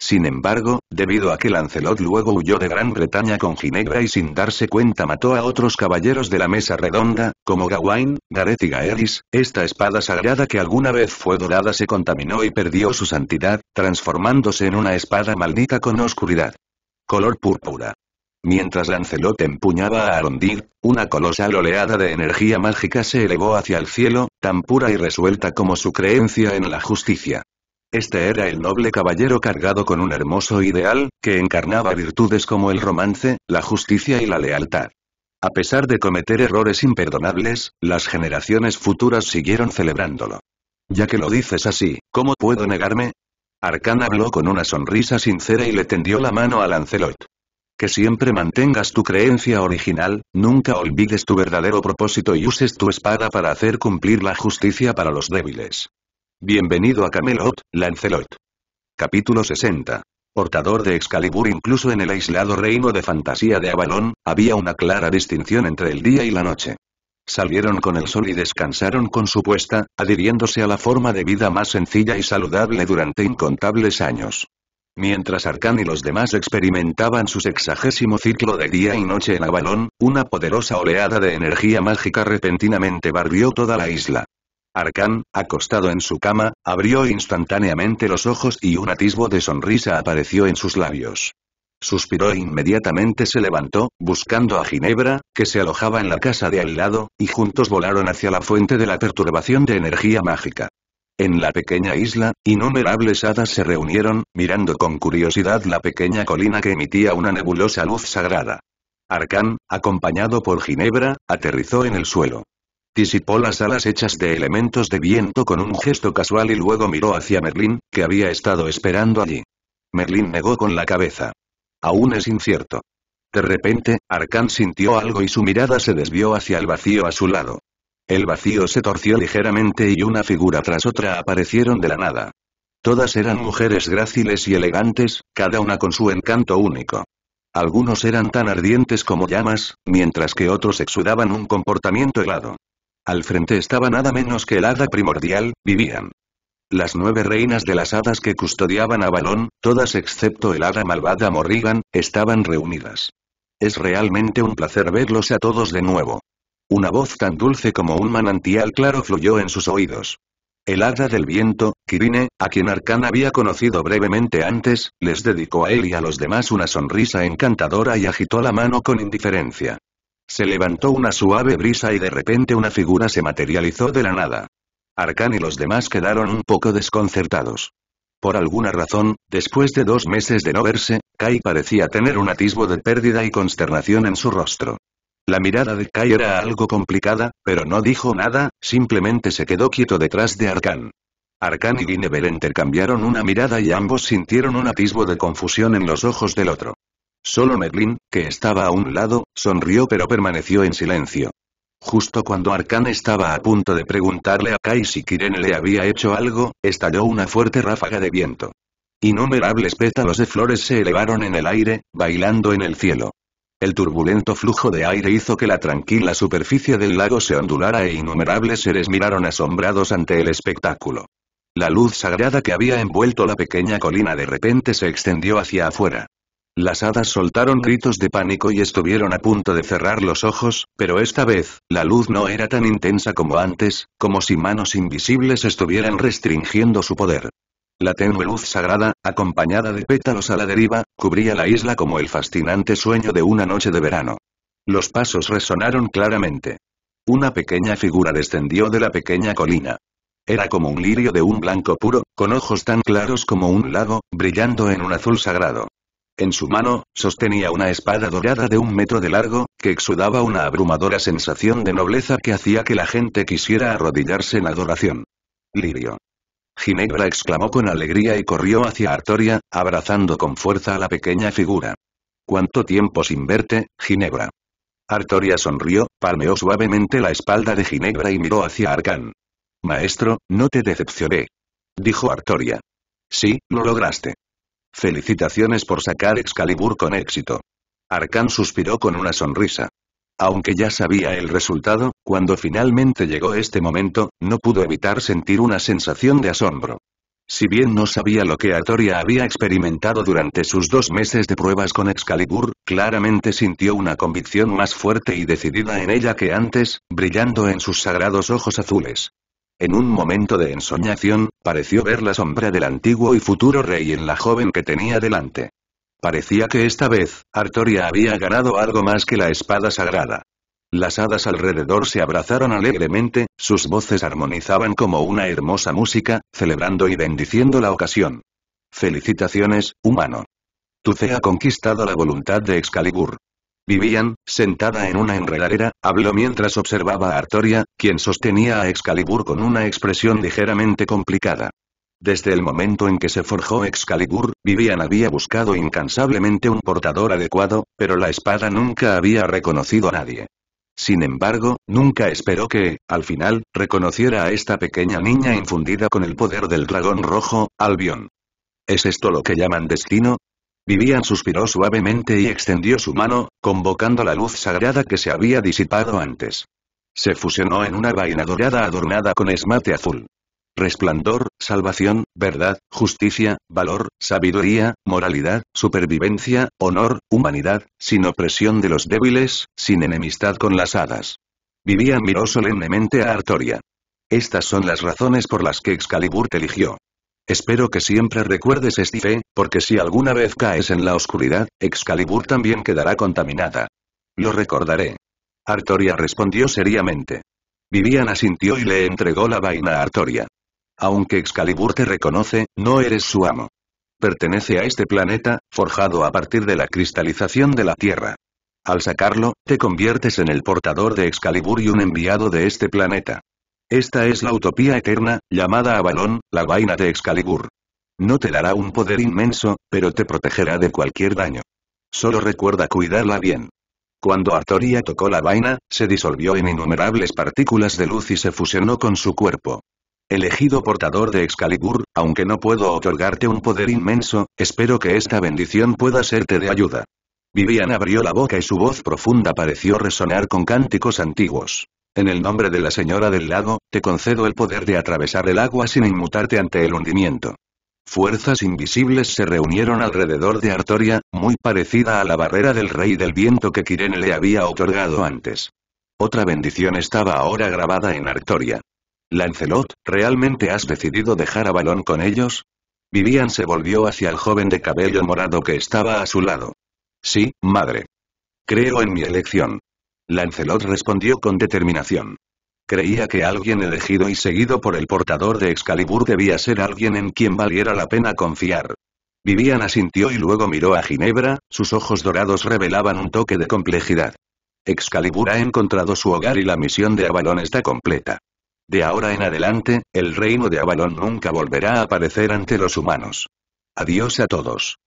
Sin embargo, debido a que Lancelot luego huyó de Gran Bretaña con Ginebra y sin darse cuenta mató a otros caballeros de la Mesa Redonda, como Gawain, Gareth y Gaeris, esta espada sagrada que alguna vez fue dorada se contaminó y perdió su santidad, transformándose en una espada maldita con oscuridad. Color púrpura. Mientras Lancelot empuñaba a Arondir, una colosal oleada de energía mágica se elevó hacia el cielo, tan pura y resuelta como su creencia en la justicia. Este era el noble caballero cargado con un hermoso ideal, que encarnaba virtudes como el romance, la justicia y la lealtad. A pesar de cometer errores imperdonables, las generaciones futuras siguieron celebrándolo. Ya que lo dices así, ¿cómo puedo negarme? Arcán habló con una sonrisa sincera y le tendió la mano a Lancelot. Que siempre mantengas tu creencia original, nunca olvides tu verdadero propósito y uses tu espada para hacer cumplir la justicia para los débiles. Bienvenido a Camelot, Lancelot. Capítulo 60. Portador de Excalibur incluso en el aislado reino de fantasía de Avalon, había una clara distinción entre el día y la noche. Salieron con el sol y descansaron con su puesta, adhiriéndose a la forma de vida más sencilla y saludable durante incontables años. Mientras Arcán y los demás experimentaban su sexagésimo ciclo de día y noche en Avalon, una poderosa oleada de energía mágica repentinamente barrió toda la isla. Arcan, acostado en su cama, abrió instantáneamente los ojos y un atisbo de sonrisa apareció en sus labios. Suspiró e inmediatamente se levantó, buscando a Ginebra, que se alojaba en la casa de al lado, y juntos volaron hacia la fuente de la perturbación de energía mágica. En la pequeña isla, innumerables hadas se reunieron, mirando con curiosidad la pequeña colina que emitía una nebulosa luz sagrada. Arcán, acompañado por Ginebra, aterrizó en el suelo. Disipó las alas hechas de elementos de viento con un gesto casual y luego miró hacia Merlín, que había estado esperando allí. Merlín negó con la cabeza. Aún es incierto. De repente, Arkan sintió algo y su mirada se desvió hacia el vacío a su lado. El vacío se torció ligeramente y una figura tras otra aparecieron de la nada. Todas eran mujeres gráciles y elegantes, cada una con su encanto único. Algunos eran tan ardientes como llamas, mientras que otros exudaban un comportamiento helado. Al frente estaba nada menos que el hada primordial, vivían. Las nueve reinas de las hadas que custodiaban a Balón, todas excepto el hada malvada Morrigan, estaban reunidas. Es realmente un placer verlos a todos de nuevo. Una voz tan dulce como un manantial claro fluyó en sus oídos. El hada del viento, Kirine, a quien Arkhan había conocido brevemente antes, les dedicó a él y a los demás una sonrisa encantadora y agitó la mano con indiferencia. Se levantó una suave brisa y de repente una figura se materializó de la nada. Arkán y los demás quedaron un poco desconcertados. Por alguna razón, después de dos meses de no verse, Kai parecía tener un atisbo de pérdida y consternación en su rostro. La mirada de Kai era algo complicada, pero no dijo nada, simplemente se quedó quieto detrás de Arkán. Arkán y Ginever intercambiaron una mirada y ambos sintieron un atisbo de confusión en los ojos del otro. Solo Merlin, que estaba a un lado, sonrió pero permaneció en silencio. Justo cuando Arkan estaba a punto de preguntarle a Kai si Kirene le había hecho algo, estalló una fuerte ráfaga de viento. Innumerables pétalos de flores se elevaron en el aire, bailando en el cielo. El turbulento flujo de aire hizo que la tranquila superficie del lago se ondulara e innumerables seres miraron asombrados ante el espectáculo. La luz sagrada que había envuelto la pequeña colina de repente se extendió hacia afuera. Las hadas soltaron mm. gritos de pánico y estuvieron a punto de cerrar los ojos, pero esta vez, la luz no era tan intensa como antes, como si manos invisibles estuvieran restringiendo su poder. La tenue luz sagrada, acompañada de pétalos a la deriva, cubría la isla como el fascinante sueño de una noche de verano. Los pasos resonaron claramente. Una pequeña figura descendió de la pequeña colina. Era como un lirio de un blanco puro, con ojos tan claros como un lago, brillando en un azul sagrado. En su mano, sostenía una espada dorada de un metro de largo, que exudaba una abrumadora sensación de nobleza que hacía que la gente quisiera arrodillarse en adoración. Lirio. Ginebra exclamó con alegría y corrió hacia Artoria, abrazando con fuerza a la pequeña figura. ¿Cuánto tiempo sin verte, Ginebra? Artoria sonrió, palmeó suavemente la espalda de Ginebra y miró hacia Arcán. Maestro, no te decepcioné. Dijo Artoria. Sí, lo lograste. Felicitaciones por sacar Excalibur con éxito. Arcan suspiró con una sonrisa. Aunque ya sabía el resultado, cuando finalmente llegó este momento, no pudo evitar sentir una sensación de asombro. Si bien no sabía lo que Atoria había experimentado durante sus dos meses de pruebas con Excalibur, claramente sintió una convicción más fuerte y decidida en ella que antes, brillando en sus sagrados ojos azules. En un momento de ensoñación, pareció ver la sombra del antiguo y futuro rey en la joven que tenía delante. Parecía que esta vez, Artoria había ganado algo más que la espada sagrada. Las hadas alrededor se abrazaron alegremente, sus voces armonizaban como una hermosa música, celebrando y bendiciendo la ocasión. Felicitaciones, humano. fe ha conquistado la voluntad de Excalibur. Vivian, sentada en una enredadera, habló mientras observaba a Artoria, quien sostenía a Excalibur con una expresión ligeramente complicada. Desde el momento en que se forjó Excalibur, Vivian había buscado incansablemente un portador adecuado, pero la espada nunca había reconocido a nadie. Sin embargo, nunca esperó que, al final, reconociera a esta pequeña niña infundida con el poder del dragón rojo, Albion. ¿Es esto lo que llaman destino? Vivian suspiró suavemente y extendió su mano, convocando la luz sagrada que se había disipado antes. Se fusionó en una vaina dorada adornada con esmate azul. Resplandor, salvación, verdad, justicia, valor, sabiduría, moralidad, supervivencia, honor, humanidad, sin opresión de los débiles, sin enemistad con las hadas. Vivian miró solemnemente a Artoria. Estas son las razones por las que Excalibur te eligió. Espero que siempre recuerdes este fe, porque si alguna vez caes en la oscuridad, Excalibur también quedará contaminada. Lo recordaré. Artoria respondió seriamente. Viviana asintió y le entregó la vaina a Artoria. Aunque Excalibur te reconoce, no eres su amo. Pertenece a este planeta, forjado a partir de la cristalización de la Tierra. Al sacarlo, te conviertes en el portador de Excalibur y un enviado de este planeta. Esta es la utopía eterna, llamada Avalon, la vaina de Excalibur. No te dará un poder inmenso, pero te protegerá de cualquier daño. Solo recuerda cuidarla bien. Cuando Artoria tocó la vaina, se disolvió en innumerables partículas de luz y se fusionó con su cuerpo. Elegido portador de Excalibur, aunque no puedo otorgarte un poder inmenso, espero que esta bendición pueda serte de ayuda. Vivian abrió la boca y su voz profunda pareció resonar con cánticos antiguos. En el nombre de la señora del lago, te concedo el poder de atravesar el agua sin inmutarte ante el hundimiento. Fuerzas invisibles se reunieron alrededor de Artoria, muy parecida a la barrera del rey del viento que Kirene le había otorgado antes. Otra bendición estaba ahora grabada en Artoria. Lancelot, ¿realmente has decidido dejar a Balón con ellos? Vivian se volvió hacia el joven de cabello morado que estaba a su lado. Sí, madre. Creo en mi elección. Lancelot respondió con determinación. Creía que alguien elegido y seguido por el portador de Excalibur debía ser alguien en quien valiera la pena confiar. Viviana asintió y luego miró a Ginebra, sus ojos dorados revelaban un toque de complejidad. Excalibur ha encontrado su hogar y la misión de Avalon está completa. De ahora en adelante, el reino de Avalon nunca volverá a aparecer ante los humanos. Adiós a todos.